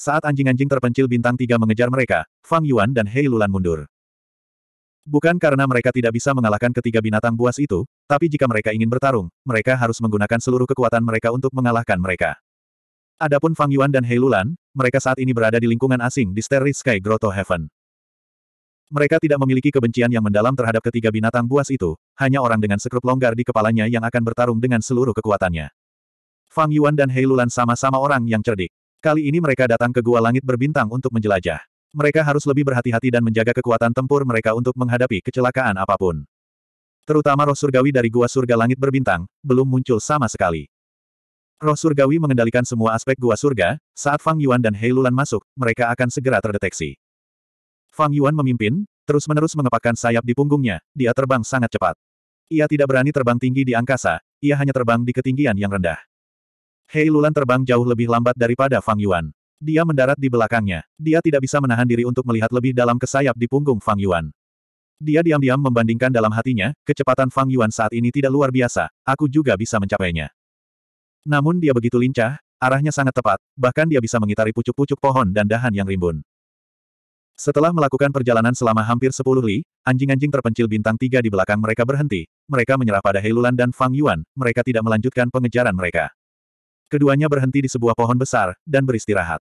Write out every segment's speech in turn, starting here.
Saat anjing-anjing terpencil bintang tiga mengejar mereka, Fang Yuan dan Hei Lulan mundur. Bukan karena mereka tidak bisa mengalahkan ketiga binatang buas itu, tapi jika mereka ingin bertarung, mereka harus menggunakan seluruh kekuatan mereka untuk mengalahkan mereka. Adapun Fang Yuan dan Hei Lulan, mereka saat ini berada di lingkungan asing di Starry Sky Grotto Heaven. Mereka tidak memiliki kebencian yang mendalam terhadap ketiga binatang buas itu, hanya orang dengan sekrup longgar di kepalanya yang akan bertarung dengan seluruh kekuatannya. Fang Yuan dan Hei Lulan sama-sama orang yang cerdik. Kali ini mereka datang ke Gua Langit Berbintang untuk menjelajah. Mereka harus lebih berhati-hati dan menjaga kekuatan tempur mereka untuk menghadapi kecelakaan apapun. Terutama roh surgawi dari Gua Surga Langit Berbintang, belum muncul sama sekali. Roh surgawi mengendalikan semua aspek Gua Surga, saat Fang Yuan dan Hei Lulan masuk, mereka akan segera terdeteksi. Fang Yuan memimpin, terus-menerus mengepakkan sayap di punggungnya, dia terbang sangat cepat. Ia tidak berani terbang tinggi di angkasa, ia hanya terbang di ketinggian yang rendah. Hei Lulan terbang jauh lebih lambat daripada Fang Yuan. Dia mendarat di belakangnya. Dia tidak bisa menahan diri untuk melihat lebih dalam ke sayap di punggung Fang Yuan. Dia diam-diam membandingkan dalam hatinya, kecepatan Fang Yuan saat ini tidak luar biasa, aku juga bisa mencapainya. Namun dia begitu lincah, arahnya sangat tepat, bahkan dia bisa mengitari pucuk-pucuk pohon dan dahan yang rimbun. Setelah melakukan perjalanan selama hampir sepuluh li, anjing-anjing terpencil bintang tiga di belakang mereka berhenti. Mereka menyerah pada Heilulan dan Fang Yuan, mereka tidak melanjutkan pengejaran mereka. Keduanya berhenti di sebuah pohon besar, dan beristirahat.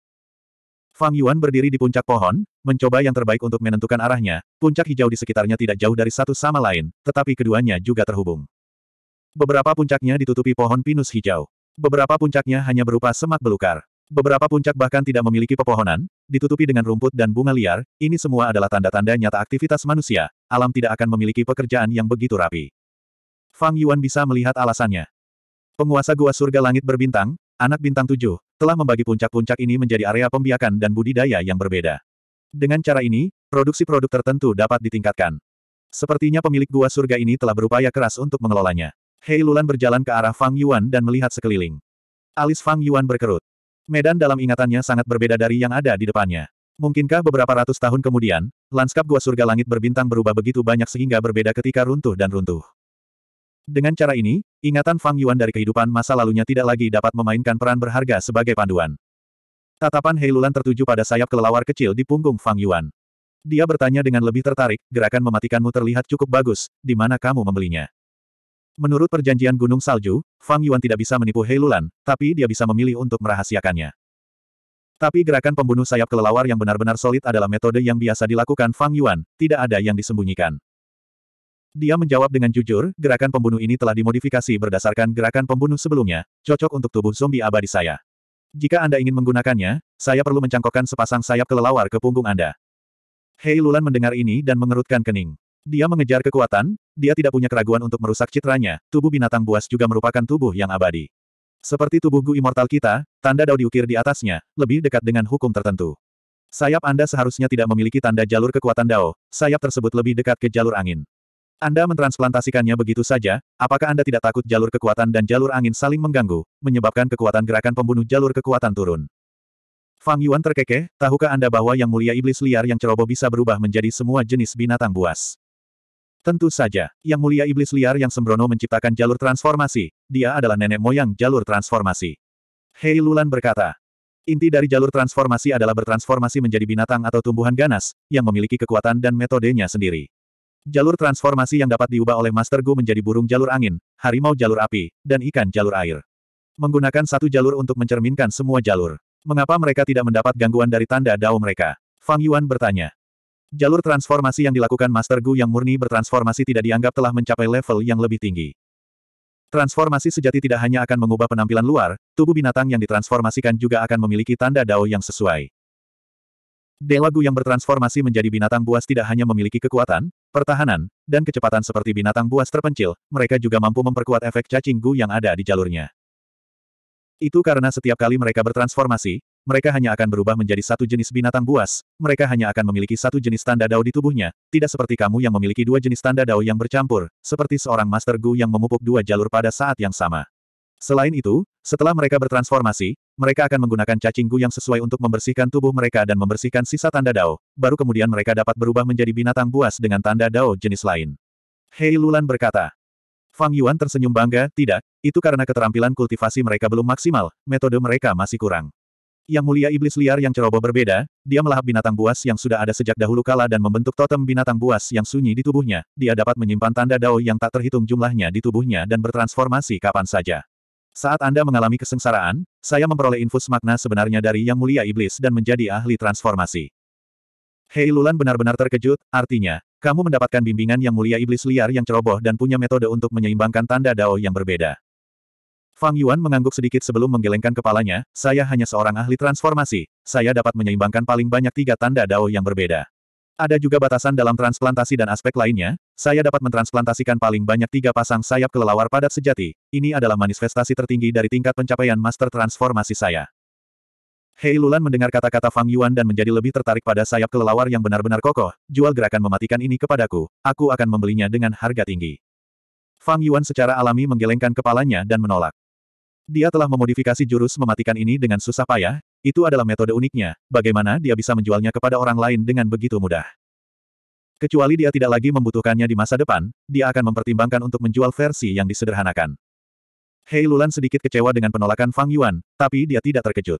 Fang Yuan berdiri di puncak pohon, mencoba yang terbaik untuk menentukan arahnya, puncak hijau di sekitarnya tidak jauh dari satu sama lain, tetapi keduanya juga terhubung. Beberapa puncaknya ditutupi pohon pinus hijau. Beberapa puncaknya hanya berupa semak belukar. Beberapa puncak bahkan tidak memiliki pepohonan, ditutupi dengan rumput dan bunga liar, ini semua adalah tanda-tanda nyata aktivitas manusia, alam tidak akan memiliki pekerjaan yang begitu rapi. Fang Yuan bisa melihat alasannya. Penguasa Gua Surga Langit Berbintang, anak bintang tujuh, telah membagi puncak-puncak ini menjadi area pembiakan dan budidaya yang berbeda. Dengan cara ini, produksi produk tertentu dapat ditingkatkan. Sepertinya pemilik Gua Surga ini telah berupaya keras untuk mengelolanya. Hei Lulan berjalan ke arah Fang Yuan dan melihat sekeliling. Alis Fang Yuan berkerut. Medan dalam ingatannya sangat berbeda dari yang ada di depannya. Mungkinkah beberapa ratus tahun kemudian, lanskap gua surga langit berbintang berubah begitu banyak sehingga berbeda ketika runtuh dan runtuh. Dengan cara ini, ingatan Fang Yuan dari kehidupan masa lalunya tidak lagi dapat memainkan peran berharga sebagai panduan. Tatapan Heilulan tertuju pada sayap kelelawar kecil di punggung Fang Yuan. Dia bertanya dengan lebih tertarik, gerakan mematikanmu terlihat cukup bagus, di mana kamu membelinya? Menurut perjanjian Gunung Salju, Fang Yuan tidak bisa menipu Heilulan, tapi dia bisa memilih untuk merahasiakannya. Tapi gerakan pembunuh sayap kelelawar yang benar-benar solid adalah metode yang biasa dilakukan Fang Yuan, tidak ada yang disembunyikan. Dia menjawab dengan jujur, gerakan pembunuh ini telah dimodifikasi berdasarkan gerakan pembunuh sebelumnya, cocok untuk tubuh zombie abadi saya. Jika Anda ingin menggunakannya, saya perlu mencangkokkan sepasang sayap kelelawar ke punggung Anda. Hei Lulan mendengar ini dan mengerutkan kening. Dia mengejar kekuatan, dia tidak punya keraguan untuk merusak citranya, tubuh binatang buas juga merupakan tubuh yang abadi. Seperti tubuh Gu Immortal kita, tanda dao diukir di atasnya, lebih dekat dengan hukum tertentu. Sayap Anda seharusnya tidak memiliki tanda jalur kekuatan Dao, sayap tersebut lebih dekat ke jalur angin. Anda mentransplantasikannya begitu saja, apakah Anda tidak takut jalur kekuatan dan jalur angin saling mengganggu, menyebabkan kekuatan gerakan pembunuh jalur kekuatan turun? Fang Yuan terkekeh, tahukah Anda bahwa yang mulia iblis liar yang ceroboh bisa berubah menjadi semua jenis binatang buas? Tentu saja, yang mulia iblis liar yang sembrono menciptakan jalur transformasi, dia adalah nenek moyang jalur transformasi. Hei Lulan berkata, inti dari jalur transformasi adalah bertransformasi menjadi binatang atau tumbuhan ganas, yang memiliki kekuatan dan metodenya sendiri. Jalur transformasi yang dapat diubah oleh Master Gu menjadi burung jalur angin, harimau jalur api, dan ikan jalur air. Menggunakan satu jalur untuk mencerminkan semua jalur. Mengapa mereka tidak mendapat gangguan dari tanda dao mereka? Fang Yuan bertanya. Jalur transformasi yang dilakukan Master Gu yang murni bertransformasi tidak dianggap telah mencapai level yang lebih tinggi. Transformasi sejati tidak hanya akan mengubah penampilan luar, tubuh binatang yang ditransformasikan juga akan memiliki tanda dao yang sesuai. Lagu yang bertransformasi menjadi binatang buas tidak hanya memiliki kekuatan, pertahanan, dan kecepatan seperti binatang buas terpencil, mereka juga mampu memperkuat efek cacing gu yang ada di jalurnya. Itu karena setiap kali mereka bertransformasi, mereka hanya akan berubah menjadi satu jenis binatang buas, mereka hanya akan memiliki satu jenis tanda dao di tubuhnya, tidak seperti kamu yang memiliki dua jenis tanda dao yang bercampur, seperti seorang Master Gu yang memupuk dua jalur pada saat yang sama. Selain itu, setelah mereka bertransformasi, mereka akan menggunakan gu yang sesuai untuk membersihkan tubuh mereka dan membersihkan sisa tanda dao, baru kemudian mereka dapat berubah menjadi binatang buas dengan tanda dao jenis lain. Hei Lulan berkata. Fang Yuan tersenyum bangga, tidak, itu karena keterampilan kultivasi mereka belum maksimal, metode mereka masih kurang. Yang mulia iblis liar yang ceroboh berbeda, dia melahap binatang buas yang sudah ada sejak dahulu kala dan membentuk totem binatang buas yang sunyi di tubuhnya. Dia dapat menyimpan tanda dao yang tak terhitung jumlahnya di tubuhnya dan bertransformasi kapan saja. Saat Anda mengalami kesengsaraan, saya memperoleh infus makna sebenarnya dari Yang Mulia Iblis dan menjadi ahli transformasi. Hei Lulan benar-benar terkejut, artinya, kamu mendapatkan bimbingan Yang Mulia Iblis liar yang ceroboh dan punya metode untuk menyeimbangkan tanda dao yang berbeda. Fang Yuan mengangguk sedikit sebelum menggelengkan kepalanya, saya hanya seorang ahli transformasi, saya dapat menyeimbangkan paling banyak tiga tanda dao yang berbeda. Ada juga batasan dalam transplantasi dan aspek lainnya, saya dapat mentransplantasikan paling banyak tiga pasang sayap kelelawar padat sejati, ini adalah manifestasi tertinggi dari tingkat pencapaian master transformasi saya. Hei Lulan mendengar kata-kata Fang Yuan dan menjadi lebih tertarik pada sayap kelelawar yang benar-benar kokoh, jual gerakan mematikan ini kepadaku, aku akan membelinya dengan harga tinggi. Fang Yuan secara alami menggelengkan kepalanya dan menolak. Dia telah memodifikasi jurus mematikan ini dengan susah payah, itu adalah metode uniknya, bagaimana dia bisa menjualnya kepada orang lain dengan begitu mudah. Kecuali dia tidak lagi membutuhkannya di masa depan, dia akan mempertimbangkan untuk menjual versi yang disederhanakan. Hei Lulan sedikit kecewa dengan penolakan Fang Yuan, tapi dia tidak terkejut.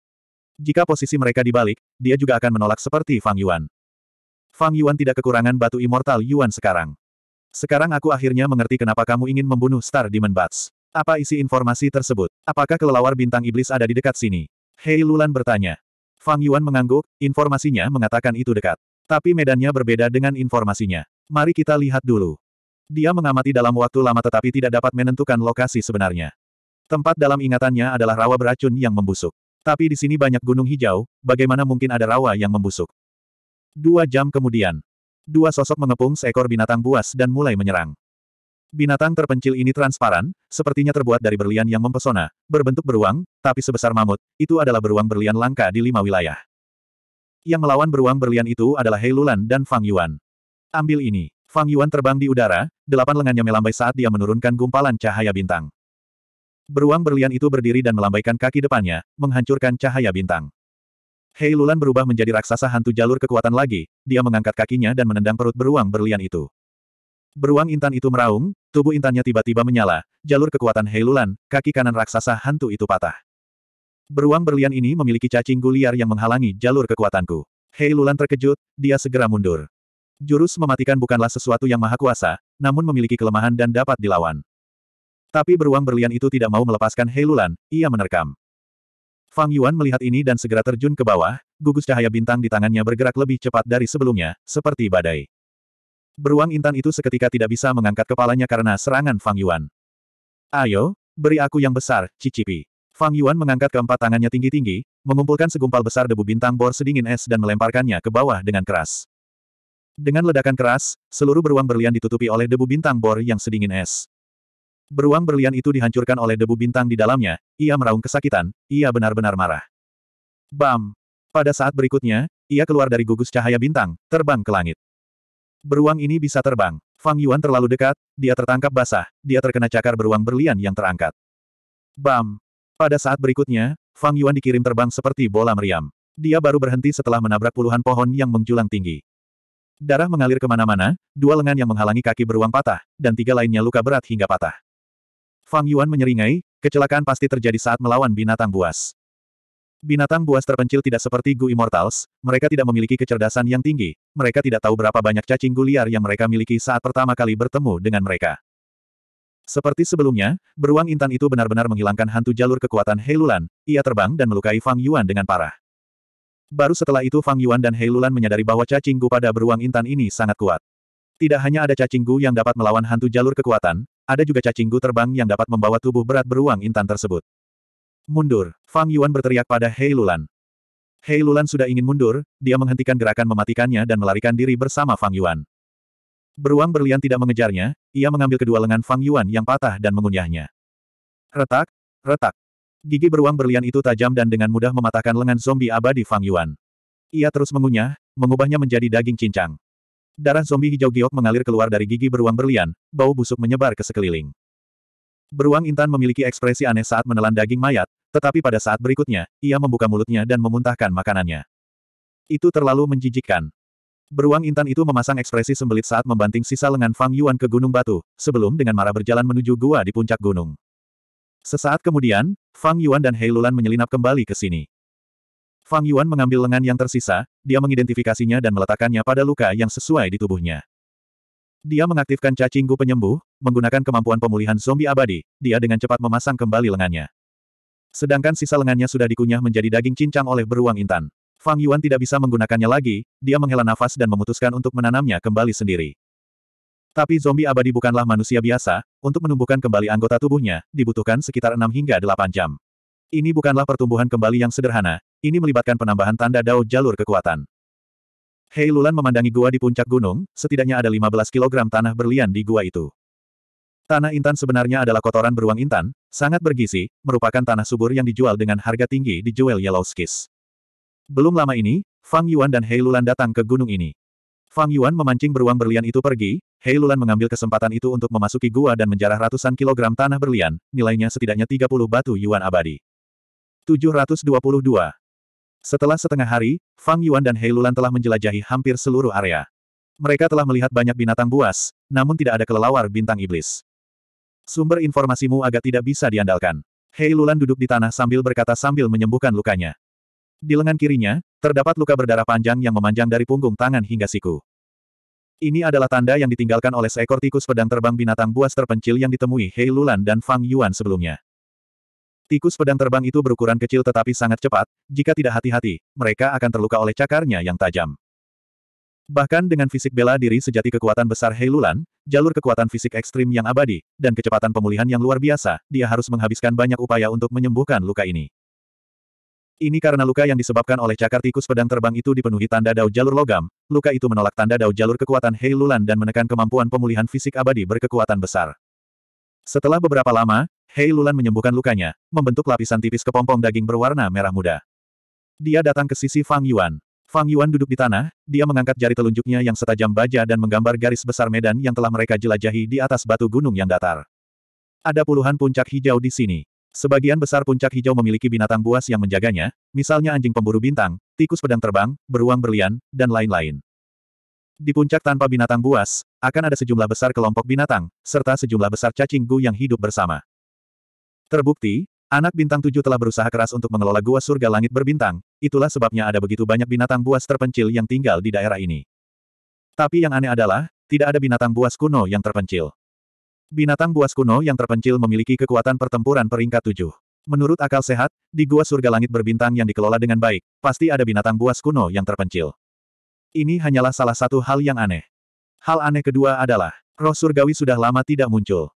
Jika posisi mereka dibalik, dia juga akan menolak seperti Fang Yuan. Fang Yuan tidak kekurangan batu immortal Yuan sekarang. Sekarang aku akhirnya mengerti kenapa kamu ingin membunuh Star Demon Bats. Apa isi informasi tersebut? Apakah kelelawar bintang iblis ada di dekat sini? Hei Lulan bertanya. Fang Yuan mengangguk, informasinya mengatakan itu dekat. Tapi medannya berbeda dengan informasinya. Mari kita lihat dulu. Dia mengamati dalam waktu lama tetapi tidak dapat menentukan lokasi sebenarnya. Tempat dalam ingatannya adalah rawa beracun yang membusuk. Tapi di sini banyak gunung hijau, bagaimana mungkin ada rawa yang membusuk? Dua jam kemudian, dua sosok mengepung seekor binatang buas dan mulai menyerang. Binatang terpencil ini transparan, sepertinya terbuat dari berlian yang mempesona, berbentuk beruang, tapi sebesar mamut, itu adalah beruang berlian langka di lima wilayah. Yang melawan beruang berlian itu adalah Hei dan Fang Yuan. Ambil ini. Fang Yuan terbang di udara, delapan lengannya melambai saat dia menurunkan gumpalan cahaya bintang. Beruang berlian itu berdiri dan melambaikan kaki depannya, menghancurkan cahaya bintang. Hei berubah menjadi raksasa hantu jalur kekuatan lagi, dia mengangkat kakinya dan menendang perut beruang berlian itu. Beruang intan itu meraung, tubuh intannya tiba-tiba menyala, jalur kekuatan Heilulan, kaki kanan raksasa hantu itu patah. Beruang berlian ini memiliki cacing guliar yang menghalangi jalur kekuatanku. Heilulan terkejut, dia segera mundur. Jurus mematikan bukanlah sesuatu yang maha kuasa, namun memiliki kelemahan dan dapat dilawan. Tapi beruang berlian itu tidak mau melepaskan Heilulan, ia menerkam. Fang Yuan melihat ini dan segera terjun ke bawah, gugus cahaya bintang di tangannya bergerak lebih cepat dari sebelumnya, seperti badai beruang intan itu seketika tidak bisa mengangkat kepalanya karena serangan Fang Yuan. Ayo, beri aku yang besar, cicipi. Fang Yuan mengangkat keempat tangannya tinggi-tinggi, mengumpulkan segumpal besar debu bintang bor sedingin es dan melemparkannya ke bawah dengan keras. Dengan ledakan keras, seluruh beruang berlian ditutupi oleh debu bintang bor yang sedingin es. Beruang berlian itu dihancurkan oleh debu bintang di dalamnya, ia meraung kesakitan, ia benar-benar marah. Bam! Pada saat berikutnya, ia keluar dari gugus cahaya bintang, terbang ke langit. Beruang ini bisa terbang. Fang Yuan terlalu dekat, dia tertangkap basah, dia terkena cakar beruang berlian yang terangkat. Bam! Pada saat berikutnya, Fang Yuan dikirim terbang seperti bola meriam. Dia baru berhenti setelah menabrak puluhan pohon yang menjulang tinggi. Darah mengalir kemana-mana, dua lengan yang menghalangi kaki beruang patah, dan tiga lainnya luka berat hingga patah. Fang Yuan menyeringai, kecelakaan pasti terjadi saat melawan binatang buas. Binatang buas terpencil tidak seperti Gu Immortals, mereka tidak memiliki kecerdasan yang tinggi, mereka tidak tahu berapa banyak cacing gu liar yang mereka miliki saat pertama kali bertemu dengan mereka. Seperti sebelumnya, beruang intan itu benar-benar menghilangkan hantu jalur kekuatan Heilulan, ia terbang dan melukai Fang Yuan dengan parah. Baru setelah itu Fang Yuan dan Heilulan menyadari bahwa cacing gu pada beruang intan ini sangat kuat. Tidak hanya ada cacing gu yang dapat melawan hantu jalur kekuatan, ada juga cacing gu terbang yang dapat membawa tubuh berat beruang intan tersebut. Mundur! Fang Yuan berteriak pada Hei Lulan. Hei Lulan sudah ingin mundur, dia menghentikan gerakan mematikannya dan melarikan diri bersama Fang Yuan. Beruang berlian tidak mengejarnya, ia mengambil kedua lengan Fang Yuan yang patah dan mengunyahnya. Retak, retak. Gigi beruang berlian itu tajam dan dengan mudah mematahkan lengan zombie abadi Fang Yuan. Ia terus mengunyah, mengubahnya menjadi daging cincang. Darah zombie hijau giok mengalir keluar dari gigi beruang berlian, bau busuk menyebar ke sekeliling. Beruang intan memiliki ekspresi aneh saat menelan daging mayat, tetapi pada saat berikutnya, ia membuka mulutnya dan memuntahkan makanannya. Itu terlalu menjijikkan. Beruang intan itu memasang ekspresi sembelit saat membanting sisa lengan Fang Yuan ke Gunung Batu, sebelum dengan marah berjalan menuju gua di puncak gunung. Sesaat kemudian, Fang Yuan dan Hei Lulan menyelinap kembali ke sini. Fang Yuan mengambil lengan yang tersisa, dia mengidentifikasinya dan meletakkannya pada luka yang sesuai di tubuhnya. Dia mengaktifkan cacing gu penyembuh, menggunakan kemampuan pemulihan zombie abadi, dia dengan cepat memasang kembali lengannya. Sedangkan sisa lengannya sudah dikunyah menjadi daging cincang oleh beruang intan. Fang Yuan tidak bisa menggunakannya lagi, dia menghela nafas dan memutuskan untuk menanamnya kembali sendiri. Tapi zombie abadi bukanlah manusia biasa, untuk menumbuhkan kembali anggota tubuhnya, dibutuhkan sekitar 6 hingga 8 jam. Ini bukanlah pertumbuhan kembali yang sederhana, ini melibatkan penambahan tanda dao jalur kekuatan. Hei Lulan memandangi gua di puncak gunung, setidaknya ada 15 kilogram tanah berlian di gua itu. Tanah intan sebenarnya adalah kotoran beruang intan, sangat bergizi, merupakan tanah subur yang dijual dengan harga tinggi di Jewel Yellow Skis. Belum lama ini, Fang Yuan dan Hei Lulan datang ke gunung ini. Fang Yuan memancing beruang berlian itu pergi, Hei Lulan mengambil kesempatan itu untuk memasuki gua dan menjarah ratusan kilogram tanah berlian, nilainya setidaknya 30 batu Yuan abadi. 722 Setelah setengah hari, Fang Yuan dan Hei Lulan telah menjelajahi hampir seluruh area. Mereka telah melihat banyak binatang buas, namun tidak ada kelelawar bintang iblis. Sumber informasimu agak tidak bisa diandalkan. Hei Lulan duduk di tanah sambil berkata sambil menyembuhkan lukanya. Di lengan kirinya, terdapat luka berdarah panjang yang memanjang dari punggung tangan hingga siku. Ini adalah tanda yang ditinggalkan oleh seekor tikus pedang terbang binatang buas terpencil yang ditemui Hei Lulan dan Fang Yuan sebelumnya. Tikus pedang terbang itu berukuran kecil tetapi sangat cepat, jika tidak hati-hati, mereka akan terluka oleh cakarnya yang tajam. Bahkan dengan fisik bela diri sejati kekuatan besar Heilulan, jalur kekuatan fisik ekstrim yang abadi, dan kecepatan pemulihan yang luar biasa, dia harus menghabiskan banyak upaya untuk menyembuhkan luka ini. Ini karena luka yang disebabkan oleh cakar tikus pedang terbang itu dipenuhi tanda dao jalur logam, luka itu menolak tanda dao jalur kekuatan Hei dan menekan kemampuan pemulihan fisik abadi berkekuatan besar. Setelah beberapa lama, Hei menyembuhkan lukanya, membentuk lapisan tipis kepompong daging berwarna merah muda. Dia datang ke sisi Fang Yuan. Fang Yuan duduk di tanah, dia mengangkat jari telunjuknya yang setajam baja dan menggambar garis besar medan yang telah mereka jelajahi di atas batu gunung yang datar. Ada puluhan puncak hijau di sini. Sebagian besar puncak hijau memiliki binatang buas yang menjaganya, misalnya anjing pemburu bintang, tikus pedang terbang, beruang berlian, dan lain-lain. Di puncak tanpa binatang buas, akan ada sejumlah besar kelompok binatang, serta sejumlah besar cacing gu yang hidup bersama. Terbukti, Anak bintang tujuh telah berusaha keras untuk mengelola gua surga langit berbintang, itulah sebabnya ada begitu banyak binatang buas terpencil yang tinggal di daerah ini. Tapi yang aneh adalah, tidak ada binatang buas kuno yang terpencil. Binatang buas kuno yang terpencil memiliki kekuatan pertempuran peringkat tujuh. Menurut akal sehat, di gua surga langit berbintang yang dikelola dengan baik, pasti ada binatang buas kuno yang terpencil. Ini hanyalah salah satu hal yang aneh. Hal aneh kedua adalah, roh surgawi sudah lama tidak muncul.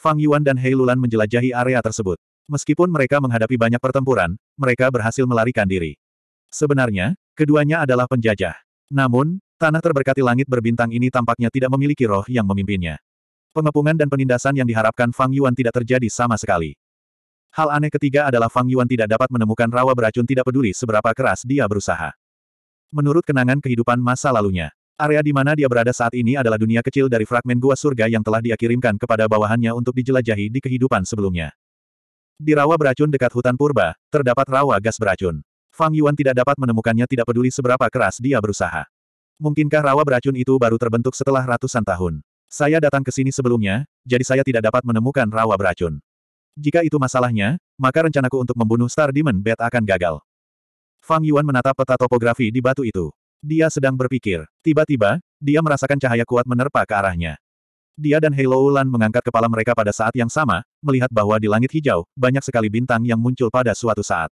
Fang Yuan dan Hei Lulan menjelajahi area tersebut. Meskipun mereka menghadapi banyak pertempuran, mereka berhasil melarikan diri. Sebenarnya, keduanya adalah penjajah. Namun, tanah terberkati langit berbintang ini tampaknya tidak memiliki roh yang memimpinnya. Pengepungan dan penindasan yang diharapkan Fang Yuan tidak terjadi sama sekali. Hal aneh ketiga adalah Fang Yuan tidak dapat menemukan rawa beracun tidak peduli seberapa keras dia berusaha. Menurut kenangan kehidupan masa lalunya, area di mana dia berada saat ini adalah dunia kecil dari fragmen gua surga yang telah dia kirimkan kepada bawahannya untuk dijelajahi di kehidupan sebelumnya. Di rawa beracun dekat hutan purba, terdapat rawa gas beracun. Fang Yuan tidak dapat menemukannya tidak peduli seberapa keras dia berusaha. Mungkinkah rawa beracun itu baru terbentuk setelah ratusan tahun? Saya datang ke sini sebelumnya, jadi saya tidak dapat menemukan rawa beracun. Jika itu masalahnya, maka rencanaku untuk membunuh Star Demon Bat akan gagal. Fang Yuan menatap peta topografi di batu itu. Dia sedang berpikir. Tiba-tiba, dia merasakan cahaya kuat menerpa ke arahnya. Dia dan Halo Lan mengangkat kepala mereka pada saat yang sama, melihat bahwa di langit hijau, banyak sekali bintang yang muncul pada suatu saat.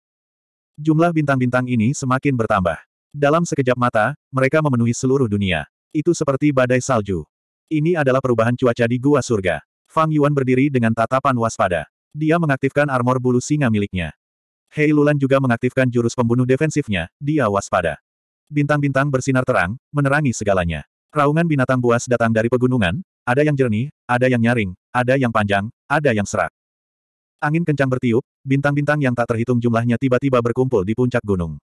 Jumlah bintang-bintang ini semakin bertambah. Dalam sekejap mata, mereka memenuhi seluruh dunia. Itu seperti badai salju. Ini adalah perubahan cuaca di Gua Surga. Fang Yuan berdiri dengan tatapan waspada. Dia mengaktifkan armor bulu singa miliknya. Hei Lulan juga mengaktifkan jurus pembunuh defensifnya, dia waspada. Bintang-bintang bersinar terang, menerangi segalanya. Raungan binatang buas datang dari pegunungan, ada yang jernih, ada yang nyaring, ada yang panjang, ada yang serak. Angin kencang bertiup, bintang-bintang yang tak terhitung jumlahnya tiba-tiba berkumpul di puncak gunung.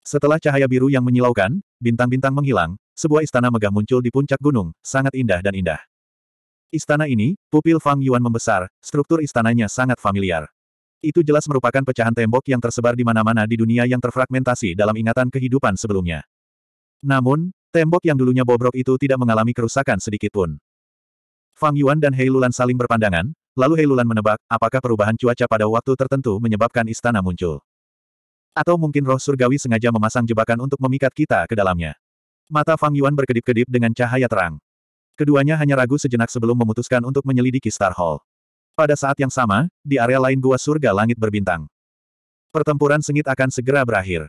Setelah cahaya biru yang menyilaukan, bintang-bintang menghilang, sebuah istana megah muncul di puncak gunung, sangat indah dan indah. Istana ini, pupil Fang Yuan membesar, struktur istananya sangat familiar. Itu jelas merupakan pecahan tembok yang tersebar di mana-mana di dunia yang terfragmentasi dalam ingatan kehidupan sebelumnya. Namun, tembok yang dulunya bobrok itu tidak mengalami kerusakan sedikitpun. Fang Yuan dan Hei Lulan saling berpandangan, lalu Hei Lulan menebak, apakah perubahan cuaca pada waktu tertentu menyebabkan istana muncul. Atau mungkin roh surgawi sengaja memasang jebakan untuk memikat kita ke dalamnya. Mata Fang Yuan berkedip-kedip dengan cahaya terang. Keduanya hanya ragu sejenak sebelum memutuskan untuk menyelidiki Star Hall. Pada saat yang sama, di area lain gua surga langit berbintang. Pertempuran sengit akan segera berakhir.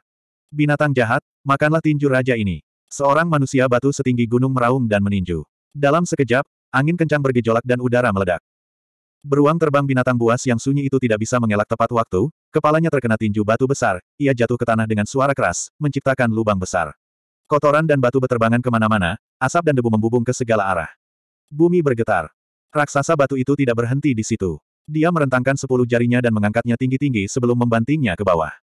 Binatang jahat, makanlah tinju raja ini. Seorang manusia batu setinggi gunung meraung dan meninju. Dalam sekejap, Angin kencang bergejolak dan udara meledak. Beruang terbang binatang buas yang sunyi itu tidak bisa mengelak tepat waktu, kepalanya terkena tinju batu besar, ia jatuh ke tanah dengan suara keras, menciptakan lubang besar. Kotoran dan batu berterbangan kemana-mana, asap dan debu membubung ke segala arah. Bumi bergetar. Raksasa batu itu tidak berhenti di situ. Dia merentangkan sepuluh jarinya dan mengangkatnya tinggi-tinggi sebelum membantingnya ke bawah.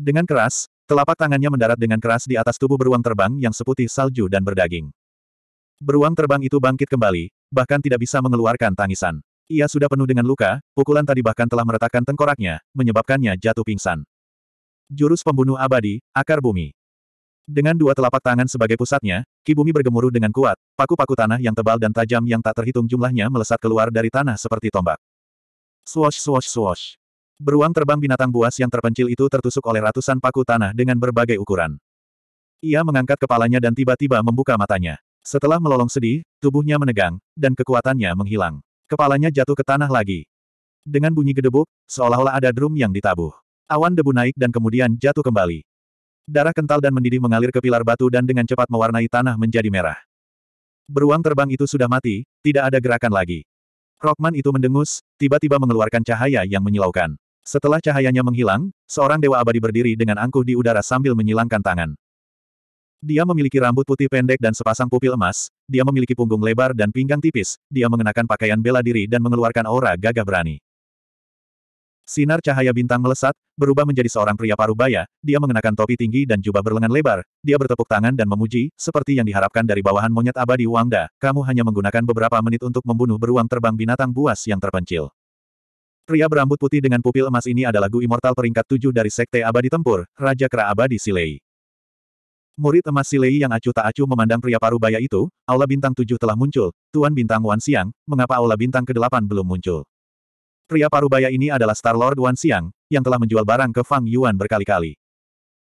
Dengan keras, telapak tangannya mendarat dengan keras di atas tubuh beruang terbang yang seputih salju dan berdaging. Beruang terbang itu bangkit kembali, bahkan tidak bisa mengeluarkan tangisan. Ia sudah penuh dengan luka, pukulan tadi bahkan telah meretakkan tengkoraknya, menyebabkannya jatuh pingsan. Jurus pembunuh abadi, akar bumi. Dengan dua telapak tangan sebagai pusatnya, Ki Bumi bergemuruh dengan kuat, paku-paku tanah yang tebal dan tajam yang tak terhitung jumlahnya melesat keluar dari tanah seperti tombak. Swash swash swash. Beruang terbang binatang buas yang terpencil itu tertusuk oleh ratusan paku tanah dengan berbagai ukuran. Ia mengangkat kepalanya dan tiba-tiba membuka matanya. Setelah melolong sedih, tubuhnya menegang, dan kekuatannya menghilang. Kepalanya jatuh ke tanah lagi. Dengan bunyi gedebuk, seolah-olah ada drum yang ditabuh. Awan debu naik dan kemudian jatuh kembali. Darah kental dan mendidih mengalir ke pilar batu dan dengan cepat mewarnai tanah menjadi merah. Beruang terbang itu sudah mati, tidak ada gerakan lagi. Rockman itu mendengus, tiba-tiba mengeluarkan cahaya yang menyilaukan. Setelah cahayanya menghilang, seorang dewa abadi berdiri dengan angkuh di udara sambil menyilangkan tangan. Dia memiliki rambut putih pendek dan sepasang pupil emas, dia memiliki punggung lebar dan pinggang tipis, dia mengenakan pakaian bela diri dan mengeluarkan aura gagah berani. Sinar cahaya bintang melesat, berubah menjadi seorang pria parubaya, dia mengenakan topi tinggi dan jubah berlengan lebar, dia bertepuk tangan dan memuji, seperti yang diharapkan dari bawahan monyet abadi Wangda, kamu hanya menggunakan beberapa menit untuk membunuh beruang terbang binatang buas yang terpencil. Pria berambut putih dengan pupil emas ini adalah Gu Immortal peringkat tujuh dari Sekte Abadi Tempur, Raja Kera Abadi Silei. Murid emas Silei yang acuh tak acuh memandang pria parubaya itu, Aula Bintang tujuh telah muncul, Tuan Bintang Wan Siang, mengapa Aula Bintang kedelapan belum muncul? Pria parubaya ini adalah Star Lord Wan Siang, yang telah menjual barang ke Fang Yuan berkali-kali.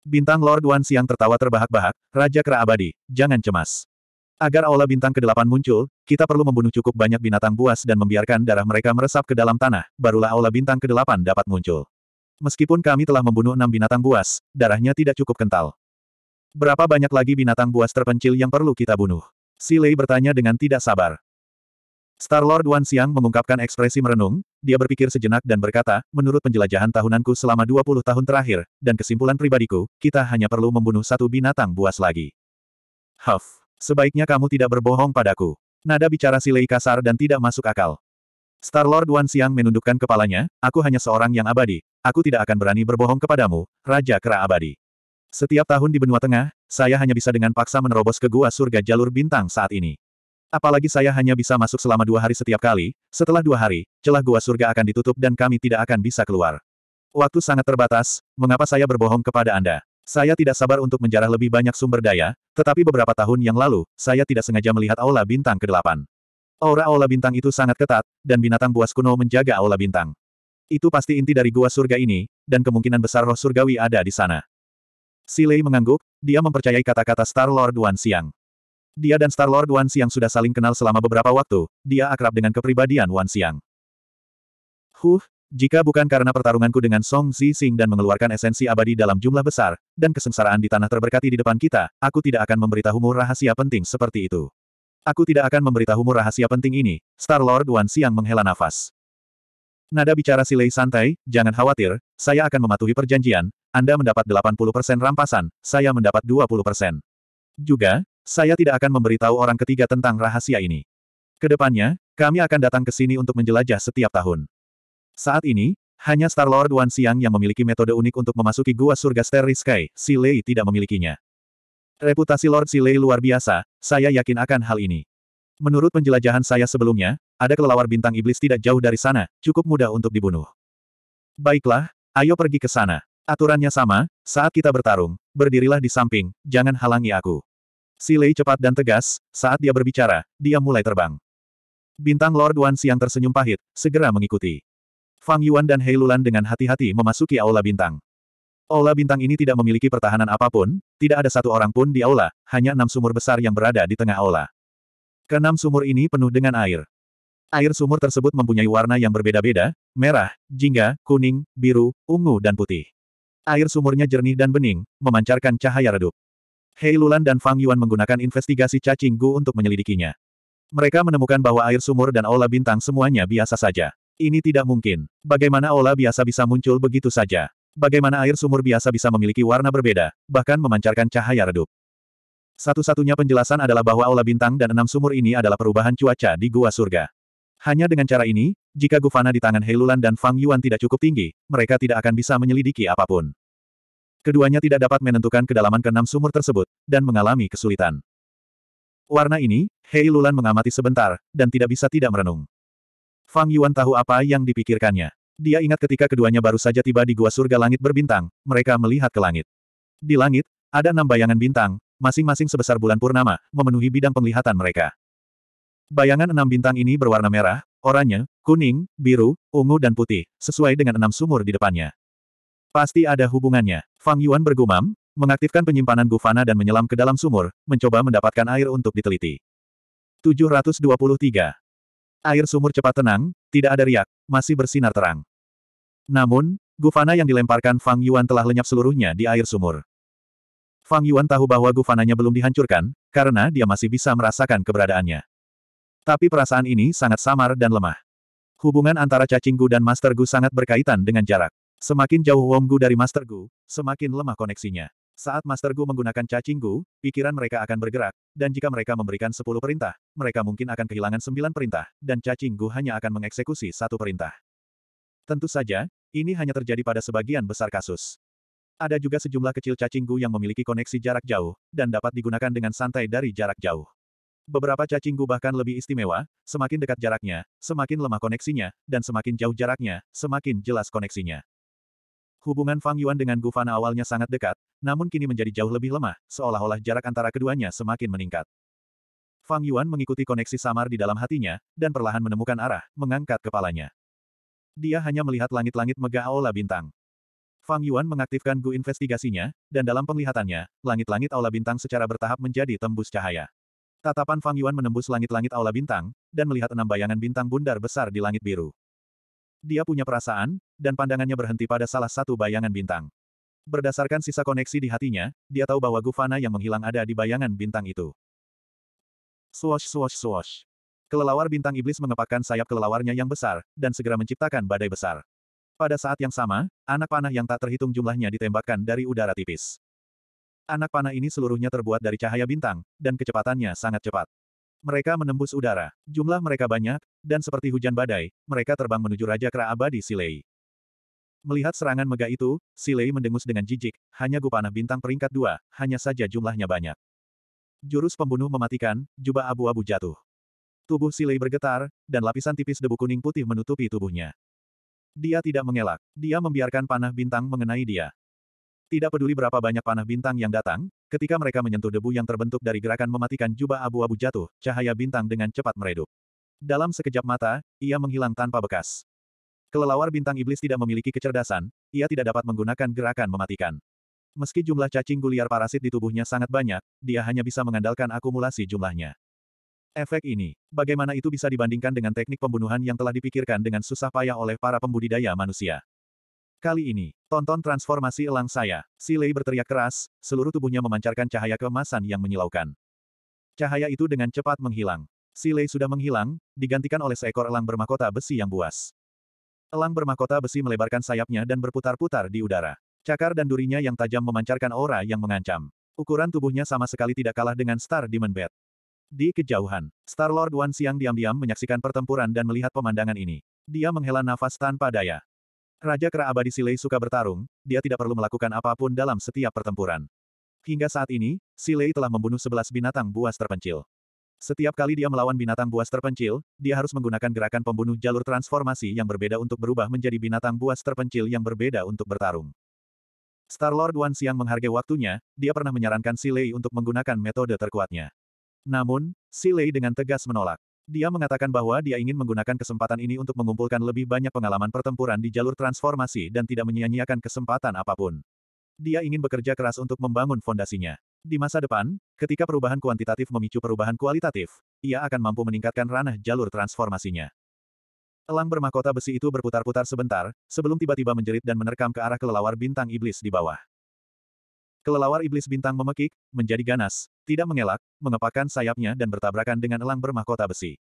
Bintang Lord Wan Siang tertawa terbahak-bahak, Raja Kera Abadi, jangan cemas. Agar Aula Bintang kedelapan muncul, kita perlu membunuh cukup banyak binatang buas dan membiarkan darah mereka meresap ke dalam tanah, barulah Aula Bintang kedelapan dapat muncul. Meskipun kami telah membunuh enam binatang buas, darahnya tidak cukup kental. Berapa banyak lagi binatang buas terpencil yang perlu kita bunuh? Silei bertanya dengan tidak sabar. Star-Lord Wan Xiang mengungkapkan ekspresi merenung, dia berpikir sejenak dan berkata, menurut penjelajahan tahunanku selama 20 tahun terakhir, dan kesimpulan pribadiku, kita hanya perlu membunuh satu binatang buas lagi. Huff, sebaiknya kamu tidak berbohong padaku. Nada bicara Silei kasar dan tidak masuk akal. Star-Lord Wan Xiang menundukkan kepalanya, aku hanya seorang yang abadi, aku tidak akan berani berbohong kepadamu, Raja Kera Abadi. Setiap tahun di benua tengah, saya hanya bisa dengan paksa menerobos ke gua surga jalur bintang saat ini. Apalagi saya hanya bisa masuk selama dua hari setiap kali, setelah dua hari, celah gua surga akan ditutup dan kami tidak akan bisa keluar. Waktu sangat terbatas, mengapa saya berbohong kepada Anda? Saya tidak sabar untuk menjarah lebih banyak sumber daya, tetapi beberapa tahun yang lalu, saya tidak sengaja melihat aula bintang ke-8. Aura-aula bintang itu sangat ketat, dan binatang buas kuno menjaga aula bintang. Itu pasti inti dari gua surga ini, dan kemungkinan besar roh surgawi ada di sana. Silei mengangguk, dia mempercayai kata-kata Star-Lord Wan Xiang. Dia dan Star-Lord Wan Xiang sudah saling kenal selama beberapa waktu, dia akrab dengan kepribadian Wan Xiang. Huh, jika bukan karena pertarunganku dengan Song Zixing dan mengeluarkan esensi abadi dalam jumlah besar, dan kesengsaraan di tanah terberkati di depan kita, aku tidak akan memberitahumu rahasia penting seperti itu. Aku tidak akan memberitahumu rahasia penting ini, Star-Lord Wan Xiang menghela nafas. Nada bicara Silei santai, jangan khawatir, saya akan mematuhi perjanjian, Anda mendapat 80% rampasan, saya mendapat 20%. Juga, saya tidak akan memberitahu orang ketiga tentang rahasia ini. Kedepannya, kami akan datang ke sini untuk menjelajah setiap tahun. Saat ini, hanya Star-Lord Wan Siang yang memiliki metode unik untuk memasuki gua surga Starry Sky, Silei tidak memilikinya. Reputasi Lord Silei luar biasa, saya yakin akan hal ini. Menurut penjelajahan saya sebelumnya, ada kelelawar bintang iblis tidak jauh dari sana, cukup mudah untuk dibunuh. Baiklah, ayo pergi ke sana. Aturannya sama, saat kita bertarung, berdirilah di samping, jangan halangi aku. Si Lei cepat dan tegas, saat dia berbicara, dia mulai terbang. Bintang Lord Wan Siang tersenyum pahit, segera mengikuti. Fang Yuan dan Hei Lulan dengan hati-hati memasuki Aula Bintang. Aula Bintang ini tidak memiliki pertahanan apapun, tidak ada satu orang pun di Aula, hanya enam sumur besar yang berada di tengah Aula. Kenam sumur ini penuh dengan air. Air sumur tersebut mempunyai warna yang berbeda-beda, merah, jingga, kuning, biru, ungu dan putih. Air sumurnya jernih dan bening, memancarkan cahaya redup. Hei Lulan dan Fang Yuan menggunakan investigasi cacing gu untuk menyelidikinya. Mereka menemukan bahwa air sumur dan aula bintang semuanya biasa saja. Ini tidak mungkin. Bagaimana aula biasa bisa muncul begitu saja? Bagaimana air sumur biasa bisa memiliki warna berbeda, bahkan memancarkan cahaya redup? Satu-satunya penjelasan adalah bahwa aula bintang dan enam sumur ini adalah perubahan cuaca di gua surga. Hanya dengan cara ini, jika Gufana di tangan Heilulan dan Fang Yuan tidak cukup tinggi, mereka tidak akan bisa menyelidiki apapun. Keduanya tidak dapat menentukan kedalaman keenam sumur tersebut, dan mengalami kesulitan. Warna ini, Heilulan mengamati sebentar, dan tidak bisa tidak merenung. Fang Yuan tahu apa yang dipikirkannya. Dia ingat ketika keduanya baru saja tiba di gua surga langit berbintang, mereka melihat ke langit. Di langit, ada enam bayangan bintang, masing-masing sebesar bulan purnama, memenuhi bidang penglihatan mereka. Bayangan enam bintang ini berwarna merah, oranye, kuning, biru, ungu dan putih, sesuai dengan enam sumur di depannya. Pasti ada hubungannya. Fang Yuan bergumam, mengaktifkan penyimpanan Gufana dan menyelam ke dalam sumur, mencoba mendapatkan air untuk diteliti. 723. Air sumur cepat tenang, tidak ada riak, masih bersinar terang. Namun, Gufana yang dilemparkan Fang Yuan telah lenyap seluruhnya di air sumur. Fang Yuan tahu bahwa Gufananya belum dihancurkan, karena dia masih bisa merasakan keberadaannya. Tapi perasaan ini sangat samar dan lemah. Hubungan antara cacing Gu dan Master Gu sangat berkaitan dengan jarak. Semakin jauh Wong Gu dari Master Gu, semakin lemah koneksinya. Saat Master Gu menggunakan cacing Gu, pikiran mereka akan bergerak, dan jika mereka memberikan 10 perintah, mereka mungkin akan kehilangan 9 perintah, dan cacing Gu hanya akan mengeksekusi satu perintah. Tentu saja, ini hanya terjadi pada sebagian besar kasus. Ada juga sejumlah kecil cacing Gu yang memiliki koneksi jarak jauh, dan dapat digunakan dengan santai dari jarak jauh. Beberapa cacing gu bahkan lebih istimewa, semakin dekat jaraknya, semakin lemah koneksinya, dan semakin jauh jaraknya, semakin jelas koneksinya. Hubungan Fang Yuan dengan Gu Fan awalnya sangat dekat, namun kini menjadi jauh lebih lemah, seolah-olah jarak antara keduanya semakin meningkat. Fang Yuan mengikuti koneksi samar di dalam hatinya, dan perlahan menemukan arah, mengangkat kepalanya. Dia hanya melihat langit-langit megah aula bintang. Fang Yuan mengaktifkan Gu investigasinya, dan dalam penglihatannya, langit-langit aula bintang secara bertahap menjadi tembus cahaya. Tatapan Fang Yuan menembus langit-langit aula bintang, dan melihat enam bayangan bintang bundar besar di langit biru. Dia punya perasaan, dan pandangannya berhenti pada salah satu bayangan bintang. Berdasarkan sisa koneksi di hatinya, dia tahu bahwa Gufana yang menghilang ada di bayangan bintang itu. Swash swash swash. Kelelawar bintang iblis mengepakkan sayap kelelawarnya yang besar, dan segera menciptakan badai besar. Pada saat yang sama, anak panah yang tak terhitung jumlahnya ditembakkan dari udara tipis. Anak panah ini seluruhnya terbuat dari cahaya bintang, dan kecepatannya sangat cepat. Mereka menembus udara. Jumlah mereka banyak, dan seperti hujan badai, mereka terbang menuju Raja Kera Abadi Silei. Melihat serangan megah itu, Silei mendengus dengan jijik, hanya gupanah bintang peringkat dua, hanya saja jumlahnya banyak. Jurus pembunuh mematikan, jubah abu-abu jatuh. Tubuh Silei bergetar, dan lapisan tipis debu kuning putih menutupi tubuhnya. Dia tidak mengelak. Dia membiarkan panah bintang mengenai dia. Tidak peduli berapa banyak panah bintang yang datang, ketika mereka menyentuh debu yang terbentuk dari gerakan mematikan jubah abu-abu jatuh, cahaya bintang dengan cepat meredup. Dalam sekejap mata, ia menghilang tanpa bekas. Kelelawar bintang iblis tidak memiliki kecerdasan, ia tidak dapat menggunakan gerakan mematikan. Meski jumlah cacing guliar parasit di tubuhnya sangat banyak, dia hanya bisa mengandalkan akumulasi jumlahnya. Efek ini, bagaimana itu bisa dibandingkan dengan teknik pembunuhan yang telah dipikirkan dengan susah payah oleh para pembudidaya manusia? Kali ini, tonton transformasi elang saya. Si Lei berteriak keras, seluruh tubuhnya memancarkan cahaya kemasan yang menyilaukan. Cahaya itu dengan cepat menghilang. Si Lei sudah menghilang, digantikan oleh seekor elang bermakota besi yang buas. Elang bermakota besi melebarkan sayapnya dan berputar-putar di udara. Cakar dan durinya yang tajam memancarkan aura yang mengancam. Ukuran tubuhnya sama sekali tidak kalah dengan Star Demon Bat. Di kejauhan, Star-Lord Wan Siang diam-diam menyaksikan pertempuran dan melihat pemandangan ini. Dia menghela nafas tanpa daya. Raja Kera Abadi Silei suka bertarung, dia tidak perlu melakukan apapun dalam setiap pertempuran. Hingga saat ini, Silei telah membunuh 11 binatang buas terpencil. Setiap kali dia melawan binatang buas terpencil, dia harus menggunakan gerakan pembunuh jalur transformasi yang berbeda untuk berubah menjadi binatang buas terpencil yang berbeda untuk bertarung. Star-Lord Wan Siang menghargai waktunya, dia pernah menyarankan Silei untuk menggunakan metode terkuatnya. Namun, Silei dengan tegas menolak. Dia mengatakan bahwa dia ingin menggunakan kesempatan ini untuk mengumpulkan lebih banyak pengalaman pertempuran di jalur transformasi dan tidak menyia-nyiakan kesempatan apapun. Dia ingin bekerja keras untuk membangun fondasinya. Di masa depan, ketika perubahan kuantitatif memicu perubahan kualitatif, ia akan mampu meningkatkan ranah jalur transformasinya. Elang bermahkota besi itu berputar-putar sebentar, sebelum tiba-tiba menjerit dan menerkam ke arah kelelawar bintang iblis di bawah. Kelelawar iblis bintang memekik, menjadi ganas, tidak mengelak, mengepakkan sayapnya dan bertabrakan dengan elang bermahkota besi.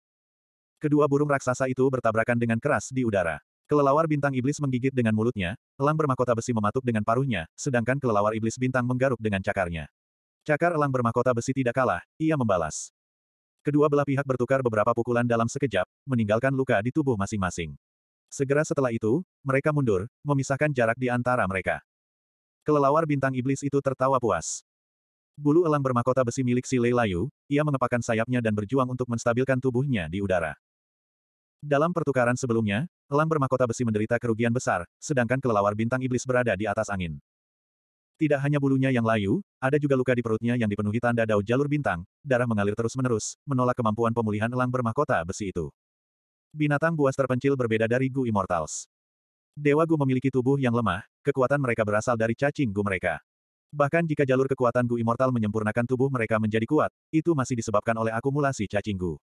Kedua burung raksasa itu bertabrakan dengan keras di udara. Kelelawar bintang iblis menggigit dengan mulutnya, elang bermahkota besi mematuk dengan paruhnya, sedangkan kelelawar iblis bintang menggaruk dengan cakarnya. Cakar elang bermahkota besi tidak kalah, ia membalas. Kedua belah pihak bertukar beberapa pukulan dalam sekejap, meninggalkan luka di tubuh masing-masing. Segera setelah itu, mereka mundur, memisahkan jarak di antara mereka. Kelelawar bintang iblis itu tertawa puas. Bulu elang bermakota besi milik si Lei Layu, ia mengepakkan sayapnya dan berjuang untuk menstabilkan tubuhnya di udara. Dalam pertukaran sebelumnya, elang bermakota besi menderita kerugian besar, sedangkan kelelawar bintang iblis berada di atas angin. Tidak hanya bulunya yang layu, ada juga luka di perutnya yang dipenuhi tanda daun jalur bintang, darah mengalir terus-menerus, menolak kemampuan pemulihan elang bermakota besi itu. Binatang buas terpencil berbeda dari Gu Immortals. Dewa Gu memiliki tubuh yang lemah, kekuatan mereka berasal dari cacing Gu mereka. Bahkan jika jalur kekuatan Gu Immortal menyempurnakan tubuh mereka menjadi kuat, itu masih disebabkan oleh akumulasi cacing Gu.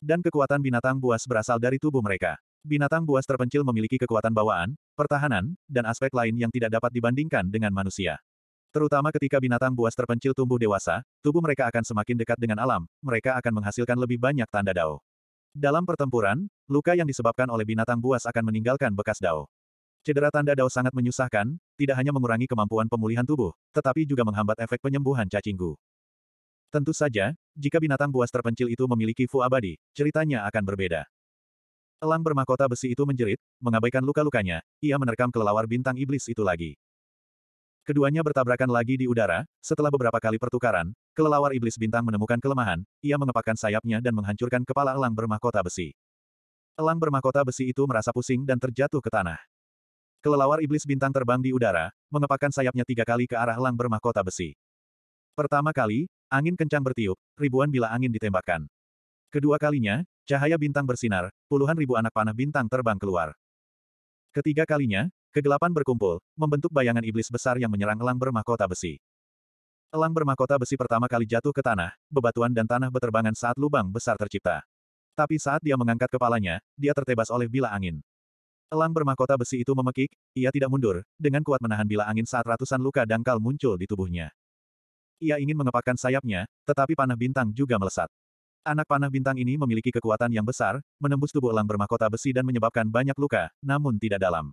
Dan kekuatan binatang buas berasal dari tubuh mereka. Binatang buas terpencil memiliki kekuatan bawaan, pertahanan, dan aspek lain yang tidak dapat dibandingkan dengan manusia. Terutama ketika binatang buas terpencil tumbuh dewasa, tubuh mereka akan semakin dekat dengan alam, mereka akan menghasilkan lebih banyak tanda dao. Dalam pertempuran, luka yang disebabkan oleh binatang buas akan meninggalkan bekas dao. Cedera tanda dao sangat menyusahkan, tidak hanya mengurangi kemampuan pemulihan tubuh, tetapi juga menghambat efek penyembuhan cacinggu. Tentu saja, jika binatang buas terpencil itu memiliki fu abadi, ceritanya akan berbeda. Elang bermahkota besi itu menjerit, mengabaikan luka-lukanya, ia menerkam kelelawar bintang iblis itu lagi. Keduanya bertabrakan lagi di udara, setelah beberapa kali pertukaran, kelelawar iblis bintang menemukan kelemahan, ia mengepakkan sayapnya dan menghancurkan kepala elang bermahkota besi. Elang bermahkota besi itu merasa pusing dan terjatuh ke tanah. Kelelawar iblis bintang terbang di udara, mengepakkan sayapnya tiga kali ke arah elang bermahkota besi. Pertama kali, angin kencang bertiup, ribuan bila angin ditembakkan. Kedua kalinya, cahaya bintang bersinar, puluhan ribu anak panah bintang terbang keluar. Ketiga kalinya, Kegelapan berkumpul, membentuk bayangan iblis besar yang menyerang elang bermahkota besi. Elang bermahkota besi pertama kali jatuh ke tanah, bebatuan dan tanah beterbangan saat lubang besar tercipta. Tapi saat dia mengangkat kepalanya, dia tertebas oleh bila angin. Elang bermahkota besi itu memekik, ia tidak mundur, dengan kuat menahan bila angin saat ratusan luka dangkal muncul di tubuhnya. Ia ingin mengepakkan sayapnya, tetapi panah bintang juga melesat. Anak panah bintang ini memiliki kekuatan yang besar, menembus tubuh elang bermahkota besi dan menyebabkan banyak luka, namun tidak dalam.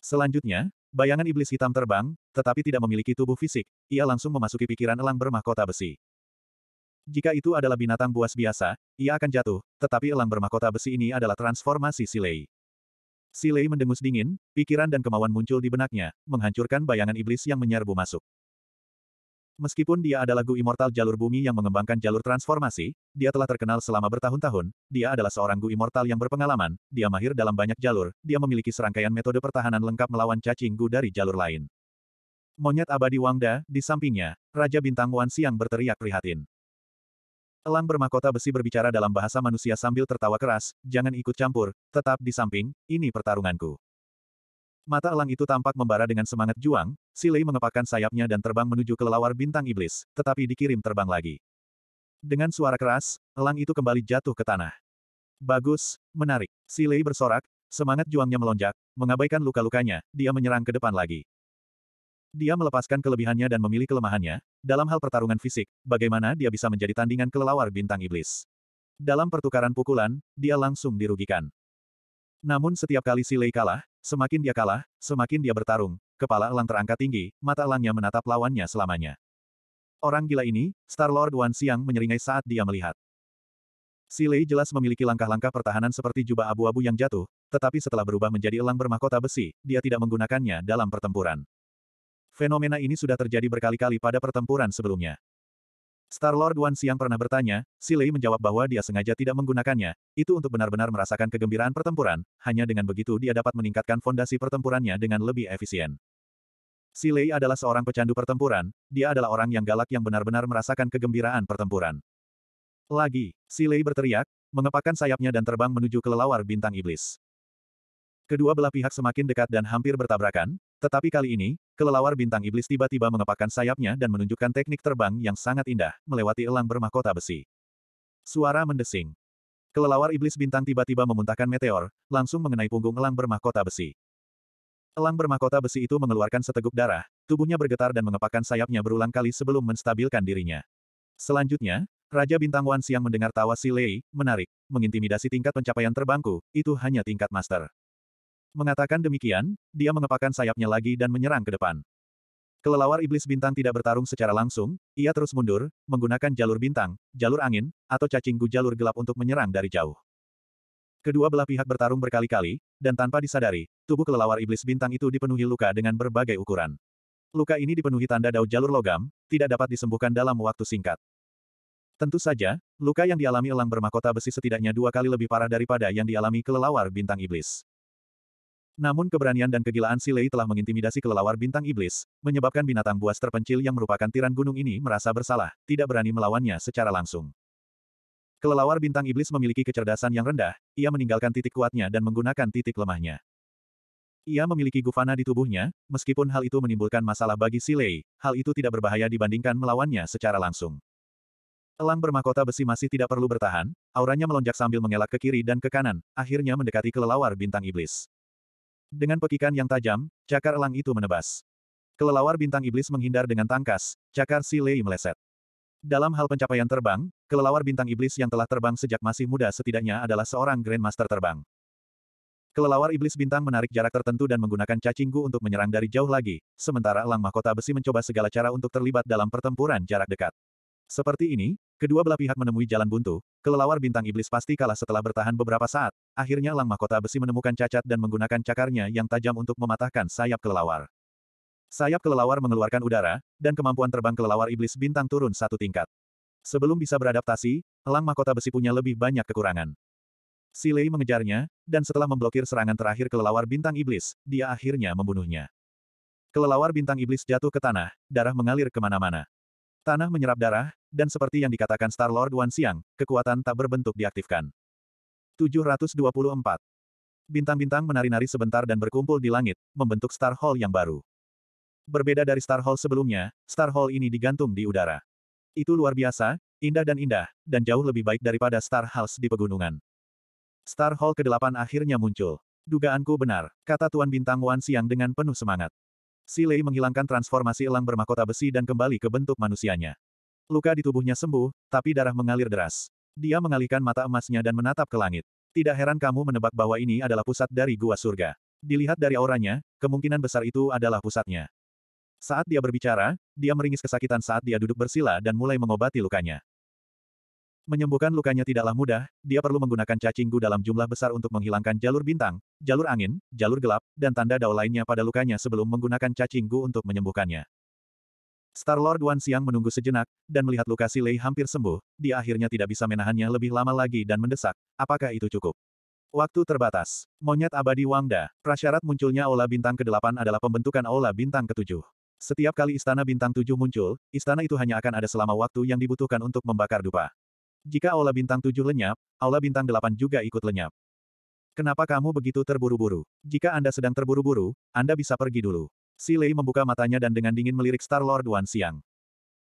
Selanjutnya, bayangan iblis hitam terbang, tetapi tidak memiliki tubuh fisik, ia langsung memasuki pikiran elang bermahkota besi. Jika itu adalah binatang buas biasa, ia akan jatuh, tetapi elang bermahkota besi ini adalah transformasi Silei. Silei mendengus dingin, pikiran dan kemauan muncul di benaknya, menghancurkan bayangan iblis yang menyerbu masuk. Meskipun dia adalah Gu Immortal jalur bumi yang mengembangkan jalur transformasi, dia telah terkenal selama bertahun-tahun, dia adalah seorang Gu Immortal yang berpengalaman, dia mahir dalam banyak jalur, dia memiliki serangkaian metode pertahanan lengkap melawan cacing Gu dari jalur lain. Monyet abadi Wangda, di sampingnya, Raja Bintang Wan Siang berteriak prihatin. Elang bermahkota besi berbicara dalam bahasa manusia sambil tertawa keras, jangan ikut campur, tetap di samping, ini pertarunganku. Mata elang itu tampak membara dengan semangat juang, Si Lei mengepakkan sayapnya dan terbang menuju kelelawar bintang iblis, tetapi dikirim terbang lagi. Dengan suara keras, elang itu kembali jatuh ke tanah. Bagus, menarik. Si Lei bersorak, semangat juangnya melonjak, mengabaikan luka-lukanya, dia menyerang ke depan lagi. Dia melepaskan kelebihannya dan memilih kelemahannya, dalam hal pertarungan fisik, bagaimana dia bisa menjadi tandingan kelelawar bintang iblis. Dalam pertukaran pukulan, dia langsung dirugikan. Namun setiap kali Si Lei kalah, Semakin dia kalah, semakin dia bertarung, kepala elang terangkat tinggi, mata elangnya menatap lawannya selamanya. Orang gila ini, Star-Lord Wan Siang menyeringai saat dia melihat. Si Lei jelas memiliki langkah-langkah pertahanan seperti jubah abu-abu yang jatuh, tetapi setelah berubah menjadi elang bermahkota besi, dia tidak menggunakannya dalam pertempuran. Fenomena ini sudah terjadi berkali-kali pada pertempuran sebelumnya. Star-Lord Wan Siang pernah bertanya, Silei menjawab bahwa dia sengaja tidak menggunakannya, itu untuk benar-benar merasakan kegembiraan pertempuran, hanya dengan begitu dia dapat meningkatkan fondasi pertempurannya dengan lebih efisien. Silei adalah seorang pecandu pertempuran, dia adalah orang yang galak yang benar-benar merasakan kegembiraan pertempuran. Lagi, Silei berteriak, mengepakkan sayapnya dan terbang menuju kelelawar bintang iblis. Kedua belah pihak semakin dekat dan hampir bertabrakan, tetapi kali ini, kelelawar bintang iblis tiba-tiba mengepakkan sayapnya dan menunjukkan teknik terbang yang sangat indah, melewati elang bermahkota besi. Suara mendesing. Kelelawar iblis bintang tiba-tiba memuntahkan meteor, langsung mengenai punggung elang bermahkota besi. Elang bermahkota besi itu mengeluarkan seteguk darah, tubuhnya bergetar dan mengepakkan sayapnya berulang kali sebelum menstabilkan dirinya. Selanjutnya, Raja Bintang Wan Siang mendengar tawa si Lei, menarik, mengintimidasi tingkat pencapaian terbangku, itu hanya tingkat master. Mengatakan demikian, dia mengepakkan sayapnya lagi dan menyerang ke depan. Kelelawar iblis bintang tidak bertarung secara langsung, ia terus mundur, menggunakan jalur bintang, jalur angin, atau cacing gu jalur gelap untuk menyerang dari jauh. Kedua belah pihak bertarung berkali-kali, dan tanpa disadari, tubuh kelelawar iblis bintang itu dipenuhi luka dengan berbagai ukuran. Luka ini dipenuhi tanda dao jalur logam, tidak dapat disembuhkan dalam waktu singkat. Tentu saja, luka yang dialami elang bermahkota besi setidaknya dua kali lebih parah daripada yang dialami kelelawar bintang iblis. Namun keberanian dan kegilaan Silei telah mengintimidasi kelelawar bintang iblis, menyebabkan binatang buas terpencil yang merupakan tiran gunung ini merasa bersalah, tidak berani melawannya secara langsung. Kelelawar bintang iblis memiliki kecerdasan yang rendah, ia meninggalkan titik kuatnya dan menggunakan titik lemahnya. Ia memiliki gufana di tubuhnya, meskipun hal itu menimbulkan masalah bagi Silei, hal itu tidak berbahaya dibandingkan melawannya secara langsung. Elang bermahkota besi masih tidak perlu bertahan, auranya melonjak sambil mengelak ke kiri dan ke kanan, akhirnya mendekati kelelawar bintang iblis. Dengan pekikan yang tajam, cakar elang itu menebas. Kelelawar bintang iblis menghindar dengan tangkas, cakar si Lei meleset. Dalam hal pencapaian terbang, kelelawar bintang iblis yang telah terbang sejak masih muda setidaknya adalah seorang Grandmaster terbang. Kelelawar iblis bintang menarik jarak tertentu dan menggunakan cacinggu untuk menyerang dari jauh lagi, sementara elang mahkota besi mencoba segala cara untuk terlibat dalam pertempuran jarak dekat. Seperti ini, Kedua belah pihak menemui jalan buntu, kelelawar bintang iblis pasti kalah setelah bertahan beberapa saat, akhirnya Lang Mahkota Besi menemukan cacat dan menggunakan cakarnya yang tajam untuk mematahkan sayap kelelawar. Sayap kelelawar mengeluarkan udara, dan kemampuan terbang kelelawar iblis bintang turun satu tingkat. Sebelum bisa beradaptasi, Lang Mahkota Besi punya lebih banyak kekurangan. Silei mengejarnya, dan setelah memblokir serangan terakhir kelelawar bintang iblis, dia akhirnya membunuhnya. Kelelawar bintang iblis jatuh ke tanah, darah mengalir kemana-mana. Tanah menyerap darah, dan seperti yang dikatakan Star-Lord Wan Siang, kekuatan tak berbentuk diaktifkan. 724. Bintang-bintang menari-nari sebentar dan berkumpul di langit, membentuk Star Hall yang baru. Berbeda dari Star Hall sebelumnya, Star Hall ini digantung di udara. Itu luar biasa, indah dan indah, dan jauh lebih baik daripada Star House di pegunungan. Star Hall ke-8 akhirnya muncul. Dugaanku benar, kata Tuan Bintang Wan Siang dengan penuh semangat. Si Lei menghilangkan transformasi elang bermakota besi dan kembali ke bentuk manusianya. Luka di tubuhnya sembuh, tapi darah mengalir deras. Dia mengalihkan mata emasnya dan menatap ke langit. Tidak heran kamu menebak bahwa ini adalah pusat dari gua surga. Dilihat dari auranya, kemungkinan besar itu adalah pusatnya. Saat dia berbicara, dia meringis kesakitan saat dia duduk bersila dan mulai mengobati lukanya. Menyembuhkan lukanya tidaklah mudah, dia perlu menggunakan cacinggu dalam jumlah besar untuk menghilangkan jalur bintang, jalur angin, jalur gelap, dan tanda dao lainnya pada lukanya sebelum menggunakan cacinggu untuk menyembuhkannya. Star-Lord Wan Xiang menunggu sejenak, dan melihat luka Si Lei hampir sembuh, dia akhirnya tidak bisa menahannya lebih lama lagi dan mendesak, apakah itu cukup? Waktu terbatas. Monyet abadi Wangda. Prasyarat munculnya Aula Bintang ke-8 adalah pembentukan Aula Bintang ke-7. Setiap kali istana bintang tujuh muncul, istana itu hanya akan ada selama waktu yang dibutuhkan untuk membakar dupa. Jika Aula Bintang 7 lenyap, Aula Bintang 8 juga ikut lenyap. Kenapa kamu begitu terburu-buru? Jika Anda sedang terburu-buru, Anda bisa pergi dulu. Si Lei membuka matanya dan dengan dingin melirik Star-Lord Wan Siang.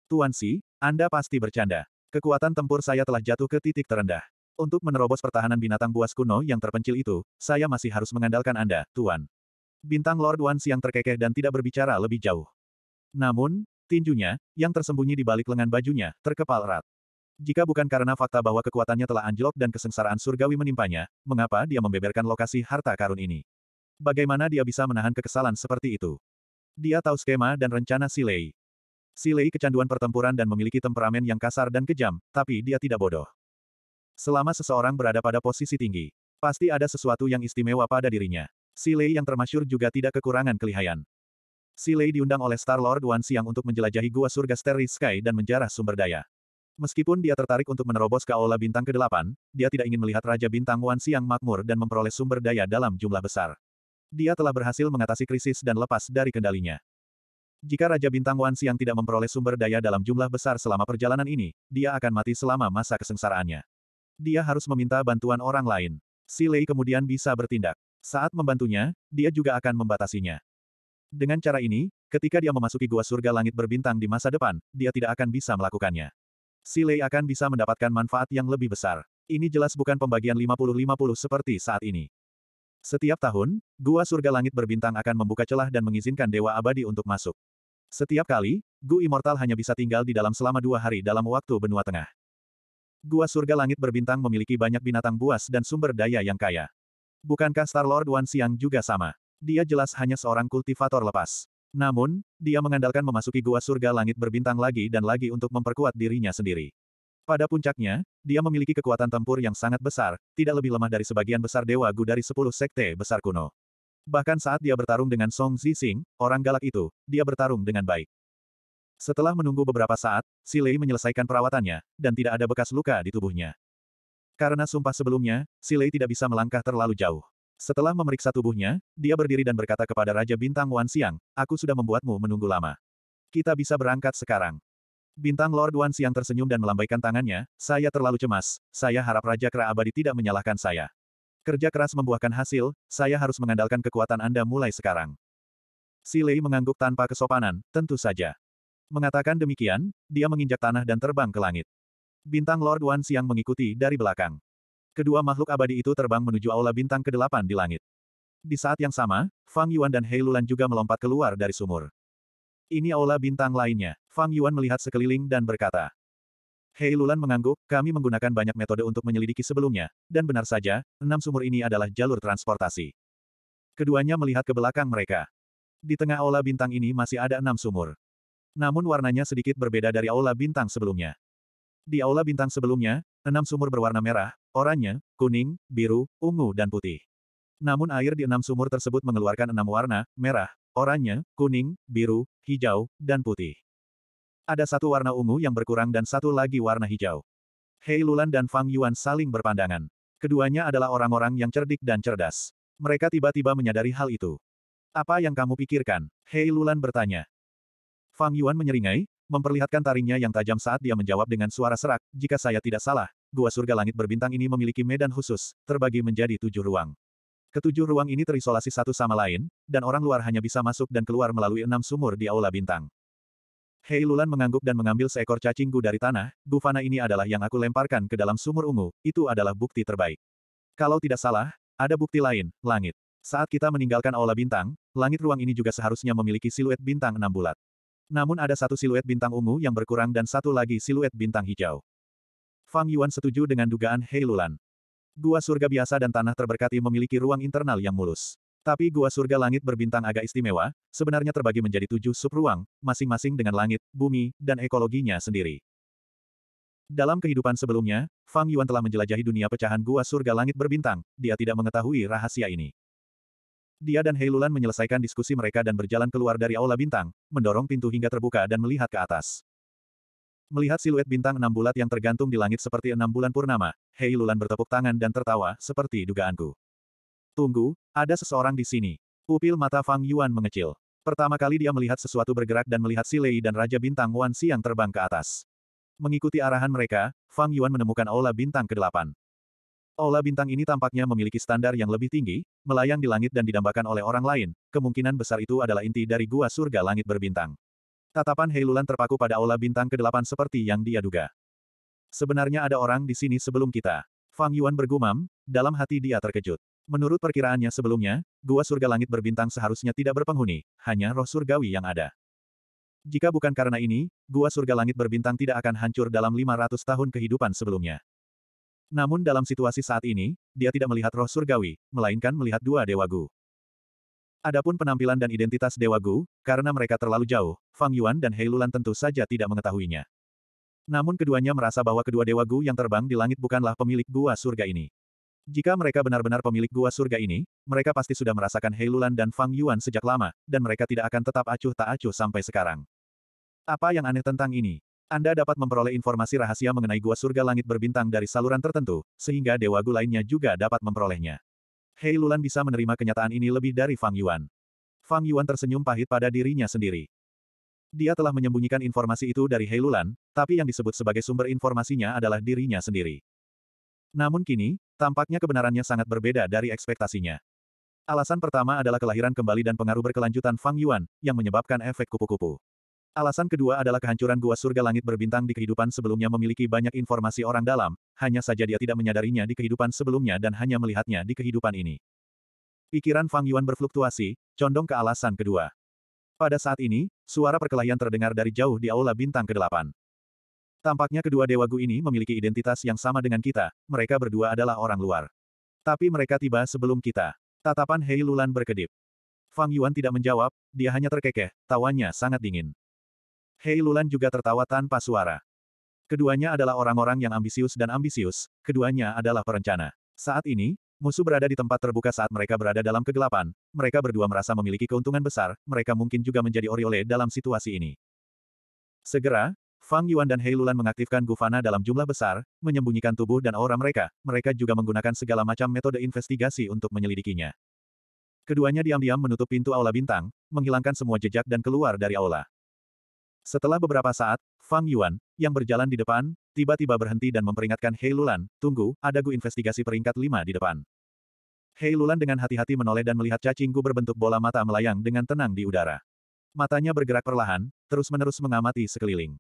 Tuan Si, Anda pasti bercanda. Kekuatan tempur saya telah jatuh ke titik terendah. Untuk menerobos pertahanan binatang buas kuno yang terpencil itu, saya masih harus mengandalkan Anda, Tuan. Bintang Lord Wan Siang terkekeh dan tidak berbicara lebih jauh. Namun, tinjunya, yang tersembunyi di balik lengan bajunya, terkepal erat. Jika bukan karena fakta bahwa kekuatannya telah anjlok dan kesengsaraan surgawi menimpanya, mengapa dia membeberkan lokasi harta karun ini? Bagaimana dia bisa menahan kekesalan seperti itu? Dia tahu skema dan rencana Silei. Silei kecanduan pertempuran dan memiliki temperamen yang kasar dan kejam, tapi dia tidak bodoh. Selama seseorang berada pada posisi tinggi, pasti ada sesuatu yang istimewa pada dirinya. Silei yang termasyur juga tidak kekurangan kelihayan. Silei diundang oleh Star-Lord Wan Siang untuk menjelajahi gua surga Starry Sky dan menjarah sumber daya. Meskipun dia tertarik untuk menerobos ke Aula Bintang ke-8, dia tidak ingin melihat Raja Bintang Wan Siang makmur dan memperoleh sumber daya dalam jumlah besar. Dia telah berhasil mengatasi krisis dan lepas dari kendalinya. Jika Raja Bintang Wan Siang tidak memperoleh sumber daya dalam jumlah besar selama perjalanan ini, dia akan mati selama masa kesengsaraannya. Dia harus meminta bantuan orang lain. Si Lei kemudian bisa bertindak. Saat membantunya, dia juga akan membatasinya. Dengan cara ini, ketika dia memasuki gua surga langit berbintang di masa depan, dia tidak akan bisa melakukannya. Si Lei akan bisa mendapatkan manfaat yang lebih besar. Ini jelas bukan pembagian 50-50 seperti saat ini. Setiap tahun, Gua Surga Langit Berbintang akan membuka celah dan mengizinkan Dewa Abadi untuk masuk. Setiap kali, gua Immortal hanya bisa tinggal di dalam selama dua hari dalam waktu benua tengah. Gua Surga Langit Berbintang memiliki banyak binatang buas dan sumber daya yang kaya. Bukankah Star-Lord Wan Siang juga sama? Dia jelas hanya seorang kultivator lepas. Namun, dia mengandalkan memasuki gua surga langit berbintang lagi dan lagi untuk memperkuat dirinya sendiri. Pada puncaknya, dia memiliki kekuatan tempur yang sangat besar, tidak lebih lemah dari sebagian besar dewa gu dari sepuluh sekte besar kuno. Bahkan saat dia bertarung dengan Song Zixing, orang galak itu, dia bertarung dengan baik. Setelah menunggu beberapa saat, Si Lei menyelesaikan perawatannya, dan tidak ada bekas luka di tubuhnya. Karena sumpah sebelumnya, Si Lei tidak bisa melangkah terlalu jauh. Setelah memeriksa tubuhnya, dia berdiri dan berkata kepada Raja Bintang Wan Siang, aku sudah membuatmu menunggu lama. Kita bisa berangkat sekarang. Bintang Lord Wan Siang tersenyum dan melambaikan tangannya, saya terlalu cemas, saya harap Raja Kera Abadi tidak menyalahkan saya. Kerja keras membuahkan hasil, saya harus mengandalkan kekuatan Anda mulai sekarang. Si Lei mengangguk tanpa kesopanan, tentu saja. Mengatakan demikian, dia menginjak tanah dan terbang ke langit. Bintang Lord Wan Siang mengikuti dari belakang. Kedua makhluk abadi itu terbang menuju aula bintang ke-8 di langit. Di saat yang sama, Fang Yuan dan Hei Lulan juga melompat keluar dari sumur. Ini aula bintang lainnya. Fang Yuan melihat sekeliling dan berkata. Hei Lulan mengangguk, kami menggunakan banyak metode untuk menyelidiki sebelumnya, dan benar saja, enam sumur ini adalah jalur transportasi. Keduanya melihat ke belakang mereka. Di tengah aula bintang ini masih ada enam sumur. Namun warnanya sedikit berbeda dari aula bintang sebelumnya. Di aula bintang sebelumnya, enam sumur berwarna merah, oranye, kuning, biru, ungu dan putih. Namun air di enam sumur tersebut mengeluarkan enam warna, merah, oranye, kuning, biru, hijau, dan putih. Ada satu warna ungu yang berkurang dan satu lagi warna hijau. Hei Lulan dan Fang Yuan saling berpandangan. Keduanya adalah orang-orang yang cerdik dan cerdas. Mereka tiba-tiba menyadari hal itu. Apa yang kamu pikirkan? Hei Lulan bertanya. Fang Yuan menyeringai, memperlihatkan taringnya yang tajam saat dia menjawab dengan suara serak, jika saya tidak salah, gua surga langit berbintang ini memiliki medan khusus, terbagi menjadi tujuh ruang. Ketujuh ruang ini terisolasi satu sama lain, dan orang luar hanya bisa masuk dan keluar melalui enam sumur di aula bintang. Hei Lulan mengangguk dan mengambil seekor cacing gu dari tanah, gufana ini adalah yang aku lemparkan ke dalam sumur ungu, itu adalah bukti terbaik. Kalau tidak salah, ada bukti lain, langit. Saat kita meninggalkan aula bintang, langit ruang ini juga seharusnya memiliki siluet bintang enam bulat. Namun ada satu siluet bintang ungu yang berkurang dan satu lagi siluet bintang hijau. Fang Yuan setuju dengan dugaan Hei Lulan. Gua surga biasa dan tanah terberkati memiliki ruang internal yang mulus. Tapi gua surga langit berbintang agak istimewa, sebenarnya terbagi menjadi tujuh subruang, masing-masing dengan langit, bumi, dan ekologinya sendiri. Dalam kehidupan sebelumnya, Fang Yuan telah menjelajahi dunia pecahan gua surga langit berbintang, dia tidak mengetahui rahasia ini. Dia dan Hei Lulan menyelesaikan diskusi mereka dan berjalan keluar dari Aula Bintang, mendorong pintu hingga terbuka dan melihat ke atas. Melihat siluet bintang enam bulat yang tergantung di langit seperti enam bulan purnama, Hei Lulan bertepuk tangan dan tertawa, seperti dugaanku. Tunggu, ada seseorang di sini. Pupil mata Fang Yuan mengecil. Pertama kali dia melihat sesuatu bergerak dan melihat si Lei dan Raja Bintang Wan Siang terbang ke atas. Mengikuti arahan mereka, Fang Yuan menemukan Ola bintang ke-8. Aula bintang ini tampaknya memiliki standar yang lebih tinggi, melayang di langit dan didambakan oleh orang lain, kemungkinan besar itu adalah inti dari gua surga langit berbintang. Tatapan Heilulan terpaku pada aula bintang ke-8 seperti yang dia duga. Sebenarnya ada orang di sini sebelum kita. Fang Yuan bergumam, dalam hati dia terkejut. Menurut perkiraannya sebelumnya, gua surga langit berbintang seharusnya tidak berpenghuni, hanya roh surgawi yang ada. Jika bukan karena ini, gua surga langit berbintang tidak akan hancur dalam 500 tahun kehidupan sebelumnya. Namun dalam situasi saat ini, dia tidak melihat roh surgawi, melainkan melihat dua dewa gu. Adapun penampilan dan identitas Dewa Gu, karena mereka terlalu jauh, Fang Yuan dan Hei Lulan tentu saja tidak mengetahuinya. Namun keduanya merasa bahwa kedua Dewa Gu yang terbang di langit bukanlah pemilik gua surga ini. Jika mereka benar-benar pemilik gua surga ini, mereka pasti sudah merasakan Hei Lulan dan Fang Yuan sejak lama, dan mereka tidak akan tetap acuh tak acuh sampai sekarang. Apa yang aneh tentang ini? Anda dapat memperoleh informasi rahasia mengenai gua surga langit berbintang dari saluran tertentu, sehingga Dewa Gu lainnya juga dapat memperolehnya. Hei Lulan bisa menerima kenyataan ini lebih dari Fang Yuan. Fang Yuan tersenyum pahit pada dirinya sendiri. Dia telah menyembunyikan informasi itu dari Hei Lulan, tapi yang disebut sebagai sumber informasinya adalah dirinya sendiri. Namun kini, tampaknya kebenarannya sangat berbeda dari ekspektasinya. Alasan pertama adalah kelahiran kembali dan pengaruh berkelanjutan Fang Yuan, yang menyebabkan efek kupu-kupu. Alasan kedua adalah kehancuran gua surga langit berbintang di kehidupan sebelumnya memiliki banyak informasi orang dalam, hanya saja dia tidak menyadarinya di kehidupan sebelumnya dan hanya melihatnya di kehidupan ini. Pikiran Fang Yuan berfluktuasi, condong ke alasan kedua. Pada saat ini, suara perkelahian terdengar dari jauh di Aula Bintang ke-8. Tampaknya kedua Dewa Gu ini memiliki identitas yang sama dengan kita, mereka berdua adalah orang luar. Tapi mereka tiba sebelum kita. Tatapan Hei Lulan berkedip. Fang Yuan tidak menjawab, dia hanya terkekeh, tawanya sangat dingin. Hei Lulan juga tertawa tanpa suara. Keduanya adalah orang-orang yang ambisius dan ambisius, keduanya adalah perencana. Saat ini, musuh berada di tempat terbuka saat mereka berada dalam kegelapan, mereka berdua merasa memiliki keuntungan besar, mereka mungkin juga menjadi oriole dalam situasi ini. Segera, Fang Yuan dan Hei Lulan mengaktifkan Gufana dalam jumlah besar, menyembunyikan tubuh dan aura mereka, mereka juga menggunakan segala macam metode investigasi untuk menyelidikinya. Keduanya diam-diam menutup pintu Aula Bintang, menghilangkan semua jejak dan keluar dari Aula. Setelah beberapa saat, Fang Yuan, yang berjalan di depan, tiba-tiba berhenti dan memperingatkan Hei Lulan, tunggu, ada Gu investigasi peringkat lima di depan. Hei Lulan dengan hati-hati menoleh dan melihat cacing Gu berbentuk bola mata melayang dengan tenang di udara. Matanya bergerak perlahan, terus-menerus mengamati sekeliling.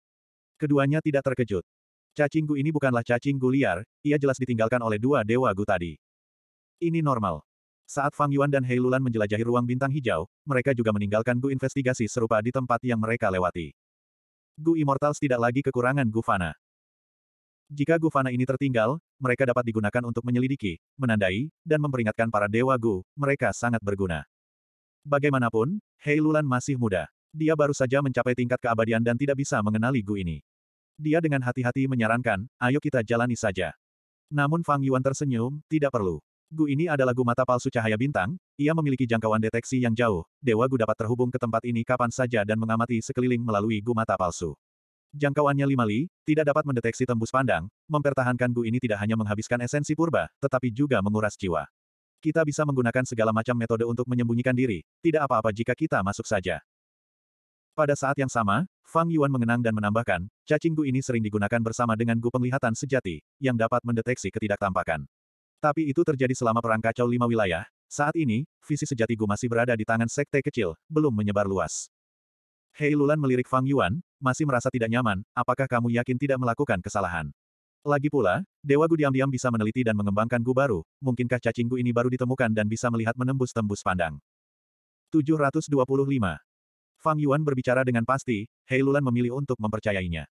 Keduanya tidak terkejut. Cacing Gu ini bukanlah cacing Gu liar, ia jelas ditinggalkan oleh dua dewa Gu tadi. Ini normal. Saat Fang Yuan dan Hei Lulan menjelajahi ruang bintang hijau, mereka juga meninggalkan Gu investigasi serupa di tempat yang mereka lewati. Gu Immortals tidak lagi kekurangan Guvana. Jika Guvana ini tertinggal, mereka dapat digunakan untuk menyelidiki, menandai, dan memperingatkan para Dewa Gu, mereka sangat berguna. Bagaimanapun, Hei Lulan masih muda. Dia baru saja mencapai tingkat keabadian dan tidak bisa mengenali Gu ini. Dia dengan hati-hati menyarankan, ayo kita jalani saja. Namun Fang Yuan tersenyum, tidak perlu. Gu ini adalah Gu mata palsu cahaya bintang, ia memiliki jangkauan deteksi yang jauh, Dewa Gu dapat terhubung ke tempat ini kapan saja dan mengamati sekeliling melalui Gu mata palsu. Jangkauannya lima li, tidak dapat mendeteksi tembus pandang, mempertahankan Gu ini tidak hanya menghabiskan esensi purba, tetapi juga menguras jiwa. Kita bisa menggunakan segala macam metode untuk menyembunyikan diri, tidak apa-apa jika kita masuk saja. Pada saat yang sama, Fang Yuan mengenang dan menambahkan, cacing Gu ini sering digunakan bersama dengan Gu penglihatan sejati, yang dapat mendeteksi ketidaktampakan. Tapi itu terjadi selama perang kacau lima wilayah, saat ini, visi sejati Gu masih berada di tangan sekte kecil, belum menyebar luas. Hei Lulan melirik Fang Yuan, masih merasa tidak nyaman, apakah kamu yakin tidak melakukan kesalahan? Lagi pula, Dewa Gu diam-diam bisa meneliti dan mengembangkan Gu baru, mungkinkah cacing Gu ini baru ditemukan dan bisa melihat menembus-tembus pandang. 725. Fang Yuan berbicara dengan pasti, Hei Lulan memilih untuk mempercayainya.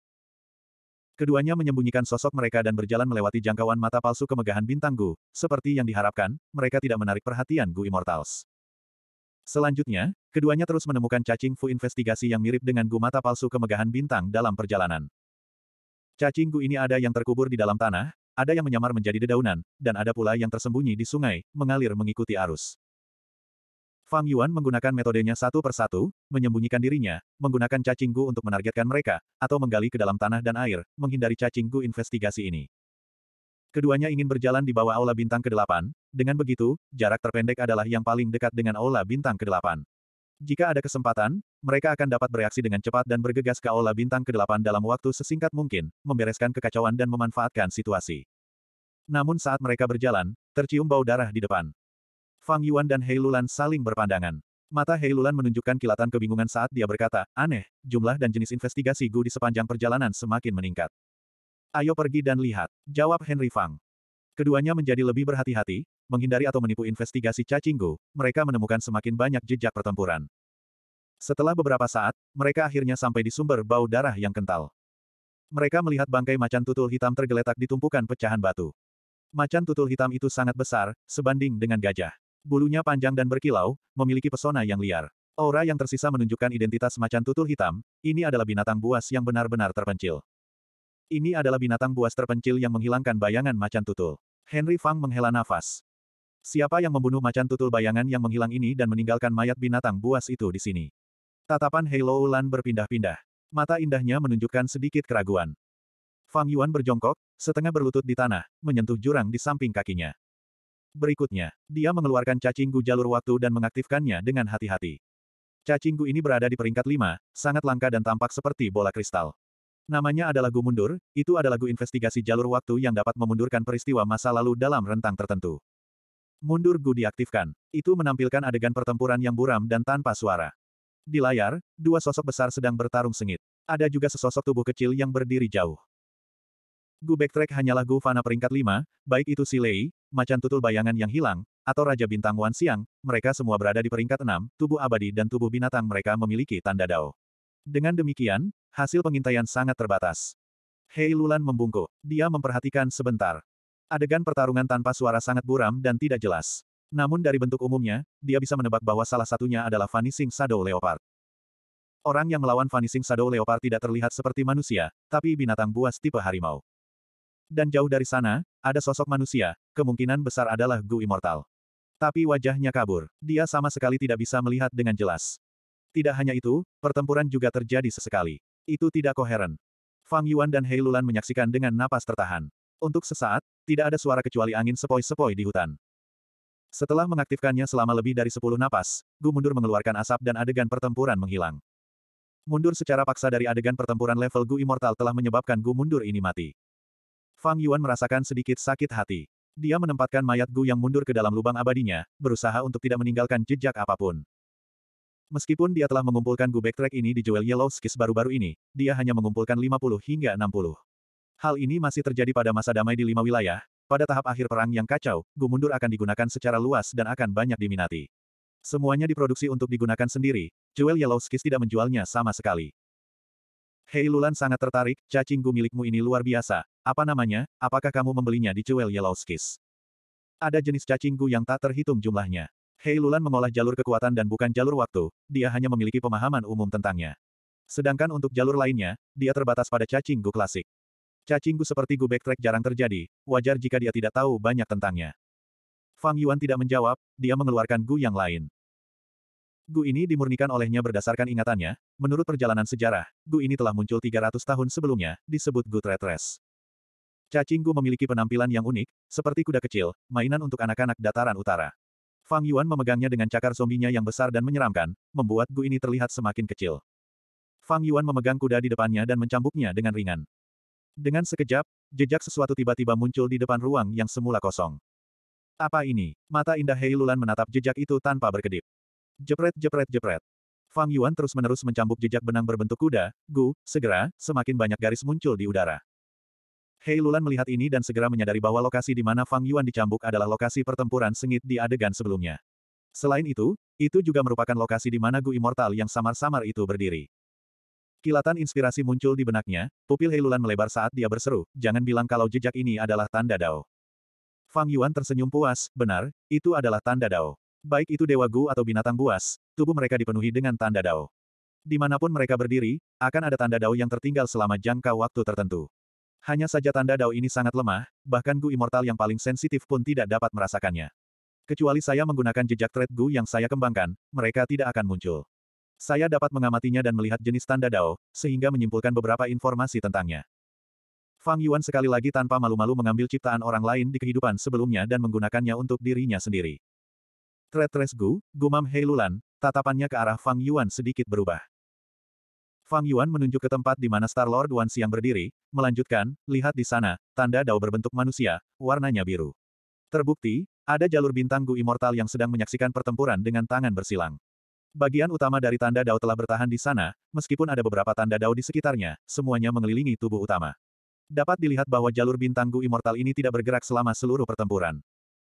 Keduanya menyembunyikan sosok mereka dan berjalan melewati jangkauan mata palsu kemegahan bintang Gu. Seperti yang diharapkan, mereka tidak menarik perhatian Gu Immortals. Selanjutnya, keduanya terus menemukan cacing Fu investigasi yang mirip dengan Gu mata palsu kemegahan bintang dalam perjalanan. Cacing Gu ini ada yang terkubur di dalam tanah, ada yang menyamar menjadi dedaunan, dan ada pula yang tersembunyi di sungai, mengalir mengikuti arus. Fang Yuan menggunakan metodenya satu persatu, menyembunyikan dirinya, menggunakan cacing Gu untuk menargetkan mereka, atau menggali ke dalam tanah dan air, menghindari cacing Gu investigasi ini. Keduanya ingin berjalan di bawah aula bintang ke-8, dengan begitu, jarak terpendek adalah yang paling dekat dengan aula bintang ke-8. Jika ada kesempatan, mereka akan dapat bereaksi dengan cepat dan bergegas ke aula bintang ke-8 dalam waktu sesingkat mungkin, membereskan kekacauan dan memanfaatkan situasi. Namun saat mereka berjalan, tercium bau darah di depan. Fang Yuan dan Hei Lulan saling berpandangan. Mata Hei Lulan menunjukkan kilatan kebingungan saat dia berkata, aneh, jumlah dan jenis investigasi Gu di sepanjang perjalanan semakin meningkat. Ayo pergi dan lihat, jawab Henry Fang. Keduanya menjadi lebih berhati-hati, menghindari atau menipu investigasi cacing Gu, mereka menemukan semakin banyak jejak pertempuran. Setelah beberapa saat, mereka akhirnya sampai di sumber bau darah yang kental. Mereka melihat bangkai macan tutul hitam tergeletak di tumpukan pecahan batu. Macan tutul hitam itu sangat besar, sebanding dengan gajah. Bulunya panjang dan berkilau, memiliki pesona yang liar. Aura yang tersisa menunjukkan identitas macan tutul hitam, ini adalah binatang buas yang benar-benar terpencil. Ini adalah binatang buas terpencil yang menghilangkan bayangan macan tutul. Henry Fang menghela nafas. Siapa yang membunuh macan tutul bayangan yang menghilang ini dan meninggalkan mayat binatang buas itu di sini? Tatapan Halo Ulan berpindah-pindah. Mata indahnya menunjukkan sedikit keraguan. Fang Yuan berjongkok, setengah berlutut di tanah, menyentuh jurang di samping kakinya. Berikutnya, dia mengeluarkan cacinggu jalur waktu dan mengaktifkannya dengan hati-hati. Cacinggu ini berada di peringkat 5, sangat langka dan tampak seperti bola kristal. Namanya adalah Gu Mundur, itu adalah Gu Investigasi Jalur Waktu yang dapat memundurkan peristiwa masa lalu dalam rentang tertentu. Mundur Gu diaktifkan. Itu menampilkan adegan pertempuran yang buram dan tanpa suara. Di layar, dua sosok besar sedang bertarung sengit. Ada juga sesosok tubuh kecil yang berdiri jauh. Gu Backtrack hanyalah Gu Fana peringkat 5, baik itu si Lei, macan tutul bayangan yang hilang, atau Raja Bintang Wan Siang, mereka semua berada di peringkat 6, tubuh abadi dan tubuh binatang mereka memiliki tanda dao. Dengan demikian, hasil pengintaian sangat terbatas. Hei Lulan membungkuk. Dia memperhatikan sebentar. Adegan pertarungan tanpa suara sangat buram dan tidak jelas. Namun dari bentuk umumnya, dia bisa menebak bahwa salah satunya adalah Vanishing Shadow Leopard. Orang yang melawan Vanishing Shadow Leopard tidak terlihat seperti manusia, tapi binatang buas tipe harimau dan jauh dari sana, ada sosok manusia, kemungkinan besar adalah Gu Immortal. Tapi wajahnya kabur, dia sama sekali tidak bisa melihat dengan jelas. Tidak hanya itu, pertempuran juga terjadi sesekali. Itu tidak koheren. Fang Yuan dan Hei Lulan menyaksikan dengan napas tertahan. Untuk sesaat, tidak ada suara kecuali angin sepoi-sepoi di hutan. Setelah mengaktifkannya selama lebih dari 10 napas, Gu mundur mengeluarkan asap dan adegan pertempuran menghilang. Mundur secara paksa dari adegan pertempuran level Gu Immortal telah menyebabkan Gu mundur ini mati. Fang Yuan merasakan sedikit sakit hati. Dia menempatkan mayat Gu yang mundur ke dalam lubang abadinya, berusaha untuk tidak meninggalkan jejak apapun. Meskipun dia telah mengumpulkan Gu Backtrack ini di Jewel Yellow Skis baru-baru ini, dia hanya mengumpulkan 50 hingga 60. Hal ini masih terjadi pada masa damai di lima wilayah, pada tahap akhir perang yang kacau, Gu mundur akan digunakan secara luas dan akan banyak diminati. Semuanya diproduksi untuk digunakan sendiri, Jewel Yellow Skis tidak menjualnya sama sekali. Hei Lulan sangat tertarik, cacingku milikmu ini luar biasa. Apa namanya? Apakah kamu membelinya di Jewel Yellowskis? Ada jenis cacing gu yang tak terhitung jumlahnya. Hei Lulan mengolah jalur kekuatan dan bukan jalur waktu, dia hanya memiliki pemahaman umum tentangnya. Sedangkan untuk jalur lainnya, dia terbatas pada cacing gu klasik. Cacing gu seperti gu backtrack jarang terjadi, wajar jika dia tidak tahu banyak tentangnya. Fang Yuan tidak menjawab, dia mengeluarkan gu yang lain. Gu ini dimurnikan olehnya berdasarkan ingatannya, menurut perjalanan sejarah, Gu ini telah muncul 300 tahun sebelumnya, disebut Gu Tretres. Cacing Gu memiliki penampilan yang unik, seperti kuda kecil, mainan untuk anak-anak dataran utara. Fang Yuan memegangnya dengan cakar zombinya yang besar dan menyeramkan, membuat Gu ini terlihat semakin kecil. Fang Yuan memegang kuda di depannya dan mencambuknya dengan ringan. Dengan sekejap, jejak sesuatu tiba-tiba muncul di depan ruang yang semula kosong. Apa ini? Mata indah Heilulan menatap jejak itu tanpa berkedip. Jepret jepret jepret. Fang Yuan terus-menerus mencambuk jejak benang berbentuk kuda, gu, segera, semakin banyak garis muncul di udara. Hei Lulan melihat ini dan segera menyadari bahwa lokasi di mana Fang Yuan dicambuk adalah lokasi pertempuran sengit di adegan sebelumnya. Selain itu, itu juga merupakan lokasi di mana Gu Immortal yang samar-samar itu berdiri. Kilatan inspirasi muncul di benaknya, pupil Hei Lulan melebar saat dia berseru, jangan bilang kalau jejak ini adalah tanda Dao. Fang Yuan tersenyum puas, benar, itu adalah tanda Dao. Baik itu dewa Gu atau binatang buas, tubuh mereka dipenuhi dengan tanda dao. Dimanapun mereka berdiri, akan ada tanda dao yang tertinggal selama jangka waktu tertentu. Hanya saja tanda dao ini sangat lemah, bahkan Gu Immortal yang paling sensitif pun tidak dapat merasakannya. Kecuali saya menggunakan jejak thread Gu yang saya kembangkan, mereka tidak akan muncul. Saya dapat mengamatinya dan melihat jenis tanda dao, sehingga menyimpulkan beberapa informasi tentangnya. Fang Yuan sekali lagi tanpa malu-malu mengambil ciptaan orang lain di kehidupan sebelumnya dan menggunakannya untuk dirinya sendiri. Tretres Gu, gumam Heilulan, tatapannya ke arah Fang Yuan sedikit berubah. Fang Yuan menunjuk ke tempat di mana Star Lord Wan Siang berdiri, melanjutkan, lihat di sana, tanda dao berbentuk manusia, warnanya biru. Terbukti, ada jalur bintang Gu Immortal yang sedang menyaksikan pertempuran dengan tangan bersilang. Bagian utama dari tanda dao telah bertahan di sana, meskipun ada beberapa tanda dao di sekitarnya, semuanya mengelilingi tubuh utama. Dapat dilihat bahwa jalur bintang Gu Immortal ini tidak bergerak selama seluruh pertempuran.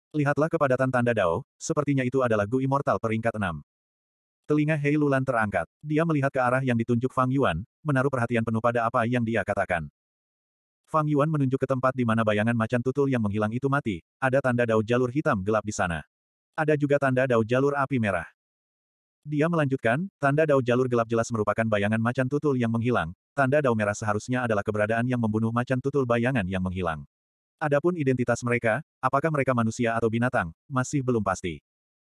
Lihatlah kepadatan tanda Dao, sepertinya itu adalah Gu Immortal peringkat 6. Telinga Hei Lulan terangkat. Dia melihat ke arah yang ditunjuk Fang Yuan, menaruh perhatian penuh pada apa yang dia katakan. Fang Yuan menunjuk ke tempat di mana bayangan macan tutul yang menghilang itu mati, ada tanda Dao jalur hitam gelap di sana. Ada juga tanda Dao jalur api merah. Dia melanjutkan, tanda Dao jalur gelap jelas merupakan bayangan macan tutul yang menghilang, tanda Dao merah seharusnya adalah keberadaan yang membunuh macan tutul bayangan yang menghilang. Adapun identitas mereka, apakah mereka manusia atau binatang, masih belum pasti.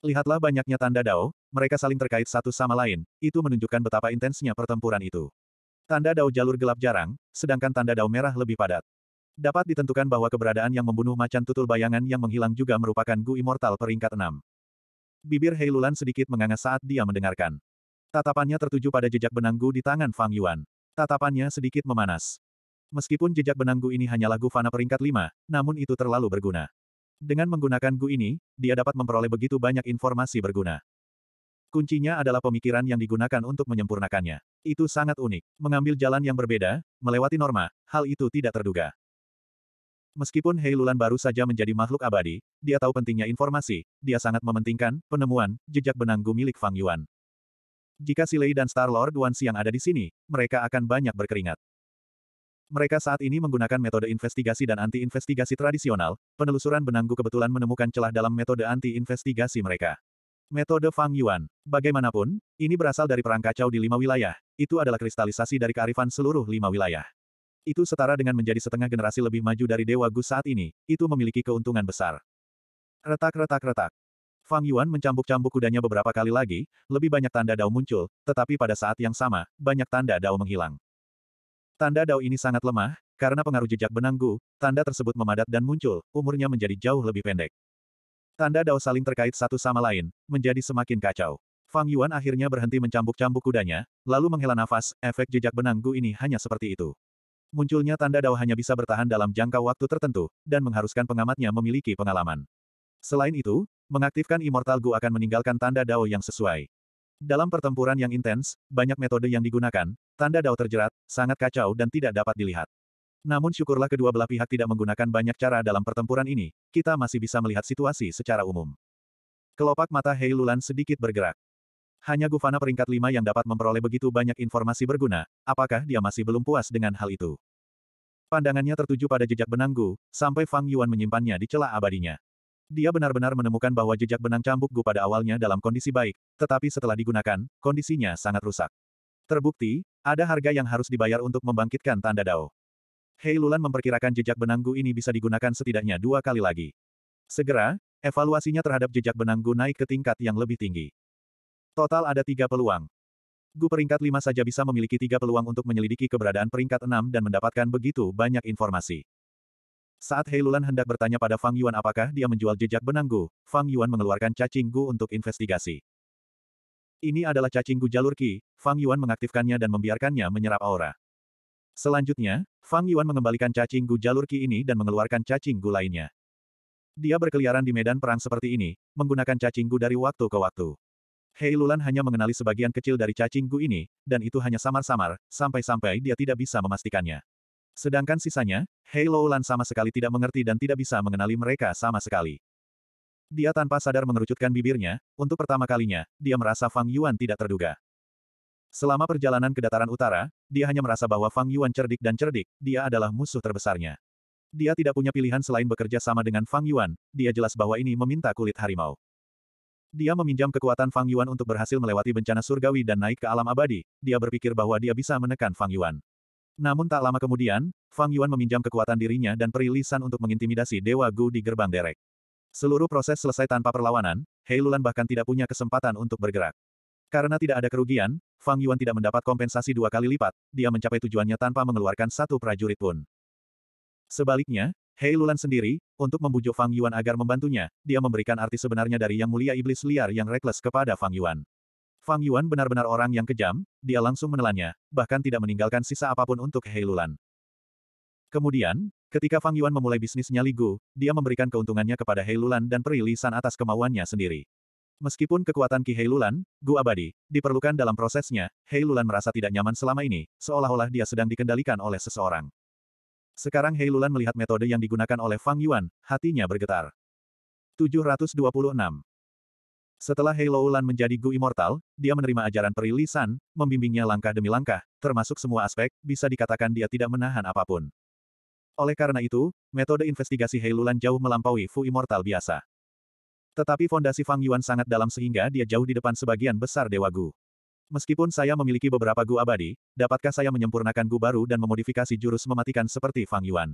Lihatlah banyaknya tanda dao, mereka saling terkait satu sama lain, itu menunjukkan betapa intensnya pertempuran itu. Tanda dao jalur gelap jarang, sedangkan tanda dao merah lebih padat. Dapat ditentukan bahwa keberadaan yang membunuh macan tutul bayangan yang menghilang juga merupakan Gu Immortal peringkat 6. Bibir Heilulan sedikit menganga saat dia mendengarkan. Tatapannya tertuju pada jejak benang Gu di tangan Fang Yuan. Tatapannya sedikit memanas. Meskipun jejak benang Gu ini hanyalah Gu Fana peringkat 5, namun itu terlalu berguna. Dengan menggunakan Gu ini, dia dapat memperoleh begitu banyak informasi berguna. Kuncinya adalah pemikiran yang digunakan untuk menyempurnakannya. Itu sangat unik. Mengambil jalan yang berbeda, melewati norma, hal itu tidak terduga. Meskipun Hei Lulan baru saja menjadi makhluk abadi, dia tahu pentingnya informasi, dia sangat mementingkan penemuan jejak benang Gu milik Fang Yuan. Jika Silei dan Star Lord Wan Siang ada di sini, mereka akan banyak berkeringat. Mereka saat ini menggunakan metode investigasi dan anti-investigasi tradisional, penelusuran benanggu kebetulan menemukan celah dalam metode anti-investigasi mereka. Metode Fang Yuan. Bagaimanapun, ini berasal dari perang kacau di lima wilayah, itu adalah kristalisasi dari kearifan seluruh lima wilayah. Itu setara dengan menjadi setengah generasi lebih maju dari Dewa Gu saat ini, itu memiliki keuntungan besar. Retak-retak-retak. Fang Yuan mencambuk-cambuk kudanya beberapa kali lagi, lebih banyak tanda dao muncul, tetapi pada saat yang sama, banyak tanda dao menghilang. Tanda Dao ini sangat lemah, karena pengaruh jejak benang Gu, tanda tersebut memadat dan muncul, umurnya menjadi jauh lebih pendek. Tanda Dao saling terkait satu sama lain, menjadi semakin kacau. Fang Yuan akhirnya berhenti mencambuk-cambuk kudanya, lalu menghela nafas, efek jejak benang Gu ini hanya seperti itu. Munculnya tanda Dao hanya bisa bertahan dalam jangka waktu tertentu, dan mengharuskan pengamatnya memiliki pengalaman. Selain itu, mengaktifkan Immortal Gu akan meninggalkan tanda Dao yang sesuai. Dalam pertempuran yang intens, banyak metode yang digunakan, tanda Dao terjerat, sangat kacau dan tidak dapat dilihat. Namun syukurlah kedua belah pihak tidak menggunakan banyak cara dalam pertempuran ini, kita masih bisa melihat situasi secara umum. Kelopak mata Hei Lulan sedikit bergerak. Hanya Gufana peringkat lima yang dapat memperoleh begitu banyak informasi berguna, apakah dia masih belum puas dengan hal itu? Pandangannya tertuju pada jejak benanggu, sampai Fang Yuan menyimpannya di celah abadinya. Dia benar-benar menemukan bahwa jejak benang cambuk Gu pada awalnya dalam kondisi baik, tetapi setelah digunakan, kondisinya sangat rusak. Terbukti, ada harga yang harus dibayar untuk membangkitkan tanda Dao. Hei Lulan memperkirakan jejak benang Gu ini bisa digunakan setidaknya dua kali lagi. Segera, evaluasinya terhadap jejak benang Gu naik ke tingkat yang lebih tinggi. Total ada tiga peluang. Gu peringkat lima saja bisa memiliki tiga peluang untuk menyelidiki keberadaan peringkat enam dan mendapatkan begitu banyak informasi. Saat Heilulan hendak bertanya pada Fang Yuan apakah dia menjual jejak benang Gu, Fang Yuan mengeluarkan cacing Gu untuk investigasi. Ini adalah cacing Gu jalur Qi, Fang Yuan mengaktifkannya dan membiarkannya menyerap aura. Selanjutnya, Fang Yuan mengembalikan cacing Gu jalur Qi ini dan mengeluarkan cacing Gu lainnya. Dia berkeliaran di medan perang seperti ini, menggunakan cacing Gu dari waktu ke waktu. Heilulan hanya mengenali sebagian kecil dari cacing Gu ini, dan itu hanya samar-samar, sampai-sampai dia tidak bisa memastikannya. Sedangkan sisanya, Hei Loulan sama sekali tidak mengerti dan tidak bisa mengenali mereka sama sekali. Dia tanpa sadar mengerucutkan bibirnya, untuk pertama kalinya, dia merasa Fang Yuan tidak terduga. Selama perjalanan ke dataran utara, dia hanya merasa bahwa Fang Yuan cerdik dan cerdik, dia adalah musuh terbesarnya. Dia tidak punya pilihan selain bekerja sama dengan Fang Yuan, dia jelas bahwa ini meminta kulit harimau. Dia meminjam kekuatan Fang Yuan untuk berhasil melewati bencana surgawi dan naik ke alam abadi, dia berpikir bahwa dia bisa menekan Fang Yuan. Namun tak lama kemudian, Fang Yuan meminjam kekuatan dirinya dan perilisan untuk mengintimidasi Dewa Gu di gerbang derek. Seluruh proses selesai tanpa perlawanan, Hei Lulan bahkan tidak punya kesempatan untuk bergerak. Karena tidak ada kerugian, Fang Yuan tidak mendapat kompensasi dua kali lipat, dia mencapai tujuannya tanpa mengeluarkan satu prajurit pun. Sebaliknya, Hei Lulan sendiri, untuk membujuk Fang Yuan agar membantunya, dia memberikan arti sebenarnya dari Yang Mulia Iblis Liar yang reckless kepada Fang Yuan. Fang Yuan benar-benar orang yang kejam, dia langsung menelannya, bahkan tidak meninggalkan sisa apapun untuk Heilulan. Kemudian, ketika Fang Yuan memulai bisnisnya Ligu, dia memberikan keuntungannya kepada Heilulan dan Perilisan atas kemauannya sendiri. Meskipun kekuatan Ki Heilulan, Gu Abadi, diperlukan dalam prosesnya, Heilulan merasa tidak nyaman selama ini, seolah-olah dia sedang dikendalikan oleh seseorang. Sekarang Heilulan melihat metode yang digunakan oleh Fang Yuan, hatinya bergetar. 726 setelah Hei Lan menjadi Gu Immortal, dia menerima ajaran peri Lisan, membimbingnya langkah demi langkah, termasuk semua aspek, bisa dikatakan dia tidak menahan apapun. Oleh karena itu, metode investigasi Hei Lan jauh melampaui Fu Immortal biasa. Tetapi fondasi Fang Yuan sangat dalam sehingga dia jauh di depan sebagian besar Dewa Gu. Meskipun saya memiliki beberapa Gu abadi, dapatkah saya menyempurnakan Gu baru dan memodifikasi jurus mematikan seperti Fang Yuan?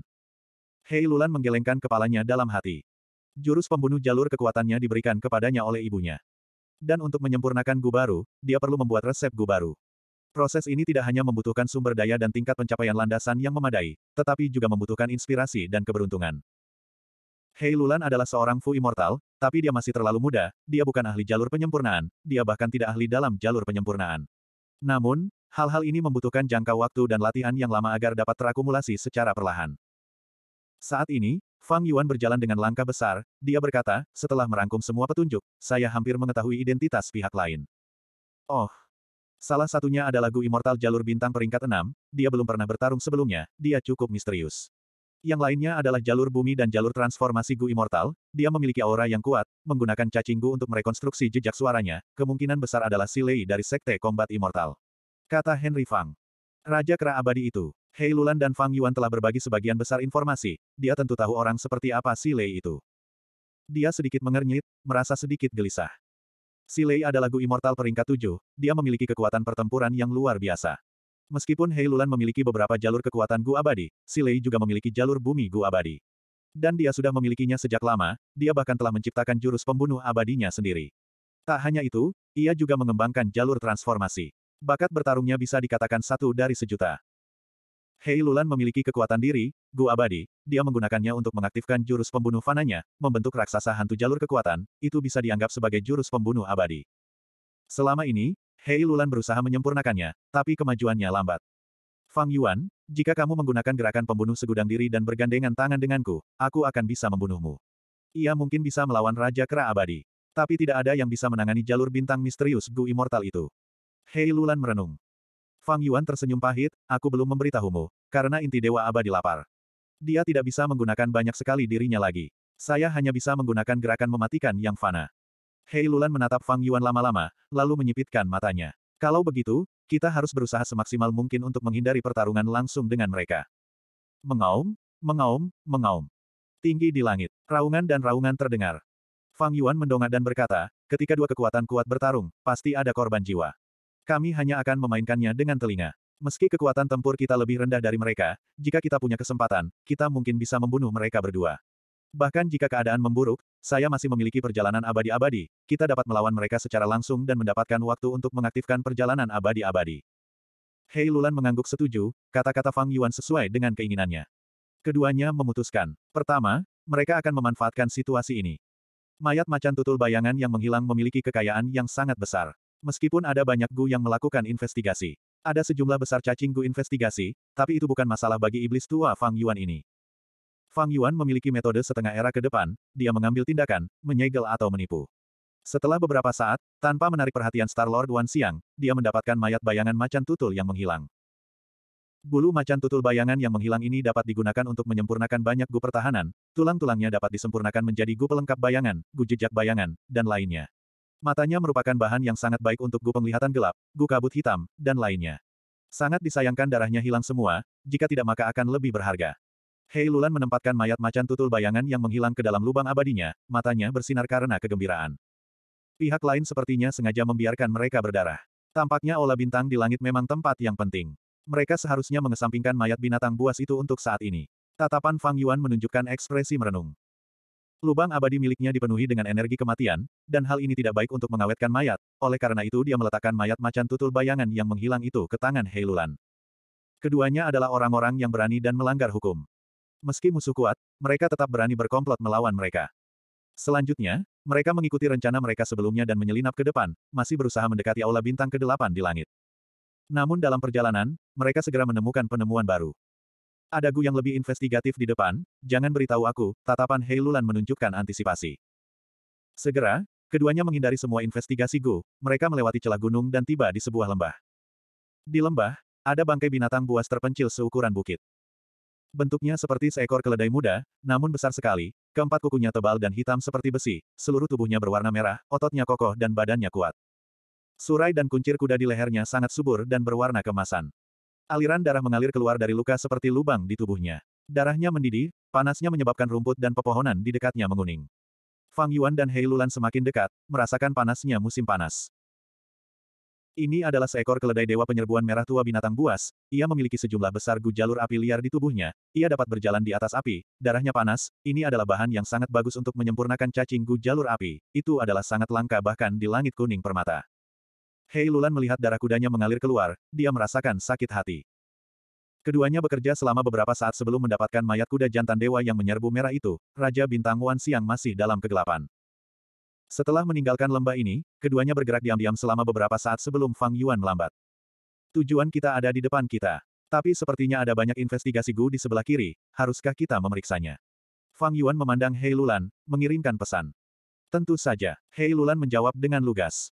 Hei Lulan menggelengkan kepalanya dalam hati. Jurus pembunuh jalur kekuatannya diberikan kepadanya oleh ibunya. Dan untuk menyempurnakan gu baru, dia perlu membuat resep gu baru. Proses ini tidak hanya membutuhkan sumber daya dan tingkat pencapaian landasan yang memadai, tetapi juga membutuhkan inspirasi dan keberuntungan. Hei Lulan adalah seorang Fu Immortal, tapi dia masih terlalu muda, dia bukan ahli jalur penyempurnaan, dia bahkan tidak ahli dalam jalur penyempurnaan. Namun, hal-hal ini membutuhkan jangka waktu dan latihan yang lama agar dapat terakumulasi secara perlahan. Saat ini, Fang Yuan berjalan dengan langkah besar, dia berkata, setelah merangkum semua petunjuk, saya hampir mengetahui identitas pihak lain. Oh. Salah satunya adalah Gu Immortal jalur bintang peringkat 6, dia belum pernah bertarung sebelumnya, dia cukup misterius. Yang lainnya adalah jalur bumi dan jalur transformasi Gu Immortal, dia memiliki aura yang kuat, menggunakan cacing Gu untuk merekonstruksi jejak suaranya, kemungkinan besar adalah Silei dari Sekte Kombat Immortal. Kata Henry Fang. Raja Kera Abadi itu. Hei Lulan dan Fang Yuan telah berbagi sebagian besar informasi, dia tentu tahu orang seperti apa Si Lei itu. Dia sedikit mengernyit, merasa sedikit gelisah. Si Lei adalah Gu Immortal peringkat tujuh, dia memiliki kekuatan pertempuran yang luar biasa. Meskipun Hei Lulan memiliki beberapa jalur kekuatan Gu Abadi, Si Lei juga memiliki jalur bumi Gu Abadi. Dan dia sudah memilikinya sejak lama, dia bahkan telah menciptakan jurus pembunuh abadinya sendiri. Tak hanya itu, ia juga mengembangkan jalur transformasi. Bakat bertarungnya bisa dikatakan satu dari sejuta. Hei Lulan memiliki kekuatan diri, Gu Abadi, dia menggunakannya untuk mengaktifkan jurus pembunuh fananya, membentuk raksasa hantu jalur kekuatan, itu bisa dianggap sebagai jurus pembunuh abadi. Selama ini, Hei Lulan berusaha menyempurnakannya, tapi kemajuannya lambat. Fang Yuan, jika kamu menggunakan gerakan pembunuh segudang diri dan bergandengan tangan denganku, aku akan bisa membunuhmu. Ia mungkin bisa melawan Raja Kera Abadi. Tapi tidak ada yang bisa menangani jalur bintang misterius Gu Immortal itu. Hei Lulan merenung. Fang Yuan tersenyum pahit, aku belum memberitahumu, karena inti Dewa Abadi lapar. Dia tidak bisa menggunakan banyak sekali dirinya lagi. Saya hanya bisa menggunakan gerakan mematikan yang fana. Hei Lulan menatap Fang Yuan lama-lama, lalu menyipitkan matanya. Kalau begitu, kita harus berusaha semaksimal mungkin untuk menghindari pertarungan langsung dengan mereka. Mengaum, mengaum, mengaum. Tinggi di langit, raungan dan raungan terdengar. Fang Yuan mendongak dan berkata, ketika dua kekuatan kuat bertarung, pasti ada korban jiwa. Kami hanya akan memainkannya dengan telinga. Meski kekuatan tempur kita lebih rendah dari mereka, jika kita punya kesempatan, kita mungkin bisa membunuh mereka berdua. Bahkan jika keadaan memburuk, saya masih memiliki perjalanan abadi-abadi, kita dapat melawan mereka secara langsung dan mendapatkan waktu untuk mengaktifkan perjalanan abadi-abadi. Hei Lulan mengangguk setuju, kata-kata Fang Yuan sesuai dengan keinginannya. Keduanya memutuskan. Pertama, mereka akan memanfaatkan situasi ini. Mayat macan tutul bayangan yang menghilang memiliki kekayaan yang sangat besar. Meskipun ada banyak Gu yang melakukan investigasi. Ada sejumlah besar cacing Gu investigasi, tapi itu bukan masalah bagi iblis tua Fang Yuan ini. Fang Yuan memiliki metode setengah era ke depan, dia mengambil tindakan, menyegel atau menipu. Setelah beberapa saat, tanpa menarik perhatian Star-Lord Wan Siang, dia mendapatkan mayat bayangan macan tutul yang menghilang. Bulu macan tutul bayangan yang menghilang ini dapat digunakan untuk menyempurnakan banyak gu pertahanan, tulang-tulangnya dapat disempurnakan menjadi gu pelengkap bayangan, gu jejak bayangan, dan lainnya. Matanya merupakan bahan yang sangat baik untuk gu penglihatan gelap, gu kabut hitam, dan lainnya. Sangat disayangkan darahnya hilang semua, jika tidak maka akan lebih berharga. Hei Lulan menempatkan mayat macan tutul bayangan yang menghilang ke dalam lubang abadinya, matanya bersinar karena kegembiraan. Pihak lain sepertinya sengaja membiarkan mereka berdarah. Tampaknya olah bintang di langit memang tempat yang penting. Mereka seharusnya mengesampingkan mayat binatang buas itu untuk saat ini. Tatapan Fang Yuan menunjukkan ekspresi merenung. Lubang abadi miliknya dipenuhi dengan energi kematian, dan hal ini tidak baik untuk mengawetkan mayat, oleh karena itu dia meletakkan mayat macan tutul bayangan yang menghilang itu ke tangan Heilulan. Keduanya adalah orang-orang yang berani dan melanggar hukum. Meski musuh kuat, mereka tetap berani berkomplot melawan mereka. Selanjutnya, mereka mengikuti rencana mereka sebelumnya dan menyelinap ke depan, masih berusaha mendekati aula bintang ke-8 di langit. Namun dalam perjalanan, mereka segera menemukan penemuan baru. Ada Gu yang lebih investigatif di depan, jangan beritahu aku, tatapan Hei Lulan menunjukkan antisipasi. Segera, keduanya menghindari semua investigasi Gu, mereka melewati celah gunung dan tiba di sebuah lembah. Di lembah, ada bangkai binatang buas terpencil seukuran bukit. Bentuknya seperti seekor keledai muda, namun besar sekali, keempat kukunya tebal dan hitam seperti besi, seluruh tubuhnya berwarna merah, ototnya kokoh dan badannya kuat. Surai dan kuncir kuda di lehernya sangat subur dan berwarna kemasan. Aliran darah mengalir keluar dari luka seperti lubang di tubuhnya. Darahnya mendidih, panasnya menyebabkan rumput dan pepohonan di dekatnya menguning. Fang Yuan dan Hei Lulan semakin dekat, merasakan panasnya musim panas. Ini adalah seekor keledai dewa penyerbuan merah tua binatang buas, ia memiliki sejumlah besar gu jalur api liar di tubuhnya, ia dapat berjalan di atas api, darahnya panas, ini adalah bahan yang sangat bagus untuk menyempurnakan cacing gu jalur api, itu adalah sangat langka bahkan di langit kuning permata. Hei Lulan melihat darah kudanya mengalir keluar, dia merasakan sakit hati. Keduanya bekerja selama beberapa saat sebelum mendapatkan mayat kuda jantan dewa yang menyerbu merah itu, Raja Bintang Wan Siang masih dalam kegelapan. Setelah meninggalkan lembah ini, keduanya bergerak diam-diam selama beberapa saat sebelum Fang Yuan melambat. Tujuan kita ada di depan kita. Tapi sepertinya ada banyak investigasi Gu di sebelah kiri, haruskah kita memeriksanya? Fang Yuan memandang Hei Lulan, mengirimkan pesan. Tentu saja, Hei Lulan menjawab dengan lugas.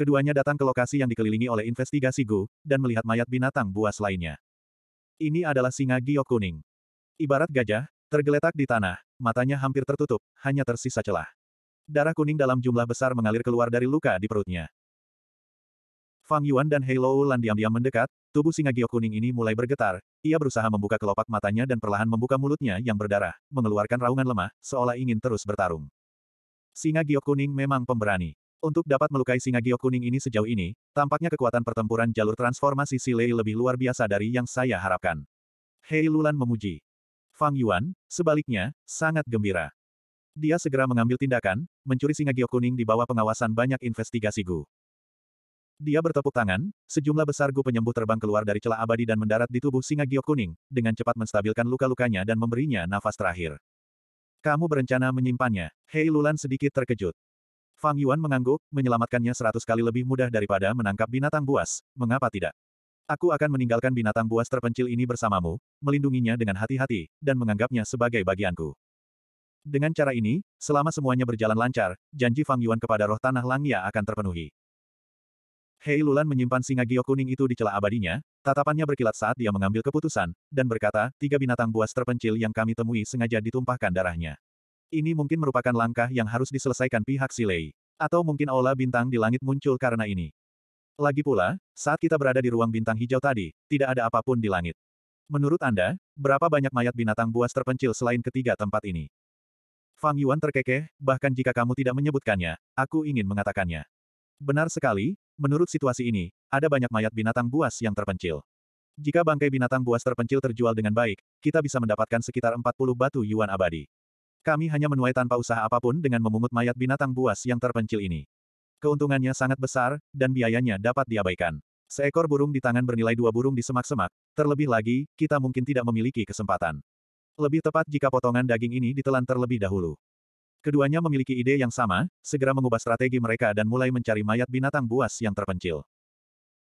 Keduanya datang ke lokasi yang dikelilingi oleh investigasi Gu, dan melihat mayat binatang buas lainnya. Ini adalah singa giok kuning. Ibarat gajah, tergeletak di tanah, matanya hampir tertutup, hanya tersisa celah. Darah kuning dalam jumlah besar mengalir keluar dari luka di perutnya. Fang Yuan dan Hei Lou Lan diam-diam mendekat, tubuh singa giok kuning ini mulai bergetar, ia berusaha membuka kelopak matanya dan perlahan membuka mulutnya yang berdarah, mengeluarkan raungan lemah, seolah ingin terus bertarung. Singa giok kuning memang pemberani. Untuk dapat melukai singa giok kuning ini sejauh ini, tampaknya kekuatan pertempuran jalur transformasi Lei lebih luar biasa dari yang saya harapkan. Hei Lulan memuji. Fang Yuan, sebaliknya, sangat gembira. Dia segera mengambil tindakan, mencuri singa giok kuning di bawah pengawasan banyak investigasi Gu. Dia bertepuk tangan, sejumlah besar Gu penyembuh terbang keluar dari celah abadi dan mendarat di tubuh singa giok kuning, dengan cepat menstabilkan luka-lukanya dan memberinya nafas terakhir. Kamu berencana menyimpannya. Hei Lulan sedikit terkejut. Fang Yuan mengangguk, menyelamatkannya seratus kali lebih mudah daripada menangkap binatang buas, mengapa tidak? Aku akan meninggalkan binatang buas terpencil ini bersamamu, melindunginya dengan hati-hati, dan menganggapnya sebagai bagianku. Dengan cara ini, selama semuanya berjalan lancar, janji Fang Yuan kepada roh tanah Langya akan terpenuhi. Hei Lulan menyimpan singa giok kuning itu di celah abadinya, tatapannya berkilat saat dia mengambil keputusan, dan berkata, tiga binatang buas terpencil yang kami temui sengaja ditumpahkan darahnya. Ini mungkin merupakan langkah yang harus diselesaikan pihak Silei. Atau mungkin aula bintang di langit muncul karena ini. Lagi pula, saat kita berada di ruang bintang hijau tadi, tidak ada apapun di langit. Menurut Anda, berapa banyak mayat binatang buas terpencil selain ketiga tempat ini? Fang Yuan terkekeh, bahkan jika kamu tidak menyebutkannya, aku ingin mengatakannya. Benar sekali, menurut situasi ini, ada banyak mayat binatang buas yang terpencil. Jika bangkai binatang buas terpencil terjual dengan baik, kita bisa mendapatkan sekitar 40 batu yuan abadi. Kami hanya menuai tanpa usaha apapun dengan memungut mayat binatang buas yang terpencil ini. Keuntungannya sangat besar, dan biayanya dapat diabaikan. Seekor burung di tangan bernilai dua burung di semak-semak, terlebih lagi, kita mungkin tidak memiliki kesempatan. Lebih tepat jika potongan daging ini ditelan terlebih dahulu. Keduanya memiliki ide yang sama, segera mengubah strategi mereka dan mulai mencari mayat binatang buas yang terpencil.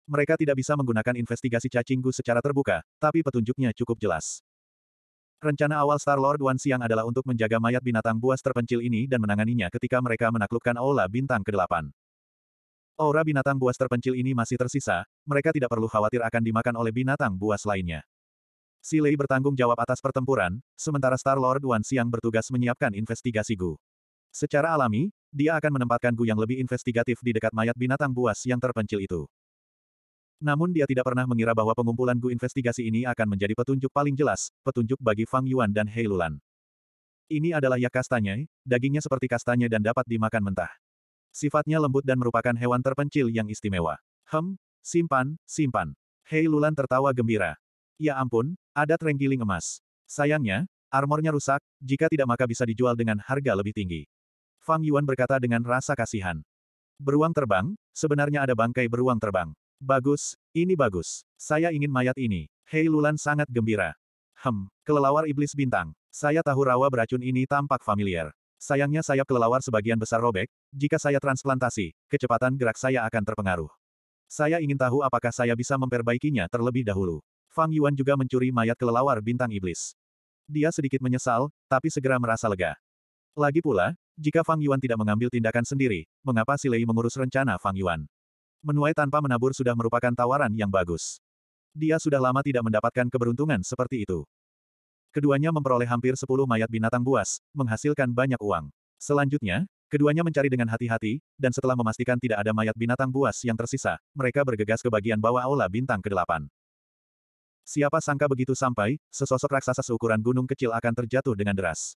Mereka tidak bisa menggunakan investigasi cacinggu secara terbuka, tapi petunjuknya cukup jelas. Rencana awal Star-Lord Wan Siang adalah untuk menjaga mayat binatang buas terpencil ini dan menanganinya ketika mereka menaklukkan Aula Bintang ke-8. Aura binatang buas terpencil ini masih tersisa, mereka tidak perlu khawatir akan dimakan oleh binatang buas lainnya. Si Lei bertanggung jawab atas pertempuran, sementara Star-Lord Wan Siang bertugas menyiapkan investigasi Gu. Secara alami, dia akan menempatkan Gu yang lebih investigatif di dekat mayat binatang buas yang terpencil itu. Namun dia tidak pernah mengira bahwa pengumpulan Gu investigasi ini akan menjadi petunjuk paling jelas, petunjuk bagi Fang Yuan dan Hei Lulan. Ini adalah yak kastanye, dagingnya seperti kastanya dan dapat dimakan mentah. Sifatnya lembut dan merupakan hewan terpencil yang istimewa. Hem, simpan, simpan. Hei Lulan tertawa gembira. Ya ampun, ada trenggiling emas. Sayangnya, armornya rusak, jika tidak maka bisa dijual dengan harga lebih tinggi. Fang Yuan berkata dengan rasa kasihan. Beruang terbang, sebenarnya ada bangkai beruang terbang. Bagus, ini bagus. Saya ingin mayat ini. Hei Lulan sangat gembira. Hem, kelelawar iblis bintang. Saya tahu rawa beracun ini tampak familiar. Sayangnya sayap kelelawar sebagian besar robek, jika saya transplantasi, kecepatan gerak saya akan terpengaruh. Saya ingin tahu apakah saya bisa memperbaikinya terlebih dahulu. Fang Yuan juga mencuri mayat kelelawar bintang iblis. Dia sedikit menyesal, tapi segera merasa lega. Lagi pula, jika Fang Yuan tidak mengambil tindakan sendiri, mengapa Si mengurus rencana Fang Yuan? Menuai tanpa menabur sudah merupakan tawaran yang bagus. Dia sudah lama tidak mendapatkan keberuntungan seperti itu. Keduanya memperoleh hampir 10 mayat binatang buas, menghasilkan banyak uang. Selanjutnya, keduanya mencari dengan hati-hati, dan setelah memastikan tidak ada mayat binatang buas yang tersisa, mereka bergegas ke bagian bawah aula bintang ke-8. Siapa sangka begitu sampai, sesosok raksasa seukuran gunung kecil akan terjatuh dengan deras.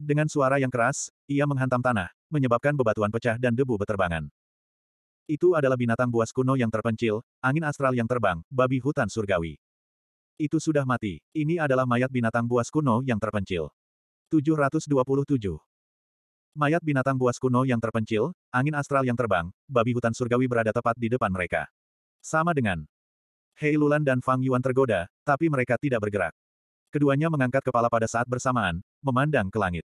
Dengan suara yang keras, ia menghantam tanah, menyebabkan bebatuan pecah dan debu beterbangan. Itu adalah binatang buas kuno yang terpencil, angin astral yang terbang, babi hutan surgawi. Itu sudah mati. Ini adalah mayat binatang buas kuno yang terpencil. 727. Mayat binatang buas kuno yang terpencil, angin astral yang terbang, babi hutan surgawi berada tepat di depan mereka. Sama dengan Hei Lulan dan Fang Yuan tergoda, tapi mereka tidak bergerak. Keduanya mengangkat kepala pada saat bersamaan, memandang ke langit.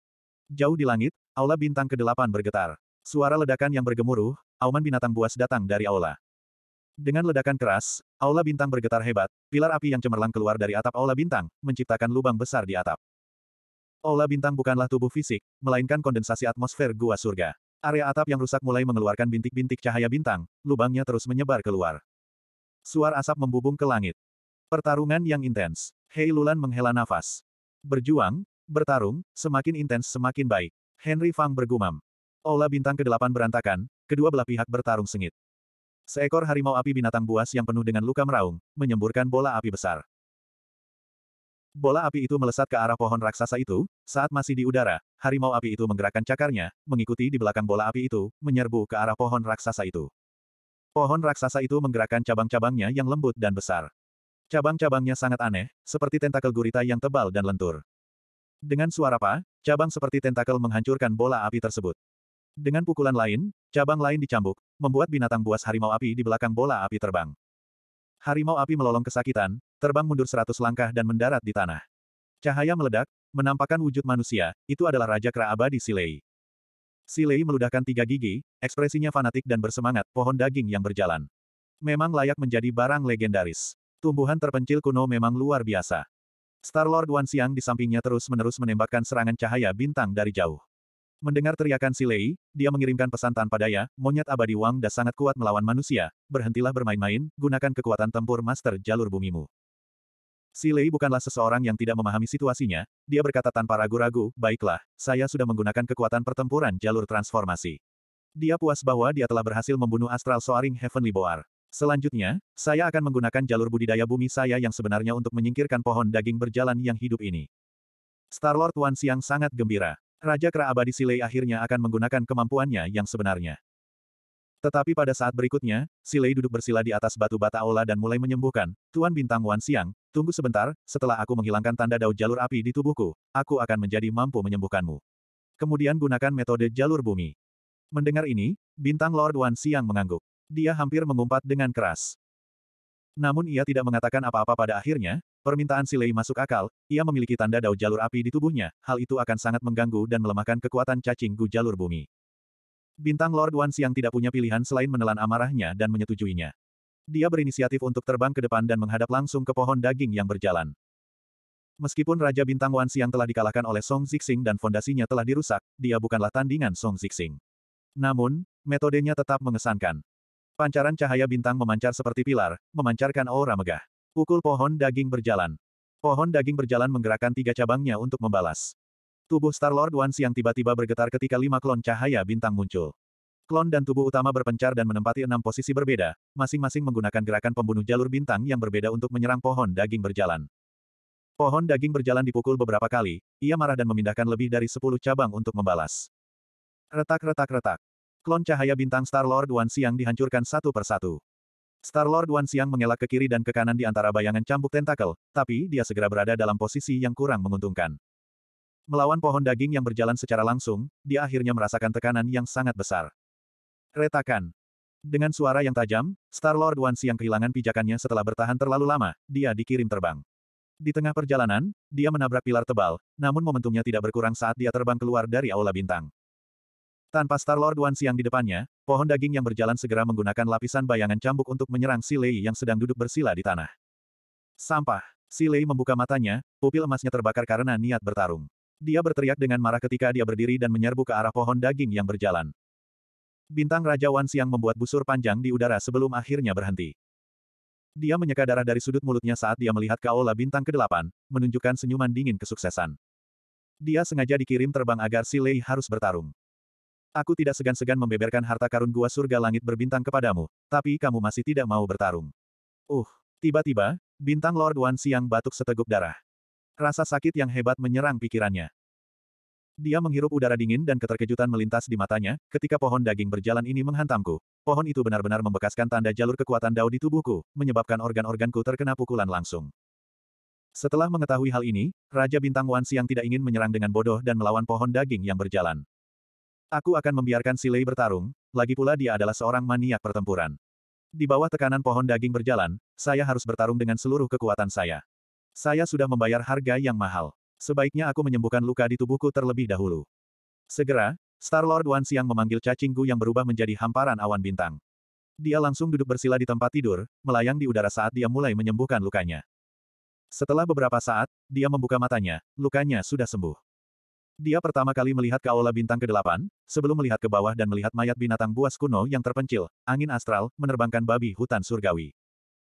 Jauh di langit, aula bintang ke-8 bergetar. Suara ledakan yang bergemuruh, auman binatang buas datang dari aula. Dengan ledakan keras, aula bintang bergetar hebat, pilar api yang cemerlang keluar dari atap aula bintang, menciptakan lubang besar di atap. Aula bintang bukanlah tubuh fisik, melainkan kondensasi atmosfer gua surga. Area atap yang rusak mulai mengeluarkan bintik-bintik cahaya bintang, lubangnya terus menyebar keluar. Suar asap membubung ke langit. Pertarungan yang intens. Hei Lulan menghela nafas. Berjuang, bertarung, semakin intens semakin baik. Henry Fang bergumam. Aula bintang ke-8 berantakan, Kedua belah pihak bertarung sengit. Seekor harimau api binatang buas yang penuh dengan luka meraung, menyemburkan bola api besar. Bola api itu melesat ke arah pohon raksasa itu, saat masih di udara, harimau api itu menggerakkan cakarnya, mengikuti di belakang bola api itu, menyerbu ke arah pohon raksasa itu. Pohon raksasa itu menggerakkan cabang-cabangnya yang lembut dan besar. Cabang-cabangnya sangat aneh, seperti tentakel gurita yang tebal dan lentur. Dengan suara pa, cabang seperti tentakel menghancurkan bola api tersebut. Dengan pukulan lain, cabang lain dicambuk, membuat binatang buas harimau api di belakang bola api terbang. Harimau api melolong kesakitan, terbang mundur seratus langkah dan mendarat di tanah. Cahaya meledak, menampakkan wujud manusia, itu adalah Raja Kera Abadi Silei. Silei meludahkan tiga gigi, ekspresinya fanatik dan bersemangat, pohon daging yang berjalan. Memang layak menjadi barang legendaris. Tumbuhan terpencil kuno memang luar biasa. Star-Lord Wan Siang di sampingnya terus-menerus menembakkan serangan cahaya bintang dari jauh. Mendengar teriakan Silei, dia mengirimkan pesan tanpa daya, monyet abadi Wang Da sangat kuat melawan manusia, berhentilah bermain-main, gunakan kekuatan tempur master jalur bumimu. Si Lei bukanlah seseorang yang tidak memahami situasinya, dia berkata tanpa ragu-ragu, baiklah, saya sudah menggunakan kekuatan pertempuran jalur transformasi. Dia puas bahwa dia telah berhasil membunuh Astral Soaring Heavenly Boar. Selanjutnya, saya akan menggunakan jalur budidaya bumi saya yang sebenarnya untuk menyingkirkan pohon daging berjalan yang hidup ini. Star Lord Wan Siang sangat gembira. Raja Kera Abadi Silei akhirnya akan menggunakan kemampuannya yang sebenarnya. Tetapi pada saat berikutnya, Silei duduk bersila di atas batu bata aula dan mulai menyembuhkan, Tuan Bintang Wan Siang, tunggu sebentar, setelah aku menghilangkan tanda dao jalur api di tubuhku, aku akan menjadi mampu menyembuhkanmu. Kemudian gunakan metode jalur bumi. Mendengar ini, Bintang Lord Wan Siang mengangguk. Dia hampir mengumpat dengan keras. Namun ia tidak mengatakan apa-apa pada akhirnya, Permintaan Silei masuk akal, ia memiliki tanda dao jalur api di tubuhnya, hal itu akan sangat mengganggu dan melemahkan kekuatan cacing gu jalur bumi. Bintang Lord Wan Siang tidak punya pilihan selain menelan amarahnya dan menyetujuinya. Dia berinisiatif untuk terbang ke depan dan menghadap langsung ke pohon daging yang berjalan. Meskipun Raja Bintang Wan Siang telah dikalahkan oleh Song Zixing dan fondasinya telah dirusak, dia bukanlah tandingan Song Zixing. Namun, metodenya tetap mengesankan. Pancaran cahaya bintang memancar seperti pilar, memancarkan aura megah. Pukul pohon daging berjalan. Pohon daging berjalan menggerakkan tiga cabangnya untuk membalas. Tubuh Star-Lord Wansi yang tiba-tiba bergetar ketika lima klon cahaya bintang muncul. Klon dan tubuh utama berpencar dan menempati enam posisi berbeda, masing-masing menggunakan gerakan pembunuh jalur bintang yang berbeda untuk menyerang pohon daging berjalan. Pohon daging berjalan dipukul beberapa kali, ia marah dan memindahkan lebih dari sepuluh cabang untuk membalas. Retak-retak-retak. Klon cahaya bintang Star-Lord Wansi yang dihancurkan satu persatu. Star-Lord Wan Xiang mengelak ke kiri dan ke kanan di antara bayangan cambuk tentakel, tapi dia segera berada dalam posisi yang kurang menguntungkan. Melawan pohon daging yang berjalan secara langsung, dia akhirnya merasakan tekanan yang sangat besar. Retakan. Dengan suara yang tajam, Star-Lord Wan Xiang kehilangan pijakannya setelah bertahan terlalu lama, dia dikirim terbang. Di tengah perjalanan, dia menabrak pilar tebal, namun momentumnya tidak berkurang saat dia terbang keluar dari Aula Bintang. Tanpa Star-Lord Wan Siang di depannya, pohon daging yang berjalan segera menggunakan lapisan bayangan cambuk untuk menyerang Si Lei yang sedang duduk bersila di tanah. Sampah. Si Lei membuka matanya, pupil emasnya terbakar karena niat bertarung. Dia berteriak dengan marah ketika dia berdiri dan menyerbu ke arah pohon daging yang berjalan. Bintang Raja Wan Siang membuat busur panjang di udara sebelum akhirnya berhenti. Dia menyeka darah dari sudut mulutnya saat dia melihat Kaola bintang ke-8, menunjukkan senyuman dingin kesuksesan. Dia sengaja dikirim terbang agar Si Lei harus bertarung. Aku tidak segan-segan membeberkan harta karun gua surga langit berbintang kepadamu, tapi kamu masih tidak mau bertarung. Uh, tiba-tiba, bintang Lord Wan Siang batuk seteguk darah. Rasa sakit yang hebat menyerang pikirannya. Dia menghirup udara dingin dan keterkejutan melintas di matanya, ketika pohon daging berjalan ini menghantamku. Pohon itu benar-benar membekaskan tanda jalur kekuatan dao di tubuhku, menyebabkan organ-organku terkena pukulan langsung. Setelah mengetahui hal ini, Raja Bintang Wan Siang tidak ingin menyerang dengan bodoh dan melawan pohon daging yang berjalan. Aku akan membiarkan Silei bertarung, lagi pula dia adalah seorang maniak pertempuran. Di bawah tekanan pohon daging berjalan, saya harus bertarung dengan seluruh kekuatan saya. Saya sudah membayar harga yang mahal. Sebaiknya aku menyembuhkan luka di tubuhku terlebih dahulu. Segera, Star-Lord Wan Siang memanggil Gu yang berubah menjadi hamparan awan bintang. Dia langsung duduk bersila di tempat tidur, melayang di udara saat dia mulai menyembuhkan lukanya. Setelah beberapa saat, dia membuka matanya, lukanya sudah sembuh. Dia pertama kali melihat kaula bintang ke-8, sebelum melihat ke bawah dan melihat mayat binatang buas kuno yang terpencil, angin astral, menerbangkan babi hutan surgawi.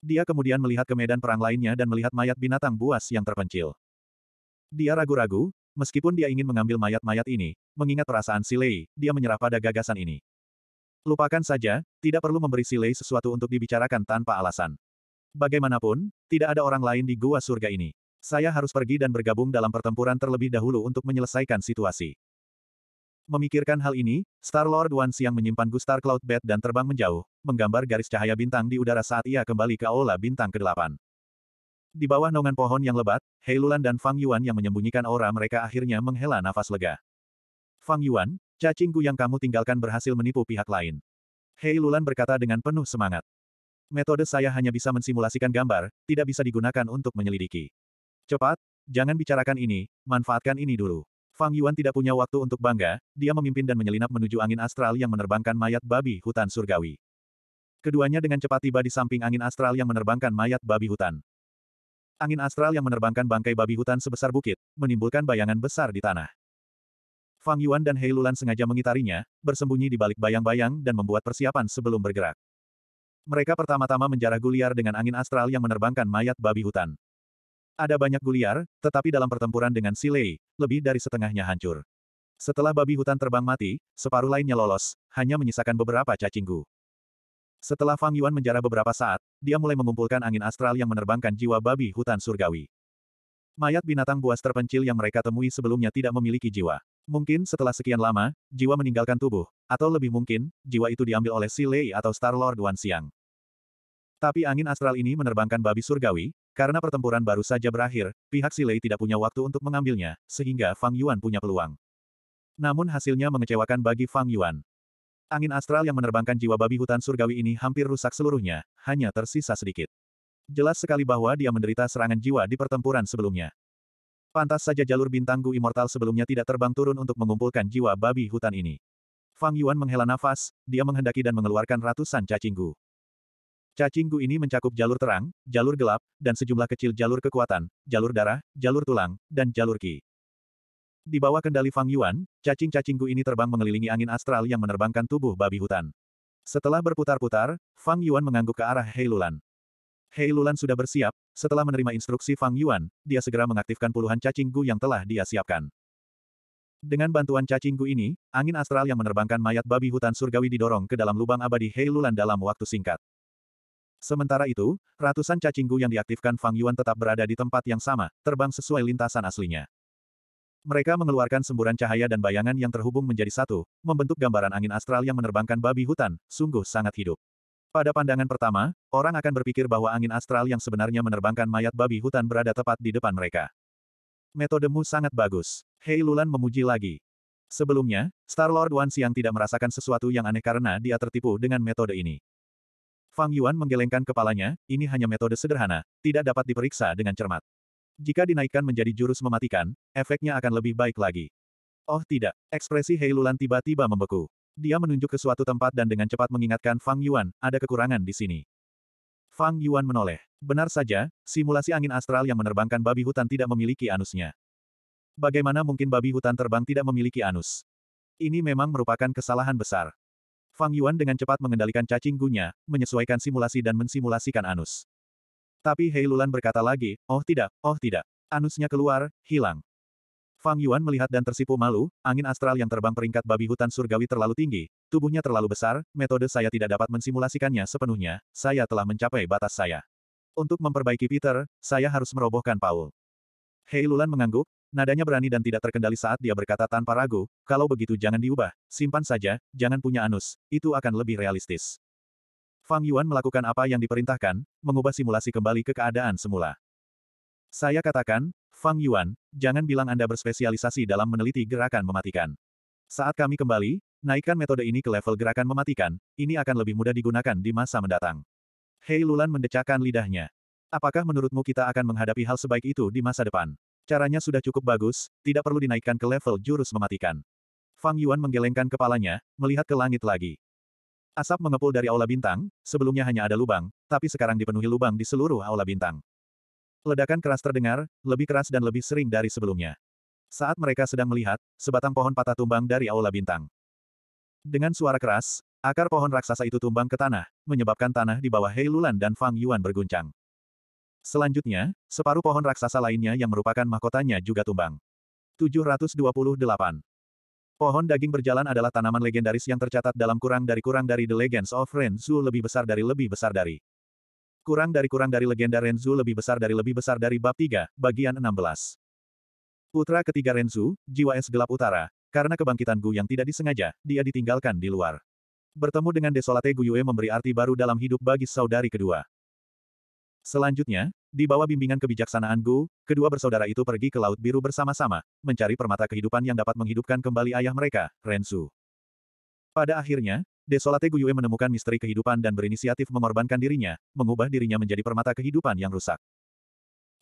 Dia kemudian melihat ke medan perang lainnya dan melihat mayat binatang buas yang terpencil. Dia ragu-ragu, meskipun dia ingin mengambil mayat-mayat ini, mengingat perasaan Silei, dia menyerah pada gagasan ini. Lupakan saja, tidak perlu memberi Silei sesuatu untuk dibicarakan tanpa alasan. Bagaimanapun, tidak ada orang lain di gua surga ini. Saya harus pergi dan bergabung dalam pertempuran terlebih dahulu untuk menyelesaikan situasi. Memikirkan hal ini, Star-Lord Wan Siang menyimpan Gustar Cloud Bat dan terbang menjauh, menggambar garis cahaya bintang di udara saat ia kembali ke Aula Bintang ke-8. Di bawah nongan pohon yang lebat, Heilulan dan Fang Yuan yang menyembunyikan aura mereka akhirnya menghela nafas lega. Fang Yuan, cacingku yang kamu tinggalkan berhasil menipu pihak lain. Heilulan berkata dengan penuh semangat. Metode saya hanya bisa mensimulasikan gambar, tidak bisa digunakan untuk menyelidiki. Cepat, jangan bicarakan ini, manfaatkan ini dulu. Fang Yuan tidak punya waktu untuk bangga, dia memimpin dan menyelinap menuju angin astral yang menerbangkan mayat babi hutan surgawi. Keduanya dengan cepat tiba di samping angin astral yang menerbangkan mayat babi hutan. Angin astral yang menerbangkan bangkai babi hutan sebesar bukit, menimbulkan bayangan besar di tanah. Fang Yuan dan Hei Lulan sengaja mengitarinya, bersembunyi di balik bayang-bayang dan membuat persiapan sebelum bergerak. Mereka pertama-tama menjarah Guliar dengan angin astral yang menerbangkan mayat babi hutan. Ada banyak guliar, tetapi dalam pertempuran dengan Silei, lebih dari setengahnya hancur. Setelah babi hutan terbang mati, separuh lainnya lolos, hanya menyisakan beberapa cacinggu. Setelah Fang Yuan menjarah beberapa saat, dia mulai mengumpulkan angin astral yang menerbangkan jiwa babi hutan surgawi. Mayat binatang buas terpencil yang mereka temui sebelumnya tidak memiliki jiwa. Mungkin setelah sekian lama, jiwa meninggalkan tubuh, atau lebih mungkin, jiwa itu diambil oleh Si atau Star Lord Wan Siang. Tapi angin astral ini menerbangkan babi surgawi, karena pertempuran baru saja berakhir, pihak Silei tidak punya waktu untuk mengambilnya, sehingga Fang Yuan punya peluang. Namun hasilnya mengecewakan bagi Fang Yuan. Angin astral yang menerbangkan jiwa babi hutan surgawi ini hampir rusak seluruhnya, hanya tersisa sedikit. Jelas sekali bahwa dia menderita serangan jiwa di pertempuran sebelumnya. Pantas saja jalur bintang Gu Immortal sebelumnya tidak terbang turun untuk mengumpulkan jiwa babi hutan ini. Fang Yuan menghela nafas, dia menghendaki dan mengeluarkan ratusan cacing Gu. Cacing Gu ini mencakup jalur terang, jalur gelap, dan sejumlah kecil jalur kekuatan, jalur darah, jalur tulang, dan jalur ki. Di bawah kendali Fang Yuan, cacing-cacing Gu ini terbang mengelilingi angin astral yang menerbangkan tubuh babi hutan. Setelah berputar-putar, Fang Yuan mengangguk ke arah Hei Lulan. Hei Lulan sudah bersiap, setelah menerima instruksi Fang Yuan, dia segera mengaktifkan puluhan cacing Gu yang telah dia siapkan. Dengan bantuan cacing Gu ini, angin astral yang menerbangkan mayat babi hutan surgawi didorong ke dalam lubang abadi Hei Lulan dalam waktu singkat. Sementara itu, ratusan cacinggu yang diaktifkan Fang Yuan tetap berada di tempat yang sama, terbang sesuai lintasan aslinya. Mereka mengeluarkan semburan cahaya dan bayangan yang terhubung menjadi satu, membentuk gambaran angin astral yang menerbangkan babi hutan, sungguh sangat hidup. Pada pandangan pertama, orang akan berpikir bahwa angin astral yang sebenarnya menerbangkan mayat babi hutan berada tepat di depan mereka. Metodemu sangat bagus. Hei Lulan memuji lagi. Sebelumnya, Star-Lord Wan Siang tidak merasakan sesuatu yang aneh karena dia tertipu dengan metode ini. Fang Yuan menggelengkan kepalanya, ini hanya metode sederhana, tidak dapat diperiksa dengan cermat. Jika dinaikkan menjadi jurus mematikan, efeknya akan lebih baik lagi. Oh tidak, ekspresi Hei Lulan tiba-tiba membeku. Dia menunjuk ke suatu tempat dan dengan cepat mengingatkan Fang Yuan, ada kekurangan di sini. Fang Yuan menoleh. Benar saja, simulasi angin astral yang menerbangkan babi hutan tidak memiliki anusnya. Bagaimana mungkin babi hutan terbang tidak memiliki anus? Ini memang merupakan kesalahan besar. Fang Yuan dengan cepat mengendalikan cacing gunya, menyesuaikan simulasi dan mensimulasikan anus. Tapi Hei Lulan berkata lagi, oh tidak, oh tidak. Anusnya keluar, hilang. Fang Yuan melihat dan tersipu malu, angin astral yang terbang peringkat babi hutan surgawi terlalu tinggi, tubuhnya terlalu besar, metode saya tidak dapat mensimulasikannya sepenuhnya, saya telah mencapai batas saya. Untuk memperbaiki Peter, saya harus merobohkan Paul. Hei Lulan mengangguk, Nadanya berani dan tidak terkendali saat dia berkata tanpa ragu, kalau begitu jangan diubah, simpan saja, jangan punya anus, itu akan lebih realistis. Fang Yuan melakukan apa yang diperintahkan, mengubah simulasi kembali ke keadaan semula. Saya katakan, Fang Yuan, jangan bilang Anda berspesialisasi dalam meneliti gerakan mematikan. Saat kami kembali, naikkan metode ini ke level gerakan mematikan, ini akan lebih mudah digunakan di masa mendatang. Hei Lulan mendecakkan lidahnya. Apakah menurutmu kita akan menghadapi hal sebaik itu di masa depan? Caranya sudah cukup bagus, tidak perlu dinaikkan ke level jurus mematikan. Fang Yuan menggelengkan kepalanya, melihat ke langit lagi. Asap mengepul dari aula bintang, sebelumnya hanya ada lubang, tapi sekarang dipenuhi lubang di seluruh aula bintang. Ledakan keras terdengar, lebih keras dan lebih sering dari sebelumnya. Saat mereka sedang melihat, sebatang pohon patah tumbang dari aula bintang. Dengan suara keras, akar pohon raksasa itu tumbang ke tanah, menyebabkan tanah di bawah Hei Lulan dan Fang Yuan berguncang. Selanjutnya, separuh pohon raksasa lainnya yang merupakan mahkotanya juga tumbang. 728. Pohon daging berjalan adalah tanaman legendaris yang tercatat dalam kurang dari kurang dari The Legends of Renzu lebih besar dari lebih besar dari. Kurang dari kurang dari legenda Renzu lebih besar dari lebih besar dari bab 3, bagian 16. Putra ketiga Renzu, jiwa es gelap utara, karena kebangkitan Gu yang tidak disengaja, dia ditinggalkan di luar. Bertemu dengan Desolate Gu Yue memberi arti baru dalam hidup bagi saudari kedua. Selanjutnya, di bawah bimbingan kebijaksanaan Gu, kedua bersaudara itu pergi ke Laut Biru bersama-sama, mencari permata kehidupan yang dapat menghidupkan kembali ayah mereka, Rensu. Pada akhirnya, Desolate Guyue menemukan misteri kehidupan dan berinisiatif mengorbankan dirinya, mengubah dirinya menjadi permata kehidupan yang rusak.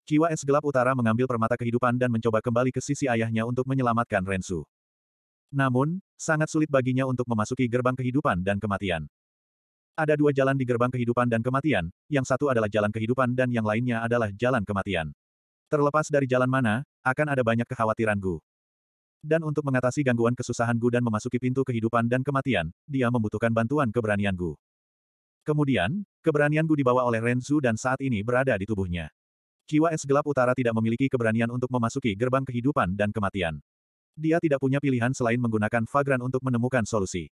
Jiwa Es Gelap Utara mengambil permata kehidupan dan mencoba kembali ke sisi ayahnya untuk menyelamatkan Rensu. Namun, sangat sulit baginya untuk memasuki gerbang kehidupan dan kematian. Ada dua jalan di gerbang kehidupan dan kematian, yang satu adalah jalan kehidupan dan yang lainnya adalah jalan kematian. Terlepas dari jalan mana, akan ada banyak kekhawatiran Gu. Dan untuk mengatasi gangguan kesusahan Gu dan memasuki pintu kehidupan dan kematian, dia membutuhkan bantuan keberanian Gu. Kemudian, keberanian Gu dibawa oleh Renzu dan saat ini berada di tubuhnya. Jiwa es gelap utara tidak memiliki keberanian untuk memasuki gerbang kehidupan dan kematian. Dia tidak punya pilihan selain menggunakan Fagran untuk menemukan solusi.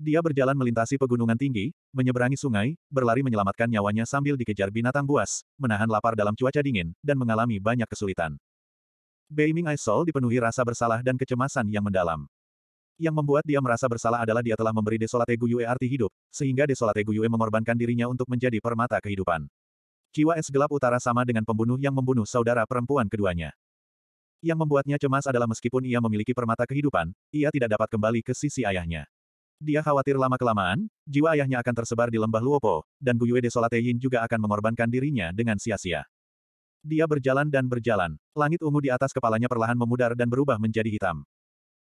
Dia berjalan melintasi pegunungan tinggi, menyeberangi sungai, berlari menyelamatkan nyawanya sambil dikejar binatang buas, menahan lapar dalam cuaca dingin, dan mengalami banyak kesulitan. Beiming Aisol dipenuhi rasa bersalah dan kecemasan yang mendalam. Yang membuat dia merasa bersalah adalah dia telah memberi Desolate Guyue arti hidup, sehingga Desolate Guyue mengorbankan dirinya untuk menjadi permata kehidupan. Jiwa es gelap utara sama dengan pembunuh yang membunuh saudara perempuan keduanya. Yang membuatnya cemas adalah meskipun ia memiliki permata kehidupan, ia tidak dapat kembali ke sisi ayahnya. Dia khawatir lama-kelamaan, jiwa ayahnya akan tersebar di lembah Luopo, dan Guyue de Yin juga akan mengorbankan dirinya dengan sia-sia. Dia berjalan dan berjalan. Langit ungu di atas kepalanya perlahan memudar dan berubah menjadi hitam.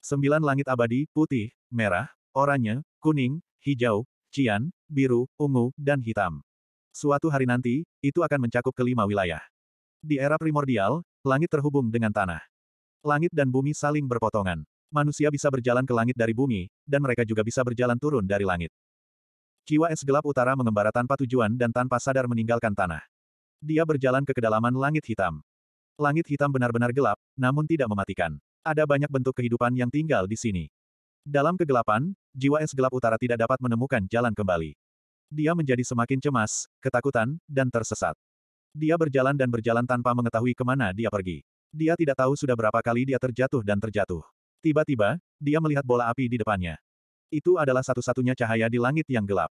Sembilan langit abadi, putih, merah, oranye, kuning, hijau, cian, biru, ungu, dan hitam. Suatu hari nanti, itu akan mencakup kelima wilayah. Di era primordial, langit terhubung dengan tanah. Langit dan bumi saling berpotongan. Manusia bisa berjalan ke langit dari bumi, dan mereka juga bisa berjalan turun dari langit. Jiwa es gelap utara mengembara tanpa tujuan dan tanpa sadar meninggalkan tanah. Dia berjalan ke kedalaman langit hitam. Langit hitam benar-benar gelap, namun tidak mematikan. Ada banyak bentuk kehidupan yang tinggal di sini. Dalam kegelapan, jiwa es gelap utara tidak dapat menemukan jalan kembali. Dia menjadi semakin cemas, ketakutan, dan tersesat. Dia berjalan dan berjalan tanpa mengetahui kemana dia pergi. Dia tidak tahu sudah berapa kali dia terjatuh dan terjatuh. Tiba-tiba, dia melihat bola api di depannya. Itu adalah satu-satunya cahaya di langit yang gelap.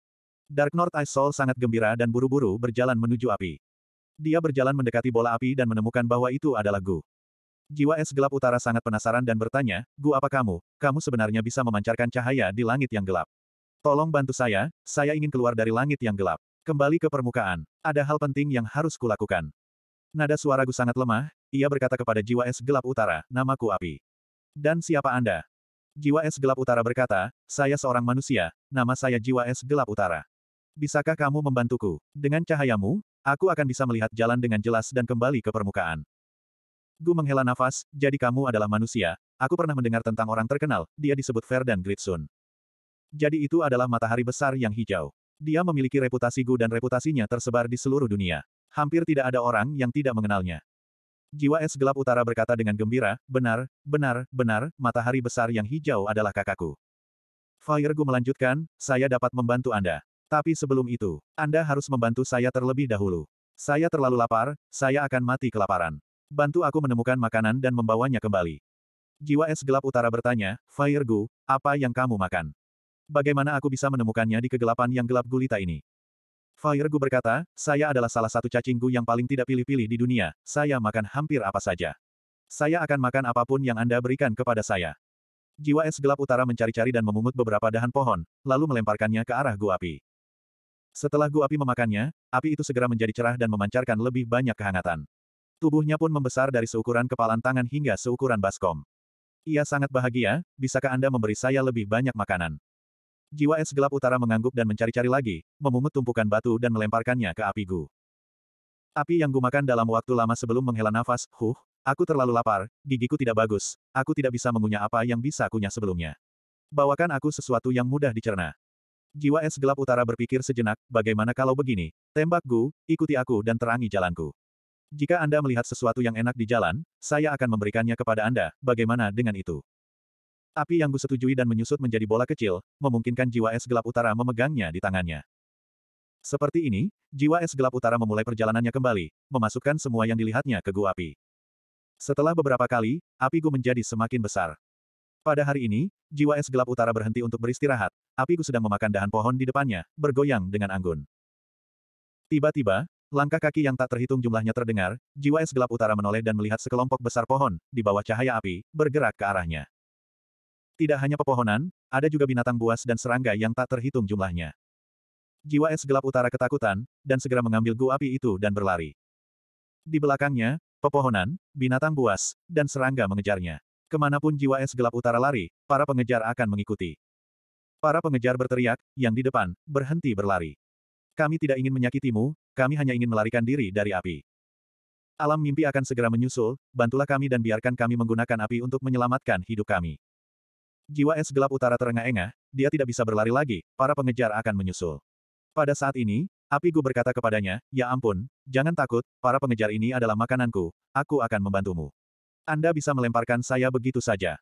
Dark North Ice Soul sangat gembira dan buru-buru berjalan menuju api. Dia berjalan mendekati bola api dan menemukan bahwa itu adalah Gu. Jiwa es gelap utara sangat penasaran dan bertanya, Gu apa kamu? Kamu sebenarnya bisa memancarkan cahaya di langit yang gelap. Tolong bantu saya, saya ingin keluar dari langit yang gelap. Kembali ke permukaan. Ada hal penting yang harus kulakukan. Nada suara Gu sangat lemah, ia berkata kepada jiwa es gelap utara, namaku api. Dan siapa Anda? Jiwa es gelap utara berkata, saya seorang manusia, nama saya jiwa es gelap utara. Bisakah kamu membantuku? Dengan cahayamu, aku akan bisa melihat jalan dengan jelas dan kembali ke permukaan. Gu menghela nafas, jadi kamu adalah manusia, aku pernah mendengar tentang orang terkenal, dia disebut Ferdan Gritsun. Jadi itu adalah matahari besar yang hijau. Dia memiliki reputasi Gu dan reputasinya tersebar di seluruh dunia. Hampir tidak ada orang yang tidak mengenalnya. Jiwa es gelap utara berkata dengan gembira, benar, benar, benar, matahari besar yang hijau adalah kakakku. Firegu melanjutkan, saya dapat membantu Anda. Tapi sebelum itu, Anda harus membantu saya terlebih dahulu. Saya terlalu lapar, saya akan mati kelaparan. Bantu aku menemukan makanan dan membawanya kembali. Jiwa es gelap utara bertanya, Firegu, apa yang kamu makan? Bagaimana aku bisa menemukannya di kegelapan yang gelap gulita ini? Firegu berkata, saya adalah salah satu cacingku yang paling tidak pilih-pilih di dunia, saya makan hampir apa saja. Saya akan makan apapun yang Anda berikan kepada saya. Jiwa es gelap utara mencari-cari dan memungut beberapa dahan pohon, lalu melemparkannya ke arah gua api. Setelah gua api memakannya, api itu segera menjadi cerah dan memancarkan lebih banyak kehangatan. Tubuhnya pun membesar dari seukuran kepalan tangan hingga seukuran baskom. Ia sangat bahagia, bisakah Anda memberi saya lebih banyak makanan? Jiwa es gelap utara mengangguk dan mencari-cari lagi, memungut tumpukan batu dan melemparkannya ke api Gu. Api yang gumakan dalam waktu lama sebelum menghela nafas, huh, aku terlalu lapar, gigiku tidak bagus, aku tidak bisa mengunyah apa yang bisa kunyah sebelumnya. Bawakan aku sesuatu yang mudah dicerna. Jiwa es gelap utara berpikir sejenak, bagaimana kalau begini, tembak Gu, ikuti aku dan terangi jalanku. Jika Anda melihat sesuatu yang enak di jalan, saya akan memberikannya kepada Anda, bagaimana dengan itu? Api yang setujui dan menyusut menjadi bola kecil, memungkinkan jiwa es gelap utara memegangnya di tangannya. Seperti ini, jiwa es gelap utara memulai perjalanannya kembali, memasukkan semua yang dilihatnya ke gua api. Setelah beberapa kali, api gu menjadi semakin besar. Pada hari ini, jiwa es gelap utara berhenti untuk beristirahat, api gu sedang memakan dahan pohon di depannya, bergoyang dengan anggun. Tiba-tiba, langkah kaki yang tak terhitung jumlahnya terdengar, jiwa es gelap utara menoleh dan melihat sekelompok besar pohon, di bawah cahaya api, bergerak ke arahnya. Tidak hanya pepohonan, ada juga binatang buas dan serangga yang tak terhitung jumlahnya. Jiwa es gelap utara ketakutan, dan segera mengambil gua api itu dan berlari. Di belakangnya, pepohonan, binatang buas, dan serangga mengejarnya. Kemanapun jiwa es gelap utara lari, para pengejar akan mengikuti. Para pengejar berteriak, yang di depan, berhenti berlari. Kami tidak ingin menyakitimu, kami hanya ingin melarikan diri dari api. Alam mimpi akan segera menyusul, bantulah kami dan biarkan kami menggunakan api untuk menyelamatkan hidup kami. Jiwa es gelap utara terengah-engah, dia tidak bisa berlari lagi, para pengejar akan menyusul. Pada saat ini, api gu berkata kepadanya, ya ampun, jangan takut, para pengejar ini adalah makananku, aku akan membantumu. Anda bisa melemparkan saya begitu saja.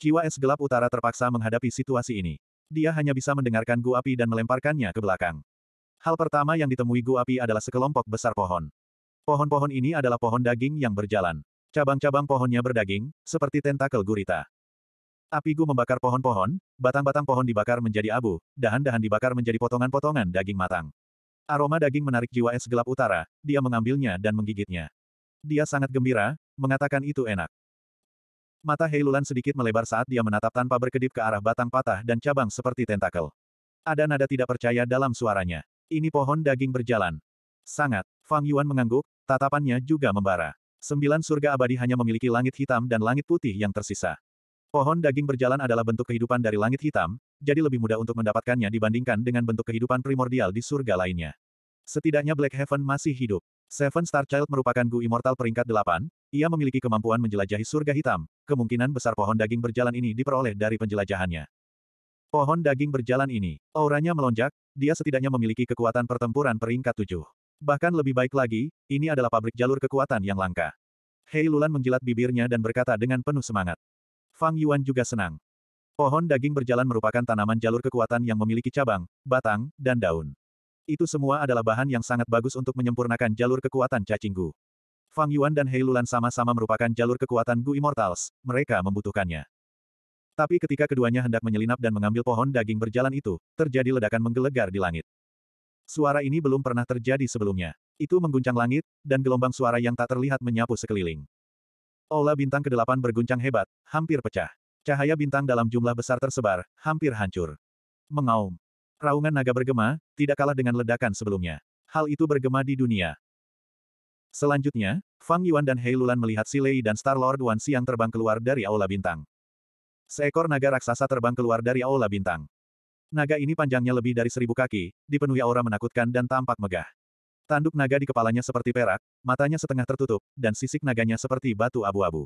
Jiwa es gelap utara terpaksa menghadapi situasi ini. Dia hanya bisa mendengarkan gu api dan melemparkannya ke belakang. Hal pertama yang ditemui gu api adalah sekelompok besar pohon. Pohon-pohon ini adalah pohon daging yang berjalan. Cabang-cabang pohonnya berdaging, seperti tentakel gurita. Api gu membakar pohon-pohon, batang-batang pohon dibakar menjadi abu, dahan-dahan dibakar menjadi potongan-potongan daging matang. Aroma daging menarik jiwa es gelap utara, dia mengambilnya dan menggigitnya. Dia sangat gembira, mengatakan itu enak. Mata Heilulan sedikit melebar saat dia menatap tanpa berkedip ke arah batang patah dan cabang seperti tentakel. Ada nada tidak percaya dalam suaranya. Ini pohon daging berjalan. Sangat. Fang Yuan mengangguk, tatapannya juga membara. Sembilan surga abadi hanya memiliki langit hitam dan langit putih yang tersisa. Pohon daging berjalan adalah bentuk kehidupan dari langit hitam, jadi lebih mudah untuk mendapatkannya dibandingkan dengan bentuk kehidupan primordial di surga lainnya. Setidaknya Black Heaven masih hidup. Seven Star Child merupakan Gu Immortal peringkat delapan. ia memiliki kemampuan menjelajahi surga hitam, kemungkinan besar pohon daging berjalan ini diperoleh dari penjelajahannya. Pohon daging berjalan ini, auranya melonjak, dia setidaknya memiliki kekuatan pertempuran peringkat tujuh. Bahkan lebih baik lagi, ini adalah pabrik jalur kekuatan yang langka. Hei Lulan menjilat bibirnya dan berkata dengan penuh semangat. Fang Yuan juga senang. Pohon daging berjalan merupakan tanaman jalur kekuatan yang memiliki cabang, batang, dan daun. Itu semua adalah bahan yang sangat bagus untuk menyempurnakan jalur kekuatan cacing Gu. Fang Yuan dan Hei Lulan sama-sama merupakan jalur kekuatan Gu Immortals, mereka membutuhkannya. Tapi ketika keduanya hendak menyelinap dan mengambil pohon daging berjalan itu, terjadi ledakan menggelegar di langit. Suara ini belum pernah terjadi sebelumnya. Itu mengguncang langit, dan gelombang suara yang tak terlihat menyapu sekeliling. Ola bintang ke-8 berguncang hebat, hampir pecah. Cahaya bintang dalam jumlah besar tersebar, hampir hancur. Mengaum. Raungan naga bergema, tidak kalah dengan ledakan sebelumnya. Hal itu bergema di dunia. Selanjutnya, Fang Yuan dan Hei Lulan melihat Silei dan Star-Lord Wan Siang terbang keluar dari Aula Bintang. Seekor naga raksasa terbang keluar dari Aula Bintang. Naga ini panjangnya lebih dari seribu kaki, dipenuhi aura menakutkan dan tampak megah. Tanduk naga di kepalanya seperti perak, matanya setengah tertutup, dan sisik naganya seperti batu abu-abu.